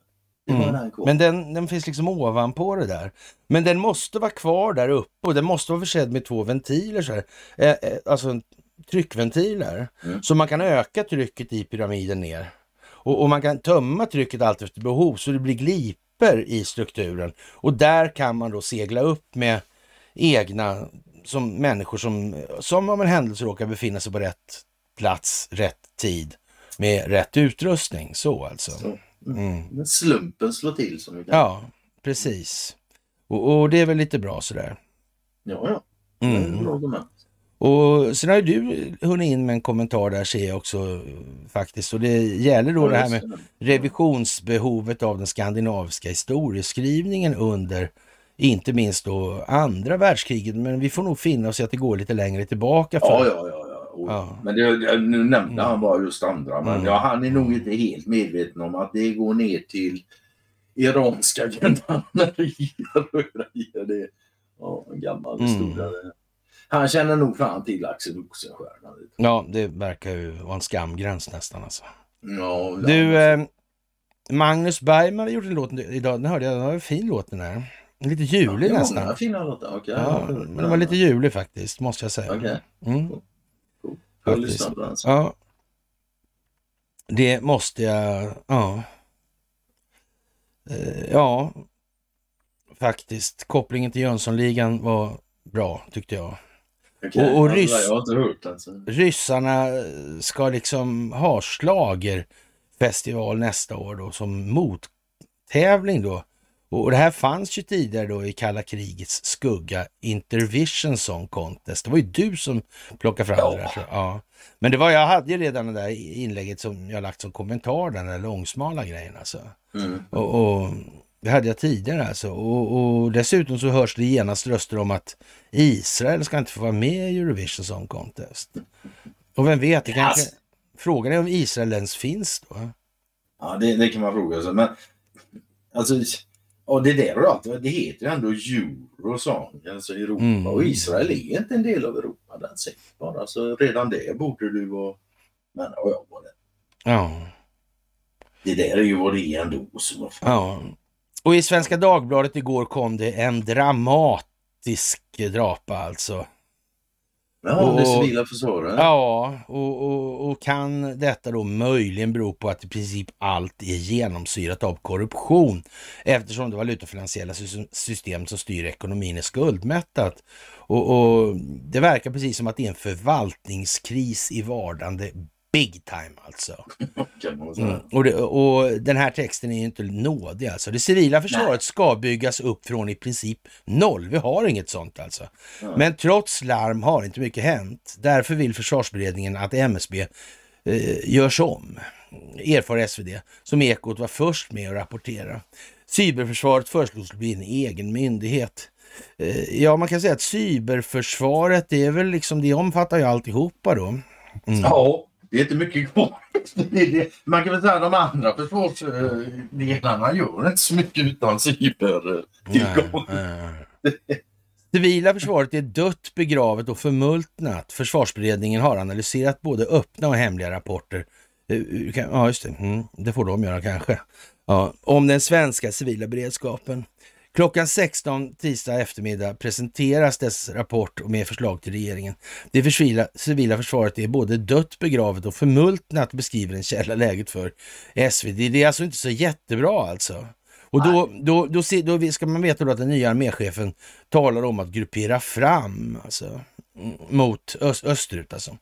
Mm. Men den, den finns liksom ovanpå det där. Men den måste vara kvar där uppe och den måste vara försedd med två ventiler, så här. Eh, eh, alltså tryckventiler. Mm. Så man kan öka trycket i pyramiden ner. Och, och man kan tömma trycket allt efter behov så det blir gliper i strukturen. Och där kan man då segla upp med egna som människor som, som av en händelse råkar befinna sig på rätt plats, rätt tid med rätt utrustning. Så alltså. Så. Mm. Slumpen slår till som vi kan. Ja, precis. Och, och, det är väl lite bra sådär. Ja, ja. Mm. och sen har ju du hunnit in med en kommentar där ser jag också faktiskt. Och det gäller då ja, det här med revisionsbehovet av den skandinaviska historieskrivningen under inte minst då andra världskriget. Men vi får nog finna oss i att det går lite längre tillbaka. För ja, ja, och, ja. Men det, nu nämnde mm. han bara just andra, men mm. ja, han är nog inte helt medveten om att det går ner till iranska gendarmerier. det är ja, en gammal mm. historia. Han känner nog fan till Axel Oxenstierna. Ja, det verkar ju vara en skamgräns nästan alltså. Ja, du, eh, Magnus Bergman har gjort en låt idag. Den hörde jag, den var en fin låt den här. Lite julig ja, nästan. Många fina låtar, okej. Okay. Ja, den var lite julig faktiskt, måste jag säga. Okay. Mm. Jag alltså. Ja. Det måste jag, ja. Eh, ja, faktiskt. Kopplingen till Jönssonligan var bra tyckte jag. Okay, och, och alltså, ryss... hört, alltså. ryssarna ska liksom ha slagerfestival nästa år då som mottävling då och det här fanns ju tidigare då i kalla krigets skugga, Intervision Song Contest. Det var ju du som plockade fram oh. det där. Ja. Men det var, jag hade ju redan det där inlägget som jag lagt som kommentar, den där långsmala grejen alltså. Mm. Och, och, det hade jag tidigare alltså. Och, och, dessutom så hörs det genast röster om att Israel ska inte få vara med i Eurovision Song Contest. Och vem vet, det kanske... Frågan är om Israel ens finns då? Ja, det, det kan man fråga sig. Men alltså, och det där och allt, det heter ju ändå eurozon, alltså Europa. Mm. Och Israel är inte en del av Europa, den sektorn. Alltså redan det borde du vara... Men och jag var det. Ja. Det där är ju vad det är ändå. Så ja. Och i Svenska Dagbladet igår kom det en dramatisk drapa alltså. Ja, och, det civila försvaret. Ja, och, och, och, kan detta då möjligen bero på att i princip allt är genomsyrat av korruption eftersom det valutafinansiella system som styr ekonomin är skuldmättat. Och, och det verkar precis som att det är en förvaltningskris i vardande Big time alltså. Mm. Och, det, och, den här texten är ju inte nådig alltså. Det civila försvaret Nej. ska byggas upp från i princip noll. Vi har inget sånt alltså. Nej. Men trots larm har inte mycket hänt. Därför vill försvarsberedningen att MSB eh, görs om, erfar SvD, som Ekot var först med att rapportera. Cyberförsvaret föreslås bli en egen myndighet. Eh, ja, man kan säga att cyberförsvaret, det är väl liksom, det omfattar ju alltihopa då. Mm. Ja, det är inte mycket kvar. Man kan väl säga att de andra försvarsdelarna gör inte så mycket utan cybertillgång. Civila försvaret är dött, begravet och förmultnat. Försvarsberedningen har analyserat både öppna och hemliga rapporter. Eh, eh, ja, just det. Mm, det får de göra kanske. Ja, om den svenska civila beredskapen. Klockan 16 tisdag eftermiddag presenteras dess rapport och med förslag till regeringen. Det civila försvaret är både dött, begravet och förmultnat, beskriver en källa läget för SVD. Det är alltså inte så jättebra alltså. Och då, då, då, då, då ska man veta att den nya arméchefen talar om att gruppera fram alltså, mot öst, österut. Alltså.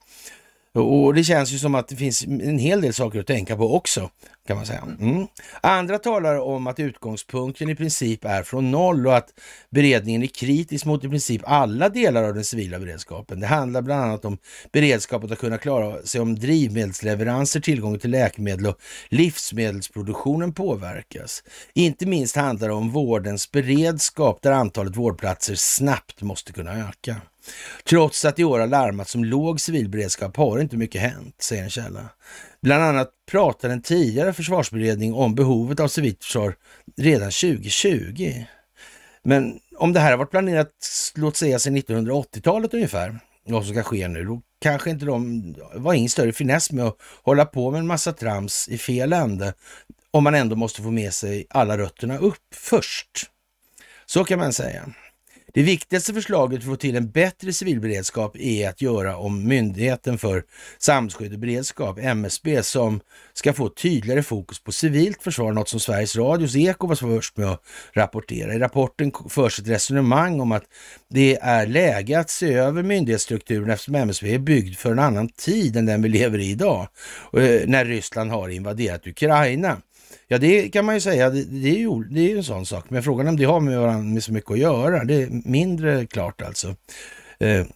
Och det känns ju som att det finns en hel del saker att tänka på också kan man säga. Mm. Andra talar om att utgångspunkten i princip är från noll och att beredningen är kritisk mot i princip alla delar av den civila beredskapen. Det handlar bland annat om beredskapet att kunna klara sig om drivmedelsleveranser, tillgången till läkemedel och livsmedelsproduktionen påverkas. Inte minst handlar det om vårdens beredskap där antalet vårdplatser snabbt måste kunna öka. Trots att i år har larmat som låg civilberedskap har inte mycket hänt, säger en källa. Bland annat pratade en tidigare försvarsberedning om behovet av civilt försvar redan 2020. Men om det här har varit planerat, låt säga sedan 1980-talet ungefär, vad som ska ske nu, då kanske inte de var ingen större finess med att hålla på med en massa trams i fel ände om man ändå måste få med sig alla rötterna upp först. Så kan man säga. Det viktigaste förslaget för att få till en bättre civilberedskap är att göra om Myndigheten för samhällsskydd och beredskap, MSB, som ska få tydligare fokus på civilt försvar, något som Sveriges Radios Eko var först med att rapportera. I rapporten förs ett resonemang om att det är läge att se över myndighetsstrukturen eftersom MSB är byggd för en annan tid än den vi lever i idag, eh, när Ryssland har invaderat Ukraina. Ja, det kan man ju säga. Det, det är ju det är en sån sak. Men frågan är om det har med varandra med så mycket att göra. Det är mindre klart alltså. Eh, eh,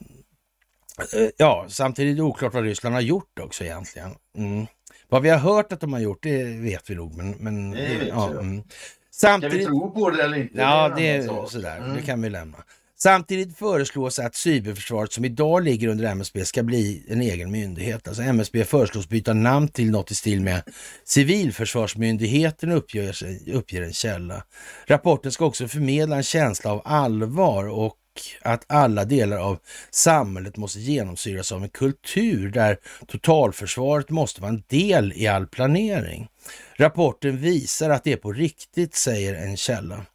ja, samtidigt är det oklart vad Ryssland har gjort också egentligen. Mm. Vad vi har hört att de har gjort, det vet vi nog. Men, men, det, vet ja, mm. Samtidigt... Kan vi tro på det eller inte? Ja, det är, det är sådär. Mm. Det kan vi lämna. Samtidigt föreslås att cyberförsvaret som idag ligger under MSB ska bli en egen myndighet. Alltså MSB föreslås byta namn till något i stil med Civilförsvarsmyndigheten uppger, uppger en källa. Rapporten ska också förmedla en känsla av allvar och att alla delar av samhället måste genomsyras av en kultur där totalförsvaret måste vara en del i all planering. Rapporten visar att det är på riktigt, säger en källa.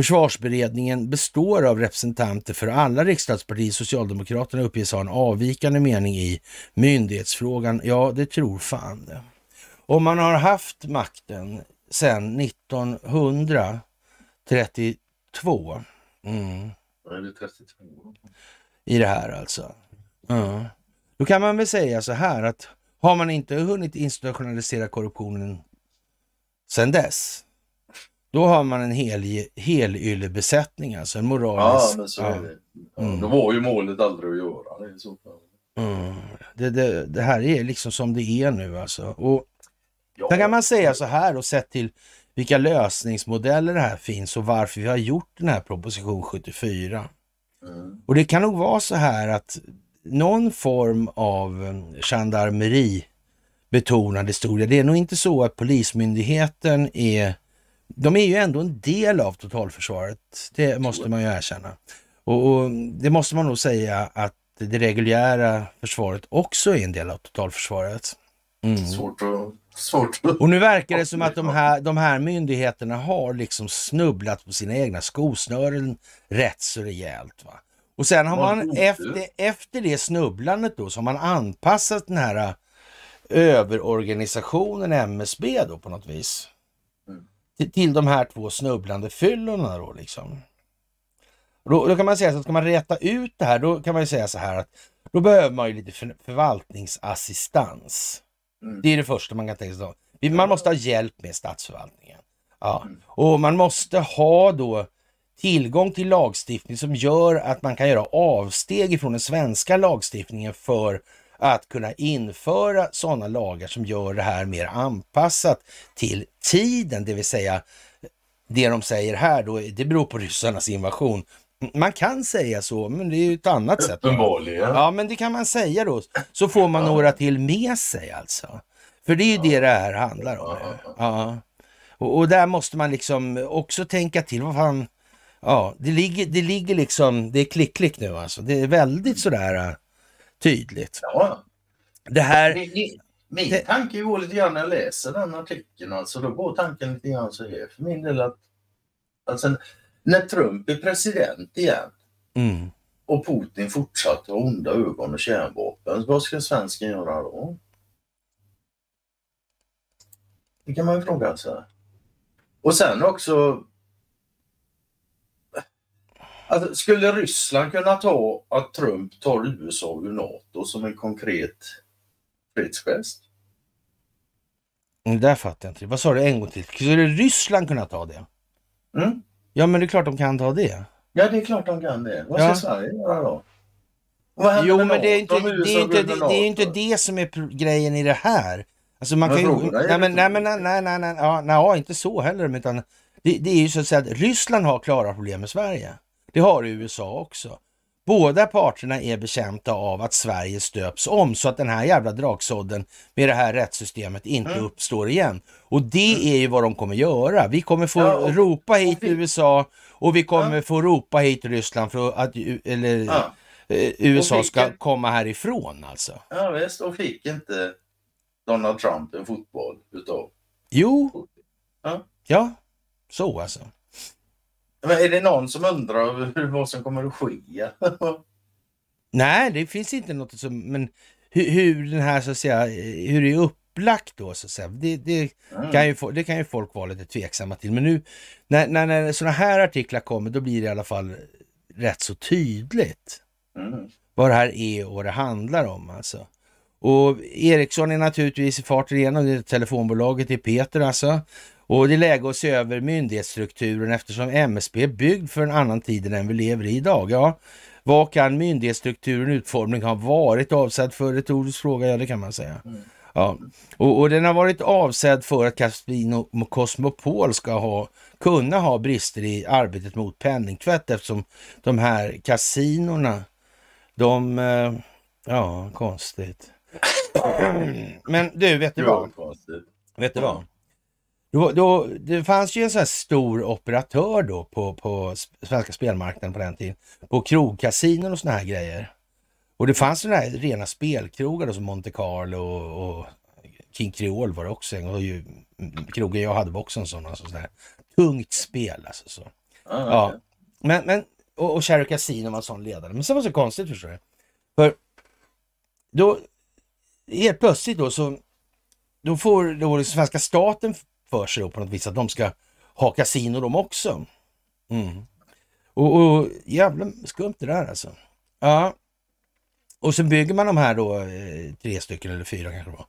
Försvarsberedningen består av representanter för alla riksdagspartier. Socialdemokraterna uppges ha en avvikande mening i myndighetsfrågan. Ja, det tror fan det. Om man har haft makten sedan 1932. Mm. I det här alltså. Mm. Då kan man väl säga så här att har man inte hunnit institutionalisera korruptionen sedan dess, då har man en hel, helyllebesättning alltså, en moralisk... Ja, men så är det. Ja. Mm. Då var ju målet aldrig att göra det i så fall. Mm. Det, det, det, här är liksom som det är nu alltså. Och ja. Sen kan man säga så här och sett till vilka lösningsmodeller det här finns och varför vi har gjort den här proposition 74. Mm. Och det kan nog vara så här att någon form av um, gendarmeri betonad historia. Det är nog inte så att Polismyndigheten är de är ju ändå en del av totalförsvaret. Det måste man ju erkänna. Och, och det måste man nog säga att det reguljära försvaret också är en del av totalförsvaret. Mm. Svårt att... Svårt. Och nu verkar det som att de här, de här myndigheterna har liksom snubblat på sina egna skosnören rätt så rejält. Va? Och sen har man efter, efter det snubblandet då så har man anpassat den här äh, överorganisationen MSB då på något vis till, de här två snubblande fyllorna då liksom. Då, då, kan man säga så att ska man rätta ut det här, då kan man säga så här att då behöver man ju lite för, förvaltningsassistans. Mm. Det är det första man kan tänka sig. Då. Man måste ha hjälp med statsförvaltningen. Ja. Mm. Och man måste ha då tillgång till lagstiftning som gör att man kan göra avsteg ifrån den svenska lagstiftningen för att kunna införa sådana lagar som gör det här mer anpassat till tiden, det vill säga det de säger här då, det beror på ryssarnas invasion. Man kan säga så, men det är ju ett annat sätt. Uppenbarligen. Ja, men det kan man säga då. Så får man några till med sig alltså. För det är ju det det här handlar om. Ja. Och, och där måste man liksom också tänka till. Vad fan, ja, det ligger, det ligger liksom, det är klick-klick nu alltså. Det är väldigt sådär tydligt. Ja. Det här... Det, min det... tanke går lite grann när jag läser den artikeln, alltså, då går tanken lite grann så här för min del att alltså, när Trump är president igen mm. och Putin fortsatt har onda ögon och kärnvapen, vad ska svensken göra då? Det kan man ju fråga sig. Och sen också Alltså, skulle Ryssland kunna ta att Trump tar USA ur NATO som en konkret fredsgest? Det mm, Där fattar jag inte. Vad sa du en gång till? Skulle Ryssland kunna ta det? Mm? Ja, men det är klart de kan ta det. Ja, det är klart de kan det. Vad ska ja. Sverige göra då? Jo, men det är, inte, det, är inte, det, det är inte det som är grejen i det här. Alltså man men kan ju... Nej, men, nej, men, nej, nej, nej, nej, nej, nej, inte så heller. Utan det, det är ju så att säga att Ryssland har klara problem med Sverige. Det har USA också. Båda parterna är bekämta av att Sverige stöps om så att den här jävla dragsådden med det här rättssystemet inte mm. uppstår igen. Och det mm. är ju vad de kommer göra. Vi kommer få ja, och, ropa hit och vi, USA och vi kommer ja. få ropa hit Ryssland för att eller, ja. Eh, USA ska komma härifrån alltså. Ja visst, och fick inte Donald Trump en fotboll utav? Jo, ja, ja så alltså. Men är det någon som undrar vad som kommer att ske? Nej, det finns inte något som... Men hur, hur, den här så att säga, hur det är upplagt då så att säga. Det, det mm. kan ju, det kan ju folk vara lite tveksamma till. Men nu när, när, när sådana här artiklar kommer då blir det i alla fall rätt så tydligt. Mm. Vad det här är och vad det handlar om alltså. Och Ericsson är naturligtvis i farten igenom, det är telefonbolaget, det är Peter alltså. Och det är läge att se över myndighetsstrukturen eftersom MSB är byggd för en annan tid än den vi lever i idag. Ja, vad kan myndighetsstrukturen utformning ha varit avsedd för? Retorisk fråga, ja det kan man säga. Mm. Ja. Och, och, den har varit avsedd för att Casino Cosmopol ska ha, kunna ha brister i arbetet mot penningtvätt eftersom de här kasinorna, de... Eh, ja, konstigt. Men du, vet du vad? Vet du vad? Då, då, det fanns ju en sån här stor operatör då på, på svenska spelmarknaden på den tiden. På krogkasinon och såna här grejer. Och det fanns såna här rena spelkrogar då, som Monte Carlo och, och King Creole var det också en och ju, mm, krogen jag hade var också en sån. Alltså, sån här. Tungt spel alltså. Så. Ah, ja. men, men, och, och Cherry Casino var en sån ledare. Men sen var det så konstigt förstår du. För då, helt plötsligt då så då får då svenska staten för sig då på något vis att de ska ha kasino de också. Mm. Och, och jävla skumt det där alltså. Ja. Och så bygger man de här då, eh, tre stycken eller fyra kanske det var,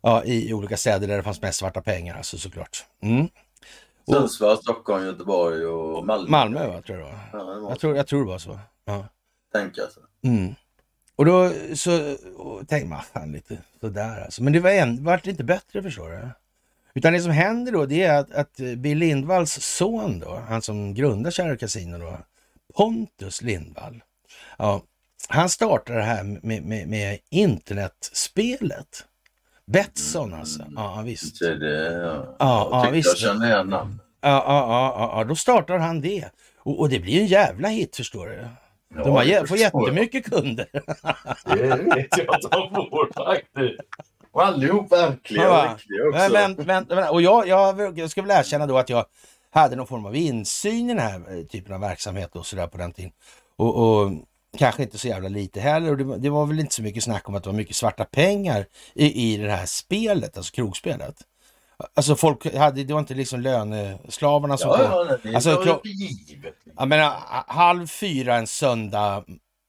ja, i olika städer där det fanns mest svarta pengar alltså såklart. Mm. Sundsvall, Stockholm, Göteborg och Malmö. Malmö va, tror jag det var. Ja, det Jag, tror, jag tror det var så. Ja. Tänk alltså. Mm. Och då så tänkte man, fan lite sådär alltså. Men det var en, vart det inte bättre förstår du? Utan det som händer då det är att, att Bill Lindvalls son då, han som grundar Kärr Casino då, Pontus Lindvall. Ja, han startar det här med, med, med internetspelet. Betsson alltså. Ja, visst. Det, det, ja. Ja, ja, visst. jag känner igen namnet. Ja, ja, ja, ja, då startar han det. Och, och det blir en jävla hit förstår du. De har, ja, får jättemycket jag. kunder. Det vet jag att de får faktiskt. Och allihop verkliga och riktiga också. Men, men, men, och jag, jag, jag ska väl erkänna då att jag hade någon form av insyn i den här eh, typen av verksamhet och sådär på den tiden. Och, och, kanske inte så jävla lite heller. Och det, det, var väl inte så mycket snack om att det var mycket svarta pengar i, i det här spelet, alltså krogspelet. Alltså folk hade, det var inte liksom löneslavarna som ja, kom. Ja, det alltså, var givet. Jag menar, eh, halv fyra en söndag,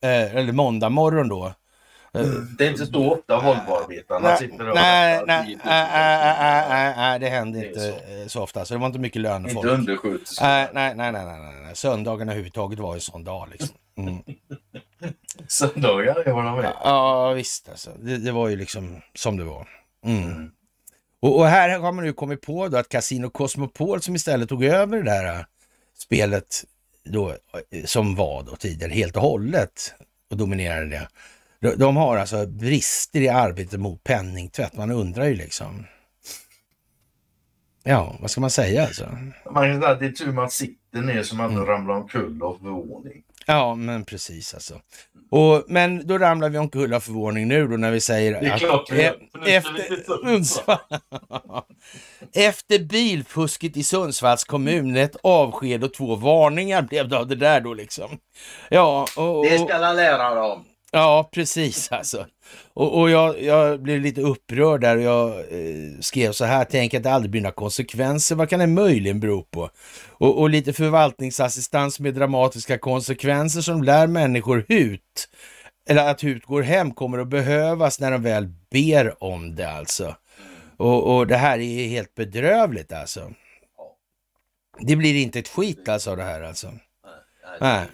eh, eller måndag morgon då, Eh, det är inte så ofta Volvoarbetarna nej, sitter och... Nej, nej, nej, nej, det händer inte eh, så. ofta. Så det var inte mycket lön Inte undersköterskor. Nej, nej, nej, nej, nej. Söndagarna överhuvudtaget var ju sån dag liksom. Mm. Söndagar, jag håller med. Ja, visst alltså. Det, var ju liksom som det var. Mm. Mm. Och, här har man nu kommit på då att Casino Cosmopol som istället tog över det där eh, spelet då, som var då tidigare helt och hållet och dominerade det de, har alltså brister i arbetet mot penningtvätt. Man undrar ju liksom. Ja, vad ska man säga alltså? Man kan säga det är tur man sitter ner så man inte mm. ramlar omkull av förvåning. Ja, men precis alltså. Och, men då ramlar vi omkull av förvåning nu då när vi säger... Det är klart vi gör, efter, efter bilfusket i Sundsvalls kommun, ett avsked och två varningar blev det av det där då liksom. Ja, och, och, det ska alla lära dem. Ja, precis alltså. Och, och jag, jag, blev lite upprörd där och jag eh, skrev så här, tänk att det aldrig blir några konsekvenser, vad kan det möjligen bero på? Och, och lite förvaltningsassistans med dramatiska konsekvenser som lär människor hut, eller att hut går hem, kommer att behövas när de väl ber om det alltså. Och, och det här är helt bedrövligt alltså. Det blir inte ett skit alltså det här alltså. Nej.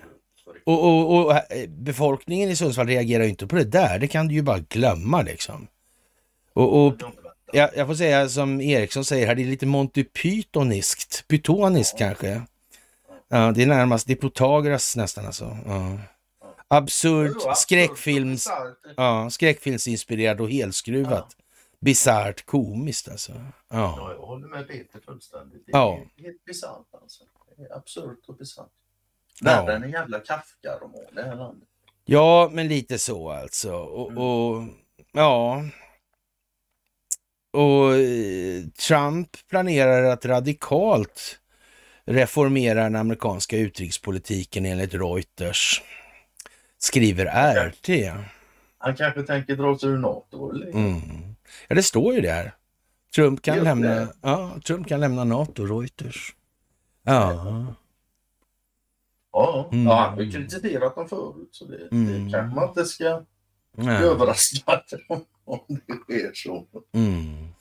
Och, och, och, eh, befolkningen i Sundsvall reagerar ju inte på det där. Det kan du ju bara glömma liksom. Och, och jag, jag, får säga som Eriksson säger här, det är lite Monty Pythoniskt. Pythoniskt kanske. Ja, det är närmast, det är Protagoras nästan alltså. Ja. Absurd, skräckfilms, ja, skräckfilmsinspirerad och helskruvat. Bisarrt komiskt alltså. Ja. jag håller med Peter fullständigt. Det är ja. helt bisarrt alltså. Absurt och bisarrt. Värre än en jävla Kafka-roman det här landet. Ja, men lite så alltså. Och, mm. ja... Och eh, Trump planerar att radikalt reformera den amerikanska utrikespolitiken enligt Reuters. Skriver RT. Han kanske tänker dra sig ur NATO. Mm. Ja, det står ju där. Trump kan, lämna, ja, Trump kan lämna NATO, Reuters. Ja. Ja, mm. ja han har ju kritiserat dem förut så det, mm. det kanske man inte ska bli överraskad om, det sker så. Mm. mm.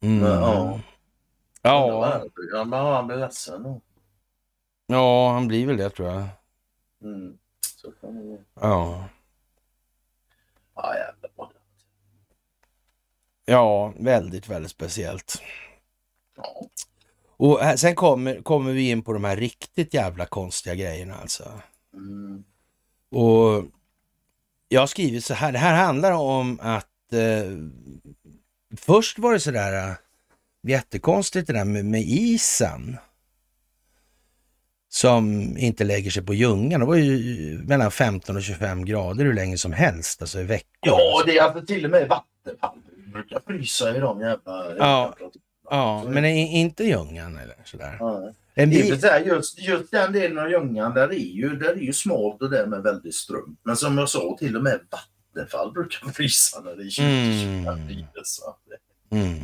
Men, ja. Ja. men han blir ledsen då. Ja, han blir väl det tror jag. Mm. Så kan det Ja. Ja, jävlar. Ja, väldigt, väldigt speciellt. Ja. Och här, eh, sen kommer, kommer vi in på de här riktigt jävla konstiga grejerna alltså. Mm. Och jag har skrivit så här, det här handlar om att eh, först var det sådär äh, eh, jättekonstigt det där med, med isen som inte lägger sig på ljungan. Det var ju eh, mellan 15 och 25 grader hur länge som helst, alltså i veckor. Ja, det är alltså till och med Vattenfall brukar frysa i de jävla... Ja. Jävla. Ja, men inte Ljungan eller sådär. Ja. Givet är just, just den delen av Ljungan där är ju, där är ju smalt och där med väldigt strömt. Men som jag sa, till och med Vattenfall brukar frysa när det är 20 mm. så. Mm.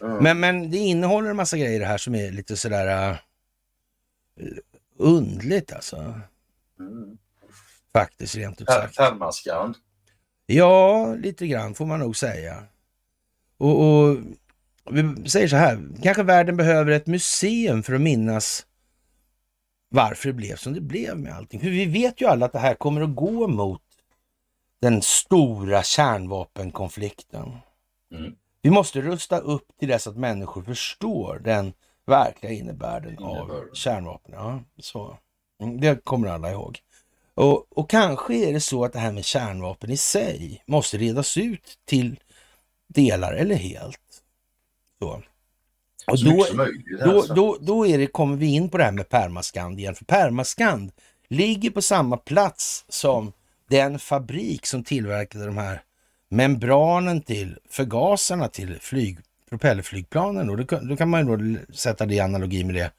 Ja. Men, men det innehåller en massa grejer här som är lite sådär uh, undligt alltså. Mm. Faktiskt rent ut sagt. Termaskand. Ja, lite grann får man nog säga. och, och vi säger så här, kanske världen behöver ett museum för att minnas varför det blev som det blev med allting. För vi vet ju alla att det här kommer att gå mot den stora kärnvapenkonflikten. Mm. Vi måste rusta upp till dess att människor förstår den verkliga innebörden av kärnvapen. Ja, så. Mm, det kommer alla ihåg. Och, och, kanske är det så att det här med kärnvapen i sig måste redas ut till delar eller helt. Då. Och då, möjligt, då, då, då är det, kommer vi in på det här med Permaskand igen. För Permaskand ligger på samma plats som den fabrik som tillverkade de här membranen till förgasarna till flyg, propellerflygplanen. Och då, då kan man ju då sätta det i analogi med det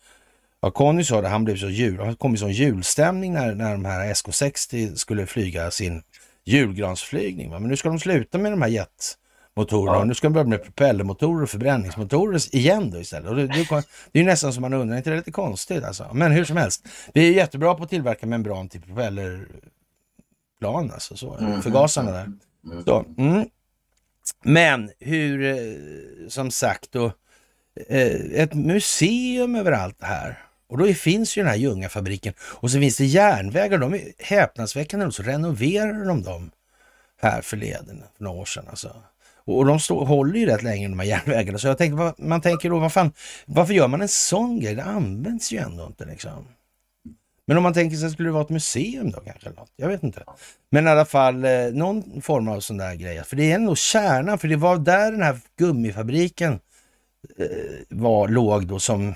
vad Conny sa, det, han blev så jul, han kom i sån julstämning när, när de här SK60 skulle flyga sin julgransflygning. Men nu ska de sluta med de här jet motorerna. Ja. Och nu ska de börja med propellermotorer och förbränningsmotorer igen då istället. Och det, det, det är nästan som man undrar, inte det är lite konstigt alltså? Men hur som helst, vi är jättebra på att tillverka membran till propellerplan alltså, så, mm. förgasarna där. Mm. Så, mm. Men hur, eh, som sagt då, eh, ett museum överallt det här. Och då finns ju den här Ljungafabriken och så finns det järnvägar. De är häpnadsväckande nog så renoverade de dem här förleden, för några år sedan alltså. Och de stå, håller ju rätt länge de här järnvägarna. Så jag tänkte, man tänker då, vad fan, varför gör man en sån grej? Det används ju ändå inte liksom. Men om man tänker sig, skulle det vara ett museum då kanske? Något? Jag vet inte. Men i alla fall eh, någon form av sån där grej. För det är ändå kärnan, för det var där den här gummifabriken eh, var, låg då som...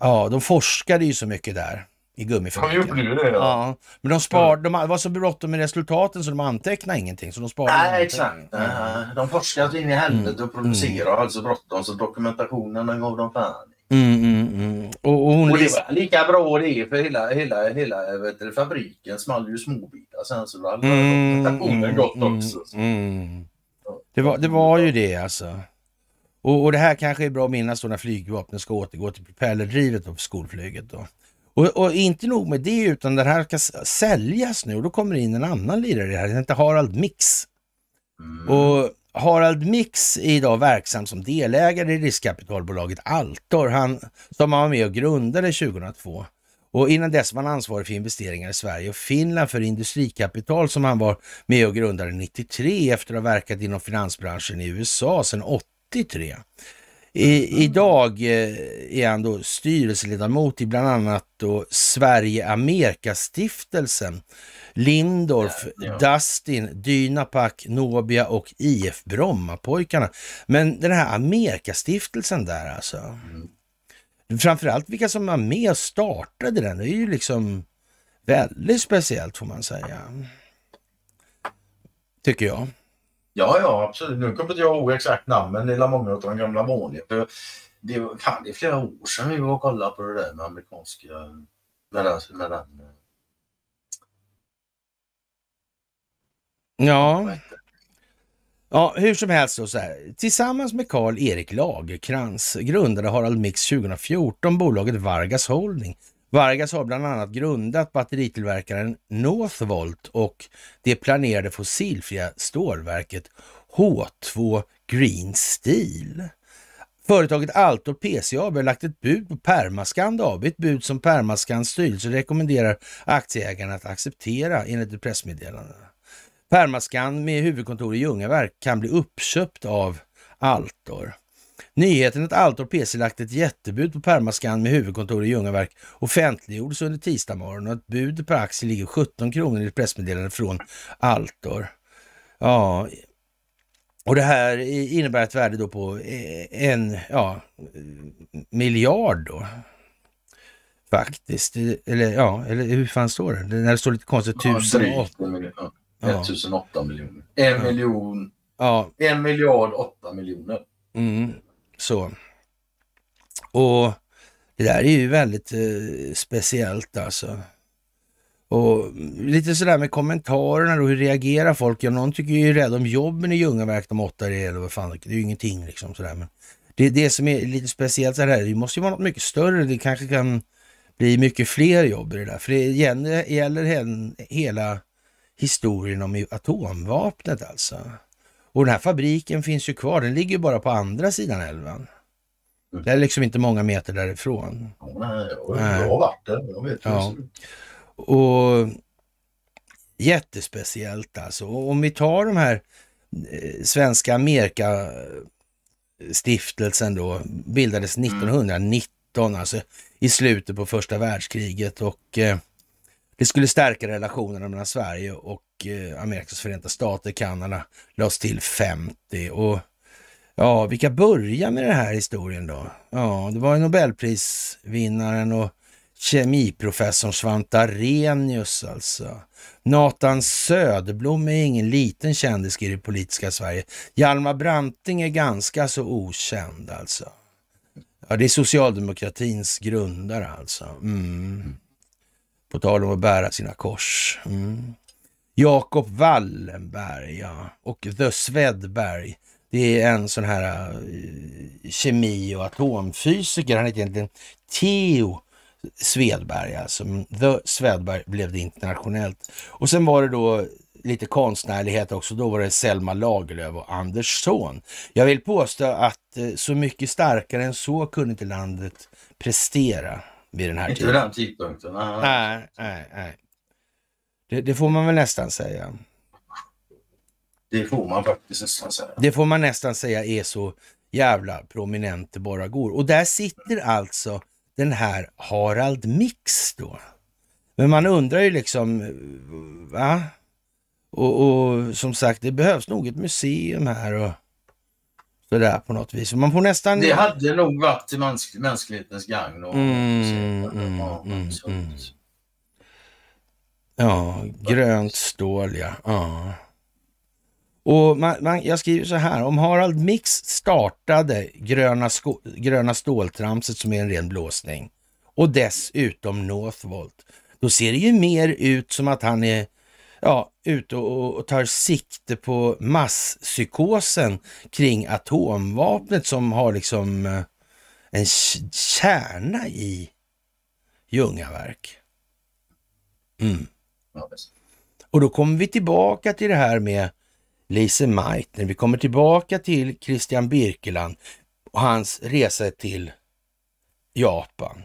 Ja, de forskade ju så mycket där i gummifabriken. Ja, gjorde det? Ja. ja. Men de sparade, de var så bråttom med resultaten så de antecknade ingenting. Så de sparade Nej, exakt. Mm. De forskar in i helvete mm, och mm. producerar mm. alltså bråttom så dokumentationen gav de fan mm, mm, mm. Och, och, hon och det var lika bra det för hela, hela, hela vet du, fabriken small ju småbitar sen så hade mm, dokumentationen mm, gått också. Det, var, det var ju det alltså. Och, och det här kanske är bra att minnas då när flygvapnet ska återgå till propellerdrivet då för skolflyget då. Och, och, inte nog med det, utan det här ska säljas nu och då kommer det in en annan lirare här, den heter Harald Mix. Mm. Och Harald Mix är idag verksam som delägare i riskkapitalbolaget Altor, han, som han var med och grundade 2002. Och innan dess var han ansvarig för investeringar i Sverige och Finland för industrikapital som han var med och grundade 93 efter att ha verkat inom finansbranschen i USA sedan 83. I, idag eh, är han då styrelseledamot i bland annat då Sverige-Amerika-stiftelsen, Lindorf, ja, ja. Dustin, Dynapack, Nobia och IF Bromma-pojkarna. Men den här Amerika-stiftelsen där alltså. Mm. Framförallt vilka som var med och startade den, det är ju liksom väldigt speciellt får man säga. Tycker jag. Ja, ja, absolut. Nu kommer inte jag ihåg exakt namnen, det är många av de gamla vanliga. det, är flera år sedan vi var och kollade på det där med amerikanska... Med den, med den eh, Ja. Ja, hur som helst då, så här. Tillsammans med Karl Erik Lagerkrans grundade Harald Mix 2014 bolaget Vargas Holding Vargas har bland annat grundat batteritillverkaren Northvolt och det planerade fossilfria stålverket H2 Green Steel. Företaget Altor PC AB har lagt ett bud på Permascand AB, ett bud som Permaskands styrelse rekommenderar aktieägarna att acceptera enligt ett pressmeddelande. Permascand med huvudkontor i Ljungaverk kan bli uppköpt av Altor. Nyheten att Altor PC lagt ett jättebud på Permascan med huvudkontor i Ljungaverk offentliggjordes under tisdag morgon och ett bud på aktie ligger 17 kronor i ett pressmeddelande från Altor. Ja, och det här innebär ett värde då på eh, en ja, miljard då. Faktiskt, eller ja, eller hur fan står det? När det står lite konstigt, 1008. Ja, 1008 miljoner. En miljon, ja. en miljard åtta miljoner. Mm. Så. Och det där är ju väldigt eh, speciellt alltså. Och lite sådär med kommentarerna då, hur reagerar folk? Ja, någon tycker ju rädd om jobben i Ljungaverk de åtta eller vad fan, det är ju ingenting liksom sådär. Men det, det som är lite speciellt så här, det måste ju vara något mycket större, det kanske kan bli mycket fler jobb i det där. För det gäller, gäller hela historien om atomvapnet alltså. Och den här fabriken finns ju kvar, den ligger ju bara på andra sidan älven. Det är liksom inte många meter därifrån. Nej, och det har varit där. Jag vet ja. Och Jättespeciellt alltså. om vi tar de här eh, Svenska Amerika stiftelsen då bildades 1919, mm. alltså i slutet på första världskriget och eh, det skulle stärka relationerna mellan Sverige och eh, Amerikas förenta stater. Kanada lades till 50 och ja, vilka börjar med den här historien då? Ja, det var Nobelprisvinnaren och kemiprofessorn Svante Arrhenius alltså. Nathan Söderblom är ingen liten kändis i det politiska Sverige. Hjalmar Branting är ganska så okänd alltså. Ja, det är socialdemokratins grundare alltså. Mm. På tal om att bära sina kors. Mm. Jakob Wallenberg ja. och The Swedberg. Det är en sån här uh, kemi och atomfysiker. Han heter egentligen Theo Svedberg alltså. The Svedberg blev det internationellt. Och sen var det då lite konstnärlighet också. Då var det Selma Lagerlöf och Andersson. Jag vill påstå att eh, så mycket starkare än så kunde inte landet prestera vid den här tiden. Inte vid den tidpunkten. Nej, nej, nej. Det, får man väl nästan säga. Det får man faktiskt nästan säga. Det får man nästan säga är så jävla prominent det bara går. Och där sitter alltså den här Harald Mix då. Men man undrar ju liksom, eh, va? Och, och som sagt, det behövs nog ett museum här och sådär på något vis. Man får nästan... Det hade nog varit till mäns mänsklighetens gagn. Mm, mm, ja, mm, mm, mm, mm, ja, grönt stål ja. ja. Och man, man, jag skriver så här, om Harald Mix startade gröna, gröna ståltramset som är en ren blåsning och dessutom Northvolt, då ser det ju mer ut som att han är ja, ute och, och tar sikte på masspsykosen kring atomvapnet som har liksom eh, en kärna i Ljungaverk. Mm. Och då kommer vi tillbaka till det här med Lise Meitner. Vi kommer tillbaka till Christian Birkeland och hans resa till Japan.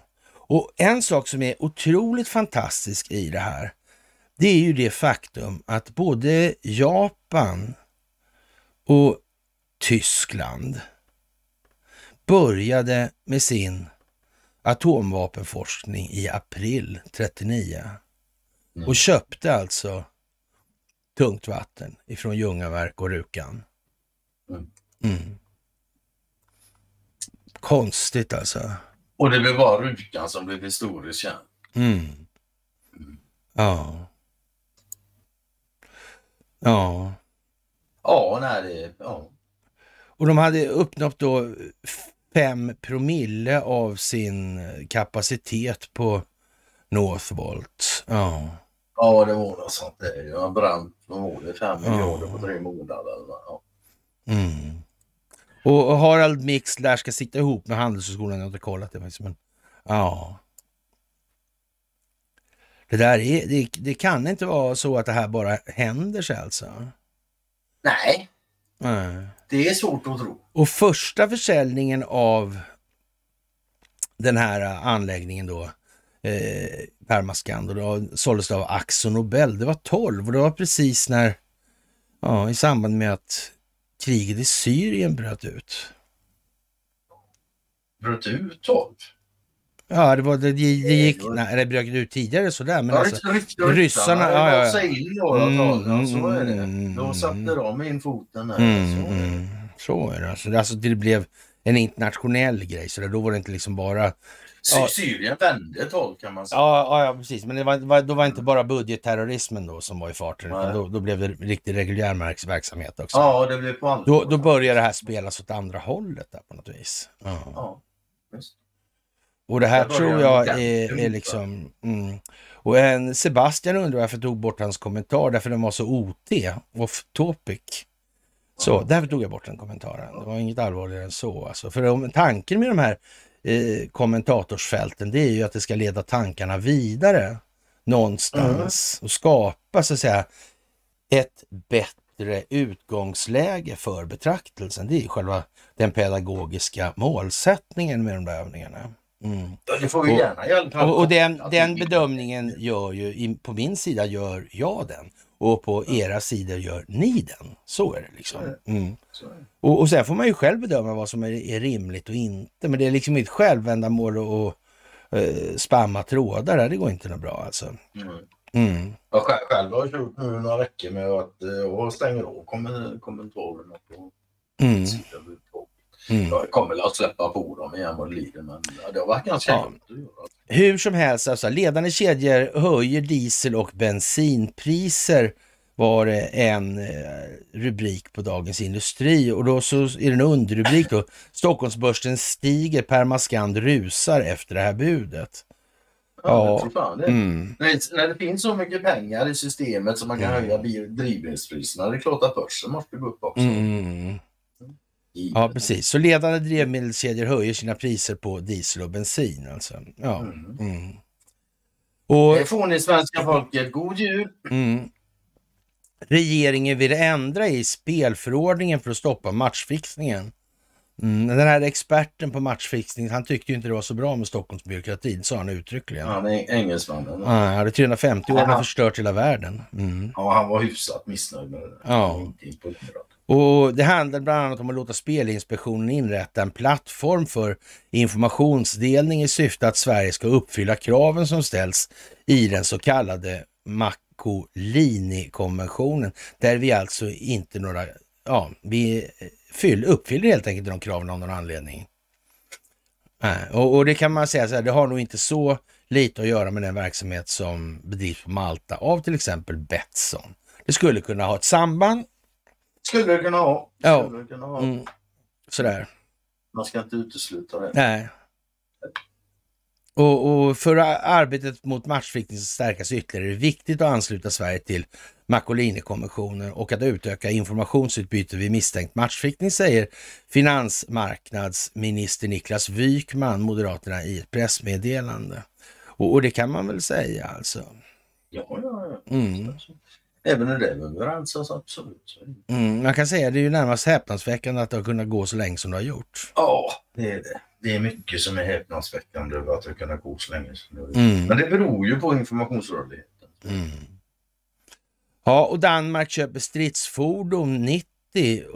Och en sak som är otroligt fantastisk i det här, det är ju det faktum att både Japan och Tyskland började med sin atomvapenforskning i april 39 mm. och köpte alltså tungt vatten ifrån Ljungaverk och Rukan. Mm. mm. Konstigt alltså. Och det var Rukan som blev historiskt känd. Mm. mm. Ja. Ja. Ja, nej, det, ja. Och de hade uppnått då 5 promille av sin kapacitet på Northvolt. Ja. Ja, det var något sånt där. Det var brant, vad var det, 5 på tre månader. Ja. Mm. Och Harald Mix lär ska sitta ihop med Handelshögskolan, jag har inte kollat det Men, ja. Det, där är, det, det, kan inte vara så att det här bara händer sig alltså? Nej. Mm. Det är svårt att tro. Och första försäljningen av den här anläggningen då, eh, Permascand, då såldes det av Axo Nobel. Det var 12 och det var precis när, ja, i samband med att kriget i Syrien bröt ut. Bröt ut 12? Ja, det, var, det, det gick, nej, det bröt ut tidigare sådär, men ja, alltså, rykt, ryssarna... Ja, ja, ja. in i mm, alltså, mm, så är det. Mm, då satte de in foten där. så, är det. så är alltså, det. Alltså, det blev en internationell grej, så då var det inte liksom bara... Ja. Syrien vände ett håll kan man säga. Ja, ja precis. Men det var, då var inte bara budgetterrorismen då som var i farten. Utan då, då, blev det riktig reguljär verksamhet också. Ja, det blev på andra då, då började det här spelas åt andra hållet där på något vis. Ja, ja just. Och det här tror jag är, är liksom... Mm. Och en Sebastian undrar varför jag tog bort hans kommentar, därför den var så OT, off topic. Så därför tog jag bort den kommentaren. Det var inget allvarligare än så. Alltså. För om, tanken med de här eh, kommentatorsfälten, det är ju att det ska leda tankarna vidare någonstans mm. och skapa så att säga ett bättre utgångsläge för betraktelsen. Det är ju själva den pedagogiska målsättningen med de där övningarna. Mm. Det får vi gärna hjälpa. Och, och den, den, bedömningen gör ju, på min sida gör jag den och på era sidor gör ni den. Så är det liksom. Mm. Och, och sen får man ju själv bedöma vad som är, är rimligt och inte. Men det är liksom mitt självändamål att och eh, spamma trådar här. Det går inte något bra alltså. Mm. Jag själv har gjort nu några veckor med att eh, jag stänger av kommentarerna kommentarer. Mm. Mm. Jag kommer att släppa på dem igen vad det lider, men det har varit ganska ja. Hur som helst, alltså, ledande kedjor höjer diesel och bensinpriser var det en eh, rubrik på Dagens Industri och då så är det en underrubrik då. Stockholmsbörsen stiger, Permaskand rusar efter det här budet. Ja, ja. Det, mm. när, det, när, det, finns så mycket pengar i systemet som man kan mm. höja drivmedelspriserna, det är klart att börsen måste gå upp också. Mm. Ja, precis. Så ledande mm. drivmedelskedjor höjer sina priser på diesel och bensin alltså. Ja. Mm. mm. Och... Det får ni svenska folket. God jul! Mm. Regeringen vill ändra i spelförordningen för att stoppa matchfixningen. Mm. Den här experten på matchfixning, han tyckte ju inte det var så bra med Stockholmsbyråkratin, sa han uttryckligen. Han är engelsman. han hade 350 år och förstört hela världen. Mm. Ja, han var hyfsat missnöjd med det. Där. Ja. Och det handlar bland annat om att låta Spelinspektionen inrätta en plattform för informationsdelning i syfte att Sverige ska uppfylla kraven som ställs i den så kallade Makolini-konventionen, där vi alltså inte några, ja, vi fyll, uppfyller helt enkelt de kraven av någon anledning. Eh, och, och, det kan man säga så här, det har nog inte så lite att göra med den verksamhet som bedrivs på Malta av till exempel Betsson. Det skulle kunna ha ett samband, skulle det kunna ha. Ja. det kunna ha. Mm. Sådär. Man ska inte utesluta det. Nej. Och, och för arbetet mot matchviktning ska stärkas ytterligare är det viktigt att ansluta Sverige till macolini konventionen och att utöka informationsutbyte vid misstänkt matchviktning, säger finansmarknadsminister Niklas Wykman, Moderaterna, i ett pressmeddelande. Och, och det kan man väl säga alltså? Ja, ja, ja. Mm. Även under leverans, alltså absolut. Mm, man kan säga det är ju närmast häpnadsväckande att det har kunnat gå så länge som det har gjort. Ja, det är det. Det är mycket som är häpnadsväckande över att det har kunnat gå så länge som det har gjort. Mm. Men det beror ju på informationsrörligheten. Mm. Ja, och Danmark köper stridsfordon 90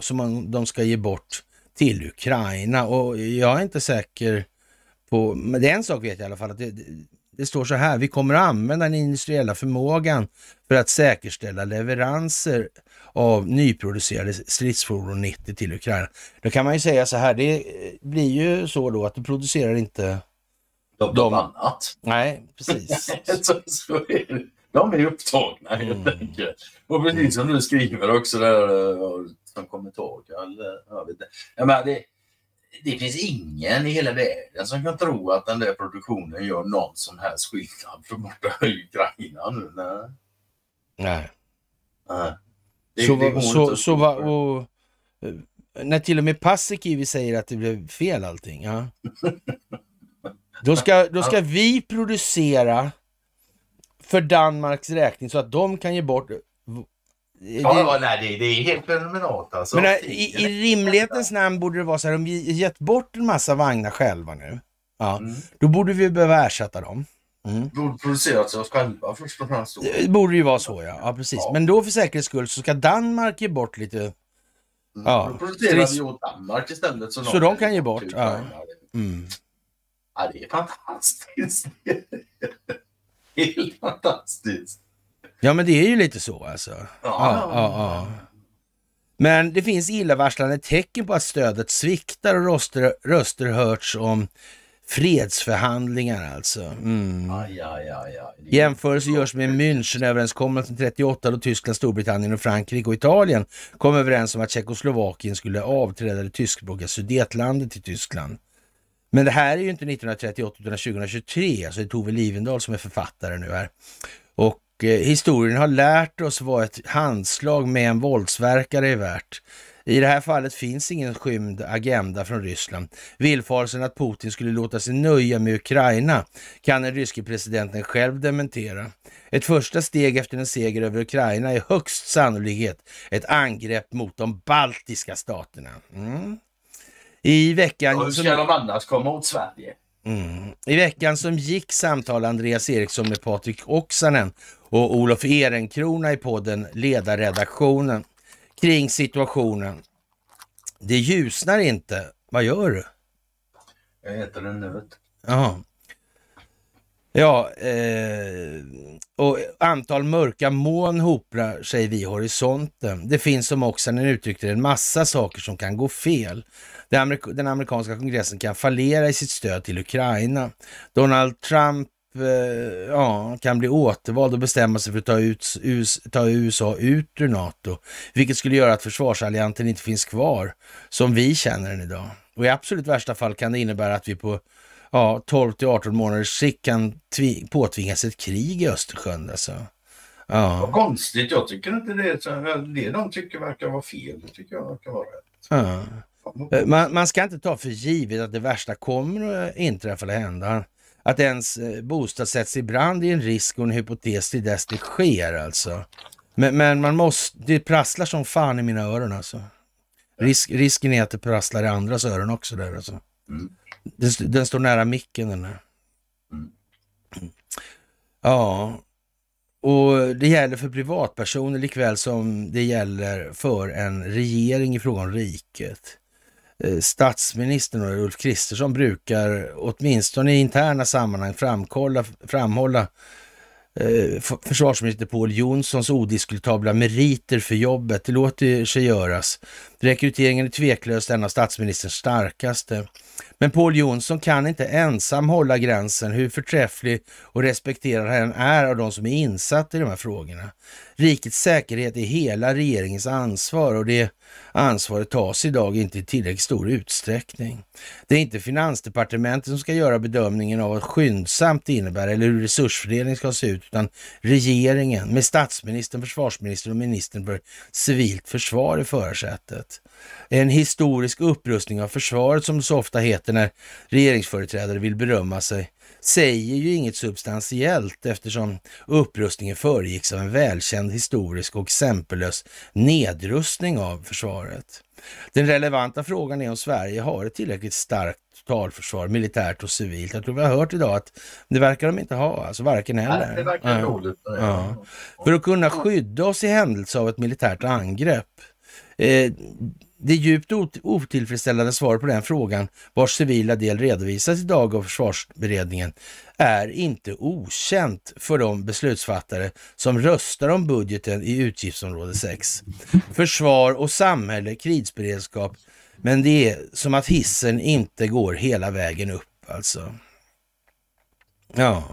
som de ska ge bort till Ukraina och jag är inte säker på, men det är en sak vet jag i alla fall, att det, det står så här, vi kommer att använda den industriella förmågan för att säkerställa leveranser av nyproducerade stridsfordon 90 till Ukraina. Då kan man ju säga så här, det blir ju så då att du producerar inte de, de annat. Nej, precis. så, så är De är upptagna helt mm. enkelt. Och precis som du skriver också där, eh, som kommentar, jag, eh, jag vet inte. Jag menar, det, det finns ingen i hela världen som kan tro att den där produktionen gör någon som helst skillnad för borta i Ukraina nu. Nej. Nej. Det, så det så, så va, och, eh, när till och med Paasikivi säger att det blev fel allting. Ja. då ska, då ska vi producera för Danmarks räkning så att de kan ge bort Ja, ja, nej, det, det är helt fenomenalt alltså. Men eh, i, i, i rimlighetens namn borde det vara så här, om vi gett bort en massa vagnar själva nu, ja, mm. då borde vi behöva ersätta dem. Mm. Borde producerat sig oss själva först och främst. Det borde ju vara så ja, ja precis. Ja. Men då för säkerhets skull så ska Danmark ge bort lite... Mm. Ja. producerar producerade ju åt Danmark istället. Så, så de kan ge bort. Ja. Mm. ja, det är fantastiskt. Helt fantastiskt. Ja men det är ju lite så alltså. Ja. ja, ja, ja. Men det finns illavarslande tecken på att stödet sviktar och röster, röster hörts om fredsförhandlingar alltså. Mm. Aj, aj, aj, Jämförelse görs med Münchenöverenskommelsen 38 då Tyskland, Storbritannien och Frankrike och Italien kom överens om att Tjeckoslovakien skulle avträda det tyskspråkiga Sudetlandet till Tyskland. Men det här är ju inte 1938 utan 2023, alltså det är Tove Livendal som är författare nu här. Eh, historien har lärt oss vad ett handslag med en våldsverkare är värt. I det här fallet finns ingen skymd agenda från Ryssland. Villfarelsen att Putin skulle låta sig nöja med Ukraina kan den ryske presidenten själv dementera. Ett första steg efter en seger över Ukraina är högst sannolikhet ett angrepp mot de baltiska staterna. Mm. I veckan... Ja, hur ska de annars komma åt Sverige? Mm. I veckan som gick samtalade Andreas Eriksson med Patrik Oksanen och Olof Ehrenkrona i podden Ledarredaktionen kring situationen. Det ljusnar inte. Vad gör du? Jag äter en nöt. Jaha. Ja, eh, och antal mörka moln hoprar sig vid horisonten. Det finns som också den uttryckte en massa saker som kan gå fel. Den, amerik den amerikanska kongressen kan fallera i sitt stöd till Ukraina. Donald Trump Eh, ja, kan bli återvald och bestämma sig för att ta, ut, ta USA ut ur NATO, vilket skulle göra att försvarsalliansen inte finns kvar som vi känner den idag. Och i absolut värsta fall kan det innebära att vi på ja, 12 till 18 månaders sikt kan påtvingas ett krig i Östersjön. Alltså. Ja. Vad konstigt, jag tycker inte det. Det de tycker verkar vara fel, det tycker jag verkar vara rätt. Ja. Eh, man, man ska inte ta för givet att det värsta kommer att inträffa eller hända att ens eh, bostad sätts i brand är en risk och en hypotes till dess det sker alltså. Men, men man måste, det prasslar som fan i mina öron alltså. Risk, risken är att det prasslar i andras öron också där alltså. Mm. Den, den, står nära micken den här. Mm. Ja, och det gäller för privatpersoner likväl som det gäller för en regering i fråga om riket. Eh, statsministern och Ulf Kristersson brukar, åtminstone i interna sammanhang, framkolla, framhålla eh, försvarsminister Pål Jonssons odiskutabla meriter för jobbet. Det låter sig göras. Rekryteringen är tveklöst en av statsministerns starkaste. Men Paul Jonsson kan inte ensam hålla gränsen hur förträfflig och respekterad han är av de som är insatta i de här frågorna. Rikets säkerhet är hela regeringens ansvar och det ansvaret tas idag inte i tillräckligt stor utsträckning. Det är inte Finansdepartementet som ska göra bedömningen av vad skyndsamt innebär eller hur resursfördelningen ska se ut utan regeringen med statsministern, försvarsministern och ministern för civilt försvar i förarsätet försvaret. En historisk upprustning av försvaret som det så ofta heter när regeringsföreträdare vill berömma sig säger ju inget substantiellt eftersom upprustningen föregicks av en välkänd historisk och exempellös nedrustning av försvaret. Den relevanta frågan är om Sverige har ett tillräckligt starkt totalförsvar, militärt och civilt. Jag tror vi har hört idag att det verkar de inte ha, alltså varken heller. Nej, det verkar roligt. Ja. För att kunna skydda oss i händelse av ett militärt angrepp Eh, det djupt otillfredsställande svaret på den frågan, vars civila del redovisas idag av försvarsberedningen, är inte okänt för de beslutsfattare som röstar om budgeten i utgiftsområde 6. Försvar och samhälle, krisberedskap, men det är som att hissen inte går hela vägen upp alltså. Ja.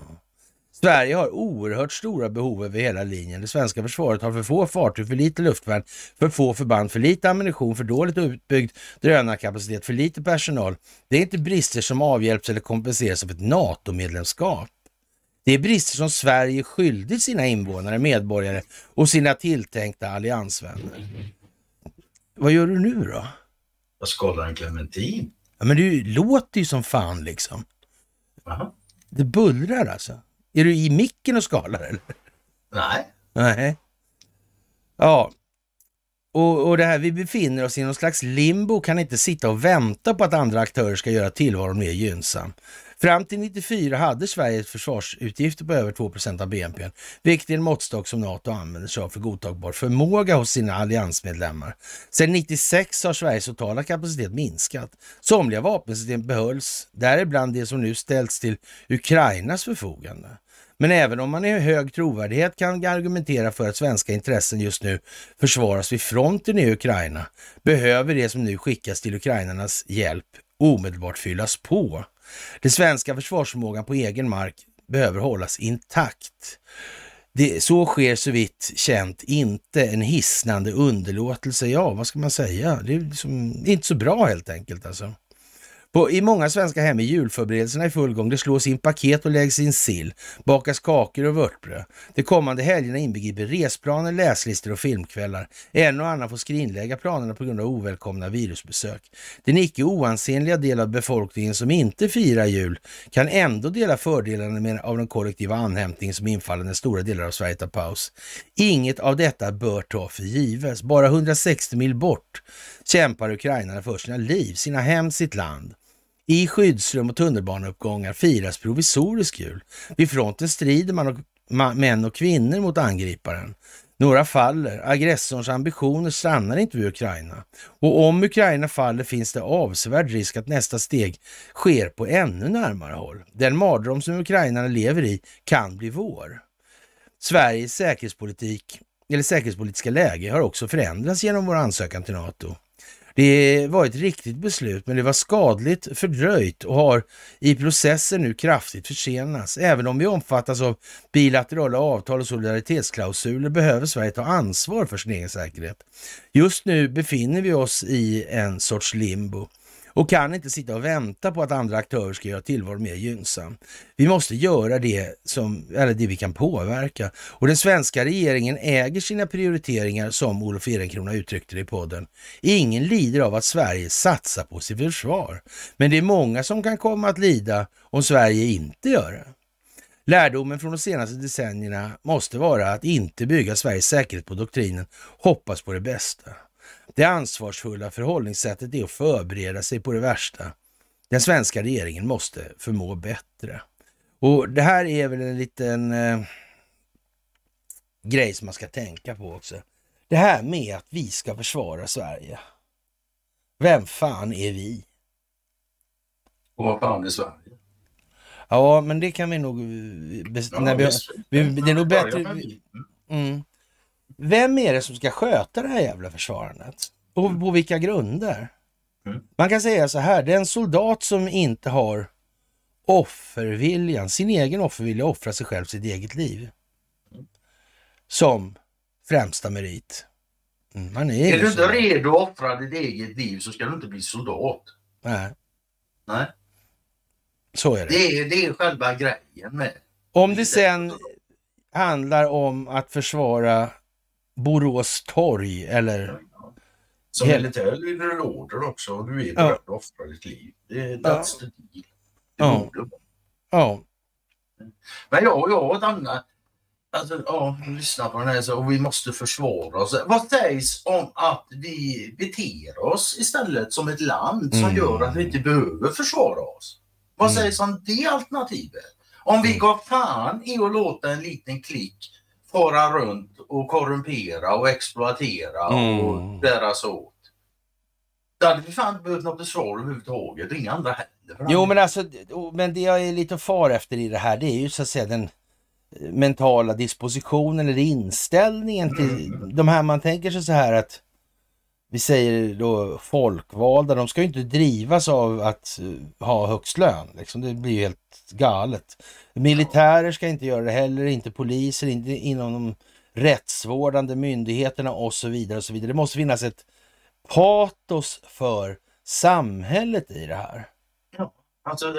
Sverige har oerhört stora behov över hela linjen. Det svenska försvaret har för få fartyg, för lite luftvärn, för få förband, för lite ammunition, för dåligt utbyggd drönarkapacitet, för lite personal. Det är inte brister som avhjälps eller kompenseras av ett NATO-medlemskap. Det är brister som Sverige skyldigt sina invånare, medborgare och sina tilltänkta alliansvänner. Vad gör du nu då? Jag skalar en clementin. Ja, men du låter ju som fan liksom. Aha. Det bullrar alltså. Är du i micken och skalar eller? Nej. Nej. Ja. Och, och det här, vi befinner oss i någon slags limbo, kan inte sitta och vänta på att andra aktörer ska göra tillvaron mer gynnsam. Fram till 94 hade Sveriges försvarsutgifter på över 2 av BNP, vilket är en måttstock som NATO använder sig av för godtagbar förmåga hos sina alliansmedlemmar. Sedan 96 har Sveriges totala kapacitet minskat. Somliga vapensystem behölls, däribland det som nu ställts till Ukrainas förfogande men även om man i hög trovärdighet kan argumentera för att svenska intressen just nu försvaras vid fronten i Ukraina, behöver det som nu skickas till ukrainarnas hjälp omedelbart fyllas på. Den svenska försvarsförmågan på egen mark behöver hållas intakt. Det, så sker såvitt känt inte en hisnande underlåtelse. Ja, vad ska man säga? Det är liksom inte så bra helt enkelt alltså. På, I många svenska hem är julförberedelserna i full gång. Det slås in paket och läggs in sill, bakas kakor och vörtbröd. De kommande helgerna inbegriper resplaner, läslistor och filmkvällar. En och annan får skrinlägga planerna på grund av ovälkomna virusbesök. Den icke oansenliga del av befolkningen som inte firar jul kan ändå dela fördelarna med, av den kollektiva anhämtning som infaller när stora delar av Sverige tar paus. Inget av detta bör ta för givet. Bara 160 mil bort kämpar ukrainarna för sina liv, sina hem, sitt land. I skyddsrum och tunnelbaneuppgångar firas provisorisk jul. Vid fronten strider man och, ma, män och kvinnor mot angriparen. Några faller. Aggressorns ambitioner stannar inte vid Ukraina. Och om Ukraina faller finns det avsevärd risk att nästa steg sker på ännu närmare håll. Den mardröm som ukrainarna lever i kan bli vår. Sveriges säkerhetspolitik, eller säkerhetspolitiska läge har också förändrats genom vår ansökan till NATO. Det var ett riktigt beslut, men det var skadligt fördröjt och har i processen nu kraftigt försenats. Även om vi omfattas av bilaterala avtal och solidaritetsklausuler behöver Sverige ta ansvar för sin egen säkerhet. Just nu befinner vi oss i en sorts limbo och kan inte sitta och vänta på att andra aktörer ska göra tillvaron mer gynnsam. Vi måste göra det, som, eller det vi kan påverka. Och den svenska regeringen äger sina prioriteringar, som Olof Ehrenkrona uttryckte det i podden. Ingen lider av att Sverige satsar på sitt försvar, men det är många som kan komma att lida om Sverige inte gör det. Lärdomen från de senaste decennierna måste vara att inte bygga Sveriges säkerhet på doktrinen hoppas på det bästa. Det ansvarsfulla förhållningssättet är att förbereda sig på det värsta. Den svenska regeringen måste förmå bättre. Och det här är väl en liten eh, grej som man ska tänka på också. Det här med att vi ska försvara Sverige. Vem fan är vi? Och vad fan är Sverige? Ja, men det kan vi nog... Eh, bes- ja, vi, vi, det är nog bättre... Vi, mm. Vem är det som ska sköta det här jävla försvarandet? Och på vilka grunder? Mm. Man kan säga så här, den soldat som inte har offerviljan, sin egen offervilja, att offra sig själv, sitt eget liv. Som främsta merit. Mm, man är, är du inte redo att offra ditt eget liv så ska du inte bli soldat. Nej. Nej. Så är det. Det är, det är själva grejen med Om det sen handlar om att försvara Borås torg eller... Som Helt... militär lyder du order också och du är ja. rädd att offra ditt liv. That's ja. the deal. Ja. ja. Men jag, jag och Danne. Alltså, ja, lyssna på den här och vi måste försvara oss. Vad sägs om att vi beter oss istället som ett land som mm. gör att vi inte behöver försvara oss? Vad mm. sägs om det alternativet? Om vi mm. gav fan i att låta en liten klick fara runt och korrumpera och exploatera mm. och bäras åt. Då hade vi fan inte behövt något försvar överhuvudtaget och inga andra händer. Jo men alltså, men det jag är lite far efter i det här det är ju så att säga den eh, mentala dispositionen eller inställningen till mm. de här man tänker sig så här att vi säger då folkvalda, de ska ju inte drivas av att eh, ha högst lön. Liksom. Det blir ju helt galet. Militärer ska inte göra det heller, inte poliser, inte inom de rättsvårdande myndigheterna och så vidare. och så vidare. Det måste finnas ett patos för samhället i det här. alltså,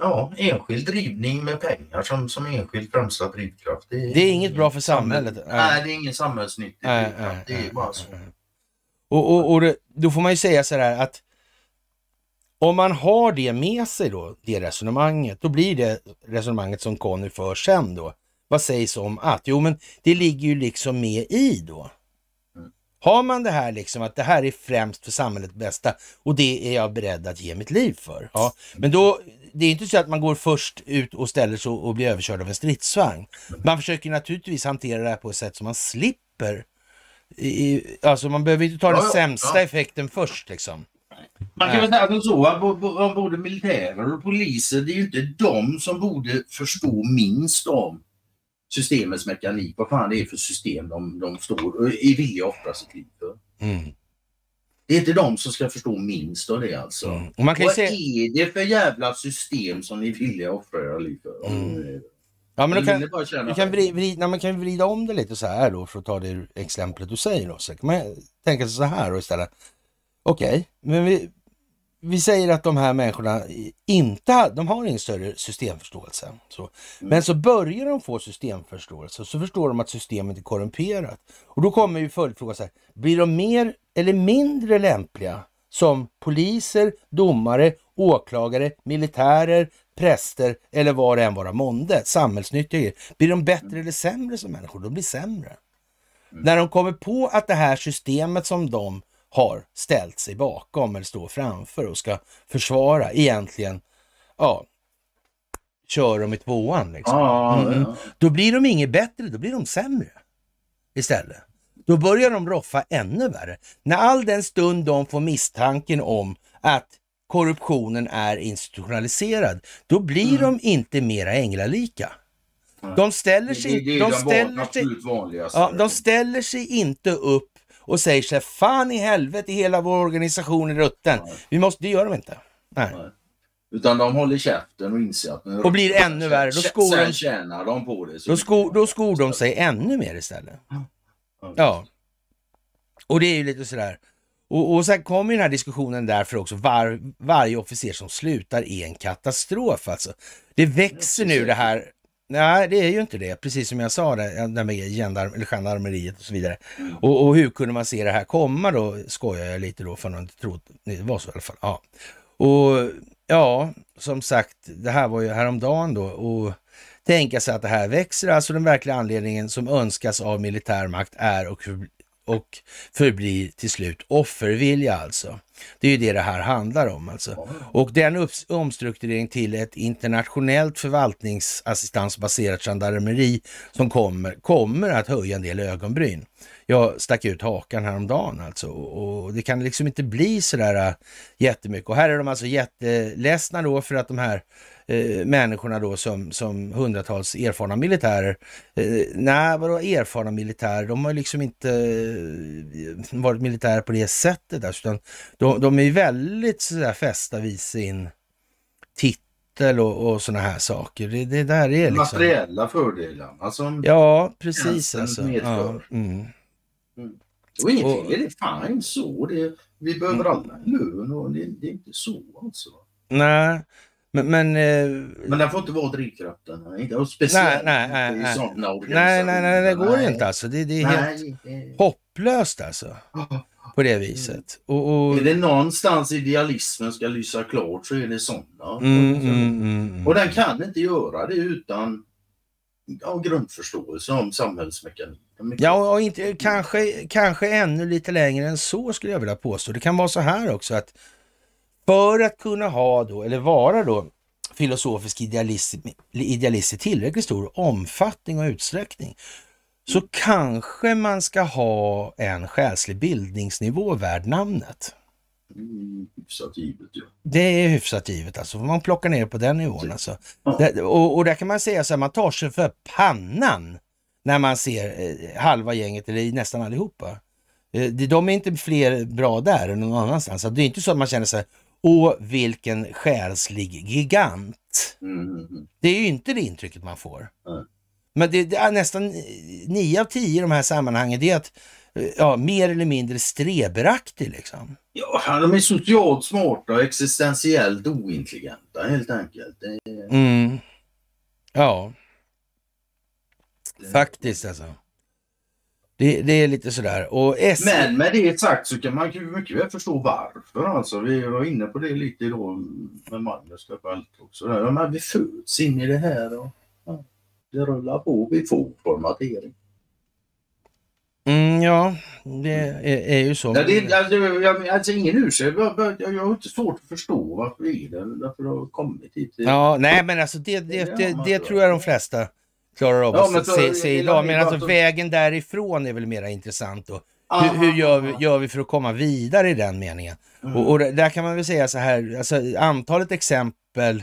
ja enskild drivning med pengar som, som enskild främsta drivkraft. Det är, det är inget bra för samhället. Nej, det är ingen samhällsnyttig drivkraft. Det är bara så. Och, och, och det, då får man ju säga så här att om man har det med sig då, det resonemanget, då blir det resonemanget som Conny för sen då. Vad sägs om att? Jo, men det ligger ju liksom med i då. Har man det här liksom att det här är främst för samhällets bästa och det är jag beredd att ge mitt liv för. Ja. Men då, det är inte så att man går först ut och ställer sig och blir överkörd av en stridsvagn. Man försöker naturligtvis hantera det här på ett sätt som man slipper i, alltså man behöver inte ta den ja, sämsta ja. effekten först liksom. Man kan väl säga som alltså, så att både militärer och poliser, det är ju inte de som borde förstå minst om systemets mekanik, vad fan det är för system de, de står i vilja offra sitt liv för. Mm. Det är inte de som ska förstå minst av det alltså. Mm. vad se... är det för jävla system som ni är villiga att offra era liv för? Mm. Eh, Ja, men då kan, vi kan, vrida, man kan vrida om det lite så här då för att ta det exemplet du säger. Då. Så kan man tänka sig så här då istället. Okej, okay, men vi, vi säger att de här människorna inte de har ingen större systemförståelse. Så. Mm. Men så börjar de få systemförståelse och så förstår de att systemet är korrumperat. Och då kommer ju följdfrågan så här, blir de mer eller mindre lämpliga som poliser, domare åklagare, militärer, präster eller vad det än vara månde, samhällsnyttiga grejer. Blir de bättre eller sämre som människor? De blir sämre. Mm. När de kommer på att det här systemet som de har ställt sig bakom eller står framför och ska försvara egentligen, ja, kör de i tvåan liksom. Mm. Mm. Då blir de inget bättre, då blir de sämre istället. Då börjar de roffa ännu värre. När all den stund de får misstanken om att korruptionen är institutionaliserad, då blir mm. de inte mera änglalika. De ställer sig, de ställer sig, ja, de ställer sig inte upp och säger så här, fan i helvete, hela vår organisation är rutten. Vi måste, det gör de inte. Nej. Utan de håller käften och inser att... Och blir ännu värre. Då skor sen tjänar de på det. Då skor, då skor de sig ännu mer istället. ja. Och det är ju lite sådär, och, och sen kommer den här diskussionen därför också, var, varje officer som slutar är en katastrof alltså. Det växer nu det här Nej, det är ju inte det. Precis som jag sa, där, där med gendarm, eller gendarmeriet och så vidare. Mm. Och, och, hur kunde man se det här komma då? Skojar jag lite då, för man inte trodde det var så i alla fall. Ja. Och ja, som sagt, det här var ju häromdagen då. Och tänka sig att det här växer, alltså den verkliga anledningen som önskas av militär makt är och och förblir till slut offervilja alltså. Det är ju det det här handlar om alltså. Och den omstrukturering till ett internationellt förvaltningsassistansbaserat gendarmeri som kommer, kommer att höja en del ögonbryn. Jag stack ut hakan häromdagen alltså och det kan liksom inte bli sådär äh, jättemycket. Och här är de alltså jätteledsna då för att de här Eh, människorna då som, som hundratals erfarna militärer. Eh, nej, vadå erfarna militärer? De har ju liksom inte eh, varit militärer på det sättet, där, alltså, utan de, de är ju väldigt sådär fästa vid sin titel och, och sådana här saker. Det, det där är liksom... Materiella fördelar som alltså Ja, precis alltså. Medför. Ja, mm. Mm. Och ingenting och... är det fine så. Det, vi behöver mm. alla lön och det, det är inte så alltså. Nej, men, men, eh, men den får inte vara drivkraften. speciellt nej, nej, nej, Nej, nej, nej, det går nej. inte alltså. Det, det är helt hopplöst alltså. På det mm. viset. Och, och... Är det någonstans idealismen ska lysa klart så är det sådana. Mm, och, mm, mm, mm, och den kan inte göra det utan ja, grundförståelse om samhällsmekanismen. Ja, och inte, kanske, kanske ännu lite längre än så skulle jag vilja påstå. Det kan vara så här också att för att kunna ha då, eller vara då, filosofisk idealist, idealist i tillräckligt stor omfattning och utsträckning så kanske man ska ha en själslig bildningsnivå värd namnet. Mm, hyfsat givet, ja. Det är hyfsat givet alltså, man plockar ner på den nivån alltså. Ja. Det, och, och där kan man säga så här, man tar sig för pannan när man ser eh, halva gänget, eller nästan allihopa. Eh, de är inte fler bra där än någon annanstans. Alltså, det är inte så att man känner sig och vilken själslig gigant. Mm. Det är ju inte det intrycket man får. Mm. Men det, det, är nästan nio av tio i de här sammanhangen, det är att eh, ja, mer eller mindre streberaktig liksom. Ja, de är socialt smarta och existentiellt ointelligenta helt enkelt. Är... Mm. Ja. Faktiskt alltså. Det, det, är lite sådär. Och S... Men med det sagt så kan man mycket väl förstå varför. Alltså, vi var inne på det lite då med Magnus också. Ja, men vi föds in i det här och ja, det rullar på. Vi får formatering. Mm, ja, det är, är ju så. Ja, det, alltså, alltså, ingen ursäkt. Jag, jag, jag har inte svårt att förstå varför vi är där. Därför har kommit hit. Ja, nej men alltså det, det, det, det tror jag de flesta klarar av ja, att se, se idag. Men alltså vägen därifrån är väl mera intressant. Och hur, hur gör, vi, gör, vi, för att komma vidare i den meningen? Mm. Och, och, där kan man väl säga så här, alltså, antalet exempel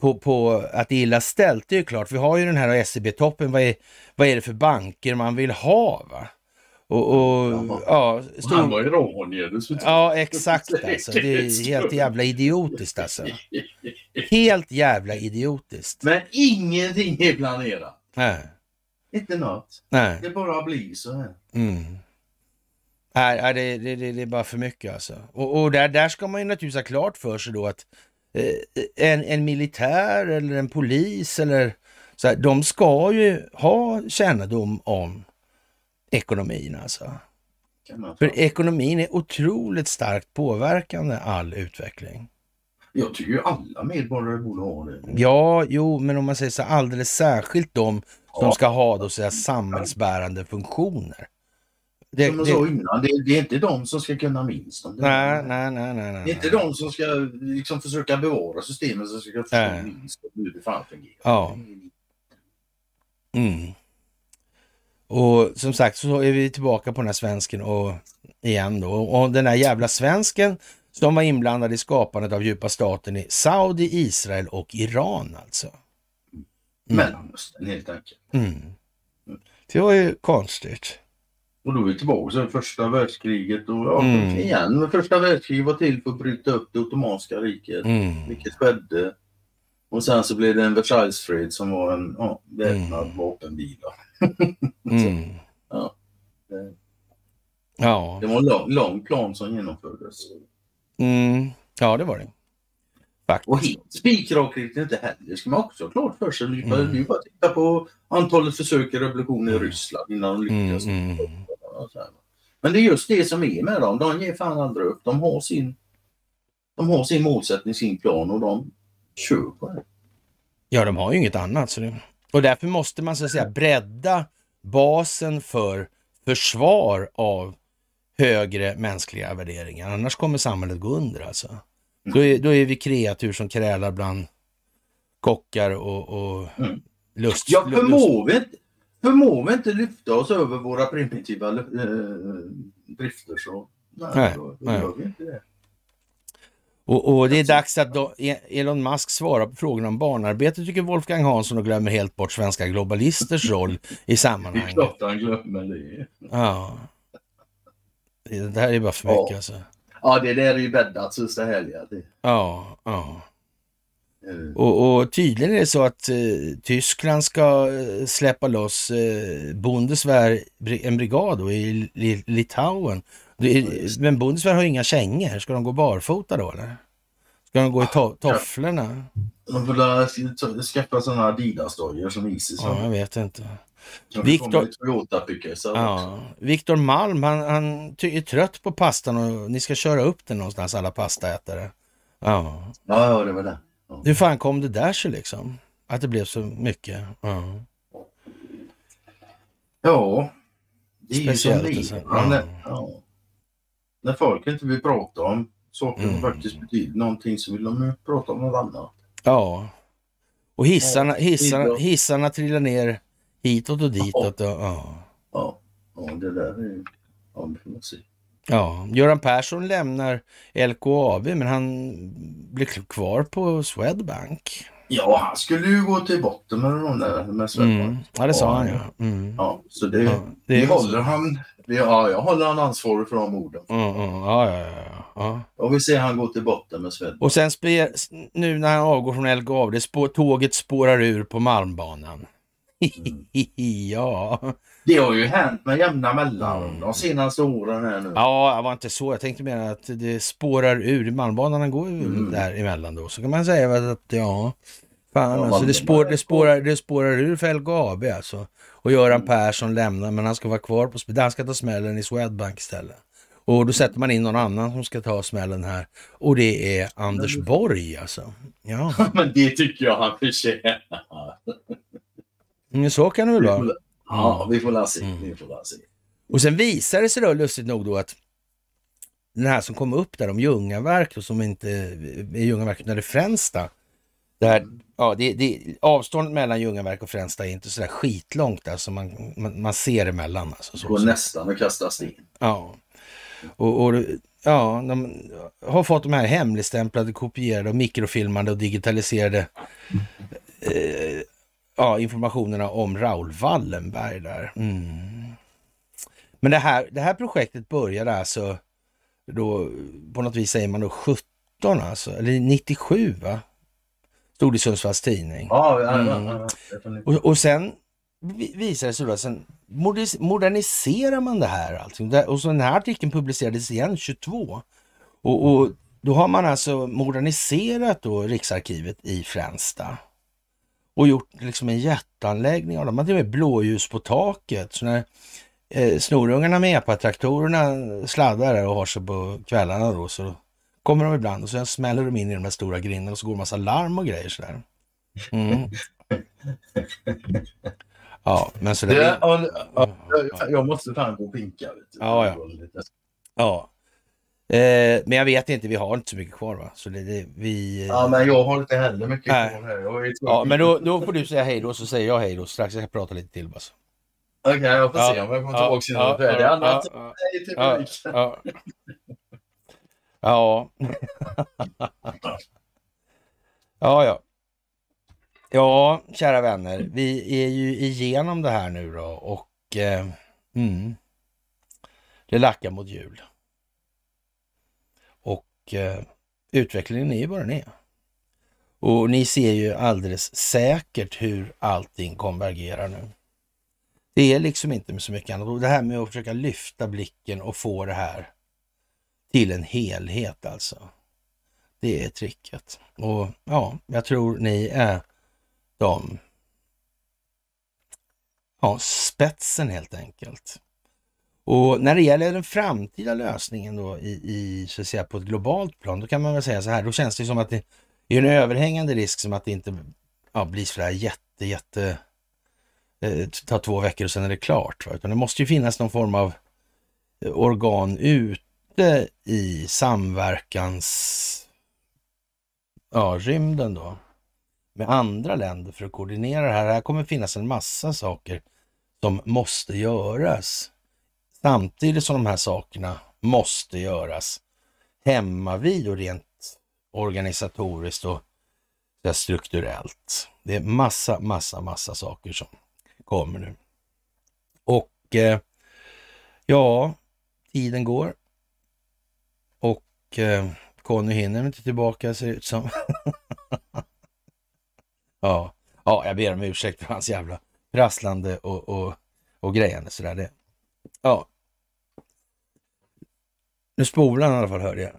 på, på, att det är illa ställt, det är ju klart. Vi har ju den här SEB-toppen. Vad är, vad är det för banker man vill ha? Va? Och, och, ja, ja stor... Han var iranier dessutom. Ja, exakt alltså. Det är helt jävla idiotiskt alltså. Helt jävla idiotiskt. Men ingenting är planerat. Nej. Inte något. Nej. Det bara blir så här. Mm. Nej, det, det, det, det, är bara för mycket alltså. Och, och, där, där ska man ju naturligtvis ha klart för sig då att eh, en, en militär eller en polis eller så här, de ska ju ha kännedom om ekonomin alltså. För ekonomin är otroligt starkt påverkande all utveckling. Jag tycker ju alla medborgare borde ha det. Ja, jo, men om man säger så alldeles särskilt de som ja. ska ha då, så här, samhällsbärande funktioner. Det, som jag det... sa innan, det, det, är inte de som ska kunna minst om det. Nej, nej, nej, nej, nej. Det är inte de som ska liksom, försöka bevara systemet som ska förstå minst om hur det fan fungerar. Ja. Mm. Och som sagt så är vi tillbaka på den här svensken och igen då. Och den här jävla svensken som var inblandade i skapandet av djupa staten i Saudi, Israel och Iran alltså. Mm. Mellanöstern helt enkelt. Mm. Det var ju konstigt. Och då är vi tillbaka till första världskriget och ja, mm. igen. Men första världskriget var till för att bryta upp det Ottomanska riket, mm. vilket skedde. Och sen så blev det en Versaillesfred som var en ja, väpnad mm. vapenvila. mm. ja. Det, ja. det var en lång, lång plan som genomfördes. Mm. Ja, det var det. Faktiskt. Och helt inte heller, det ska man också ha klart för sig. Mm. Det är bara att titta på antalet försök i revolution mm. i Ryssland innan de lyckas. Mm. mm, mm. Men det är just det som är med dem, de ger fan aldrig upp. De har sin, de har sin målsättning, sin plan och de kör på det. Ja, de har ju inget annat. Så det... Och därför måste man så att säga bredda basen för försvar av högre mänskliga värderingar. Annars kommer samhället gå under alltså. Mm. Då, är, då är vi kreatur som krälar bland kockar och, och mm. lust. Ja, förmår vi, inte, förmår vi inte lyfta oss över våra primitiva äh, drifter så nej, nej, då, då nej. gör vi inte det. Och, och, det är dags att e-, Elon Musk svarar på frågan om barnarbete tycker Wolfgang Hansson och glömmer helt bort svenska globalisters roll i sammanhanget. Det är klart han glömmer det. Ja. Det här är bara för mycket ja. alltså. Ja, det där är ju bäddat sista helgen. Det... Ja, ja. Mm. Och, och, tydligen är det så att eh, Tyskland ska eh, släppa loss eh, Bundeswehr, en brigad då, i Litauen. Det, är, men Bundeswehr har inga kängor, ska de gå barfota då eller? Ska de gå i to tofflorna? De får skaffa sådana Adidas-dojor som Isis Ja, jag vet inte. Viktor ja, Malm, han, han är trött på pastan och ni ska köra upp den någonstans alla pastaätare. Ja, ja, ja det var det. Ja. Hur fan kom det där sig liksom? Att det blev så mycket? Ja, ja det är ju Speciellt, som livet. Alltså. Ja. Ja. När folk inte vill prata om saker som mm. faktiskt betyder någonting så vill de prata om något annat. Ja, och hissarna, hissarna, hissarna trillar ner Hitåt och ditåt. Ja. Ja. ja. ja, det där är... Ja, Ja, Göran Persson lämnar LKAB men han blir kvar på Swedbank. Ja, han skulle ju gå till botten med med Swedbank. Mm. Ja, det sa han ja. Mm. Ja, så det, ja, det vi håller han, vi, ja, jag håller han ansvarig för de orden. Mm, mm. Ja, ja, ja, ja. Och vi ser han går till botten med Swedbank. Och sen spe, nu när han avgår från LKAB, det spår, tåget spårar ur på Malmbanan. Mm. ja. Det har ju hänt med jämna mellan mm. de senaste åren här nu. Ja, det var inte så. Jag tänkte mer att det spårar ur. Malmbanan går ju mm. där emellan då. Så kan man säga att ja, fan ja, alltså det, spår, det, spårar, det spårar ur för LKAB alltså. Och Göran mm. Persson lämnar, men han ska vara kvar på... Han ska ta smällen i Swedbank istället. Och då sätter man in någon annan som ska ta smällen här. Och det är Anders Borg alltså. Ja. Men det tycker jag han förtjänar. Mm, så kan det väl vara. Ja, mm. vi får la se. Mm. se. Och sen visar det sig då lustigt nog då att den här som kom upp där om Ljungaverk och som inte är eh, Ljungaverk utan det är Fränsta. Det här, ja, det, det, avståndet mellan Ljungaverk och Fränsta är inte sådär skitlångt. Alltså man, man, man ser emellan. Alltså, så, Går så. nästan att kasta sten. Ja. Och, och, ja, de har fått de här hemligstämplade, kopierade, och mikrofilmande och digitaliserade eh, ja, informationerna om Raoul Wallenberg där. Mm. Men det här, det här projektet började alltså då, på något vis säger man då 17 alltså, eller 97 va? Stod det i Sundsvalls tidning. Mm. Och, och sen visar det sig att sen moderniserar man det här. Alltså. Och så den här artikeln publicerades igen 22. Och, och då har man alltså moderniserat då Riksarkivet i Fränsta och gjort liksom en jätteanläggning av dem. Man med blåljus på taket. Så när eh, snorungarna med epatraktorerna sladdar och har sig på kvällarna då så kommer de ibland och sen smäller de in i de här stora grindarna och så går det massa larm och grejer sådär. Mm. Ja, men så Det, ja, jag måste fan gå och pinka. Ja, ja. ja. Eh, men jag vet inte, vi har inte så mycket kvar va? Så det, det, vi... Ja, men jag har inte heller mycket Nej. kvar här. ja, men då, då, får du säga hej då så säger jag hej då strax. Jag ska prata lite till bara. Alltså. Okej, okay, jag får ja. se om jag kommer tillbaka innan ja. det är typ ja. annat. Ja. Ja. Ja. Ja. ja, kära vänner, vi är ju igenom det här nu då och eh, mm, det lackar mot jul. Eh, utvecklingen är ju vad den är Och ni ser ju alldeles säkert hur allting konvergerar nu. Det är liksom inte med så mycket annat. Och det här med att försöka lyfta blicken och få det här till en helhet alltså. Det är tricket. Och ja, jag tror ni är de ja, spetsen helt enkelt. Och när det gäller den framtida lösningen då i, i så att säga, på ett globalt plan, då kan man väl säga så här, då känns det som att det är en överhängande risk som att det inte ja, blir sådär jätte, jätte, eh, ta två veckor och sen är det klart. Va? Utan det måste ju finnas någon form av eh, organ ute i samverkans ja, rymden då med andra länder för att koordinera det här. Här kommer finnas en massa saker som måste göras. Samtidigt som de här sakerna måste göras hemma vid och rent organisatoriskt och strukturellt. Det är massa, massa, massa saker som kommer nu. Och eh, ja, tiden går. Och eh, Conny hinner inte tillbaka ser det ut som. ja. ja, jag ber om ursäkt för hans jävla prasslande och, och, och grejande sådär. Det. Ja, nu spolar han i alla fall hörde jag.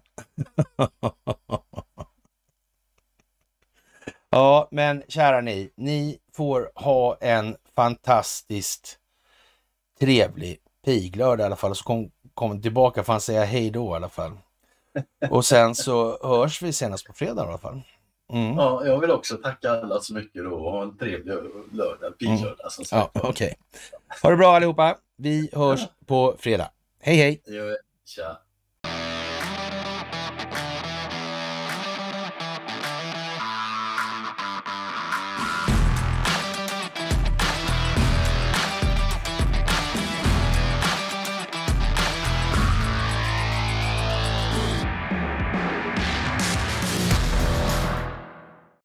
ja, men kära ni, ni får ha en fantastiskt trevlig piglördag i alla fall. Så kom, kom tillbaka för han säga hej då i alla fall. Och sen så hörs vi senast på fredag i alla fall. Mm. Ja, jag vill också tacka alla så mycket då och ha en trevlig lördag, piglördag som mm. sagt. Ja, Okej. Okay. Ha det bra allihopa. Vi hörs på fredag. Hej hej! Tja!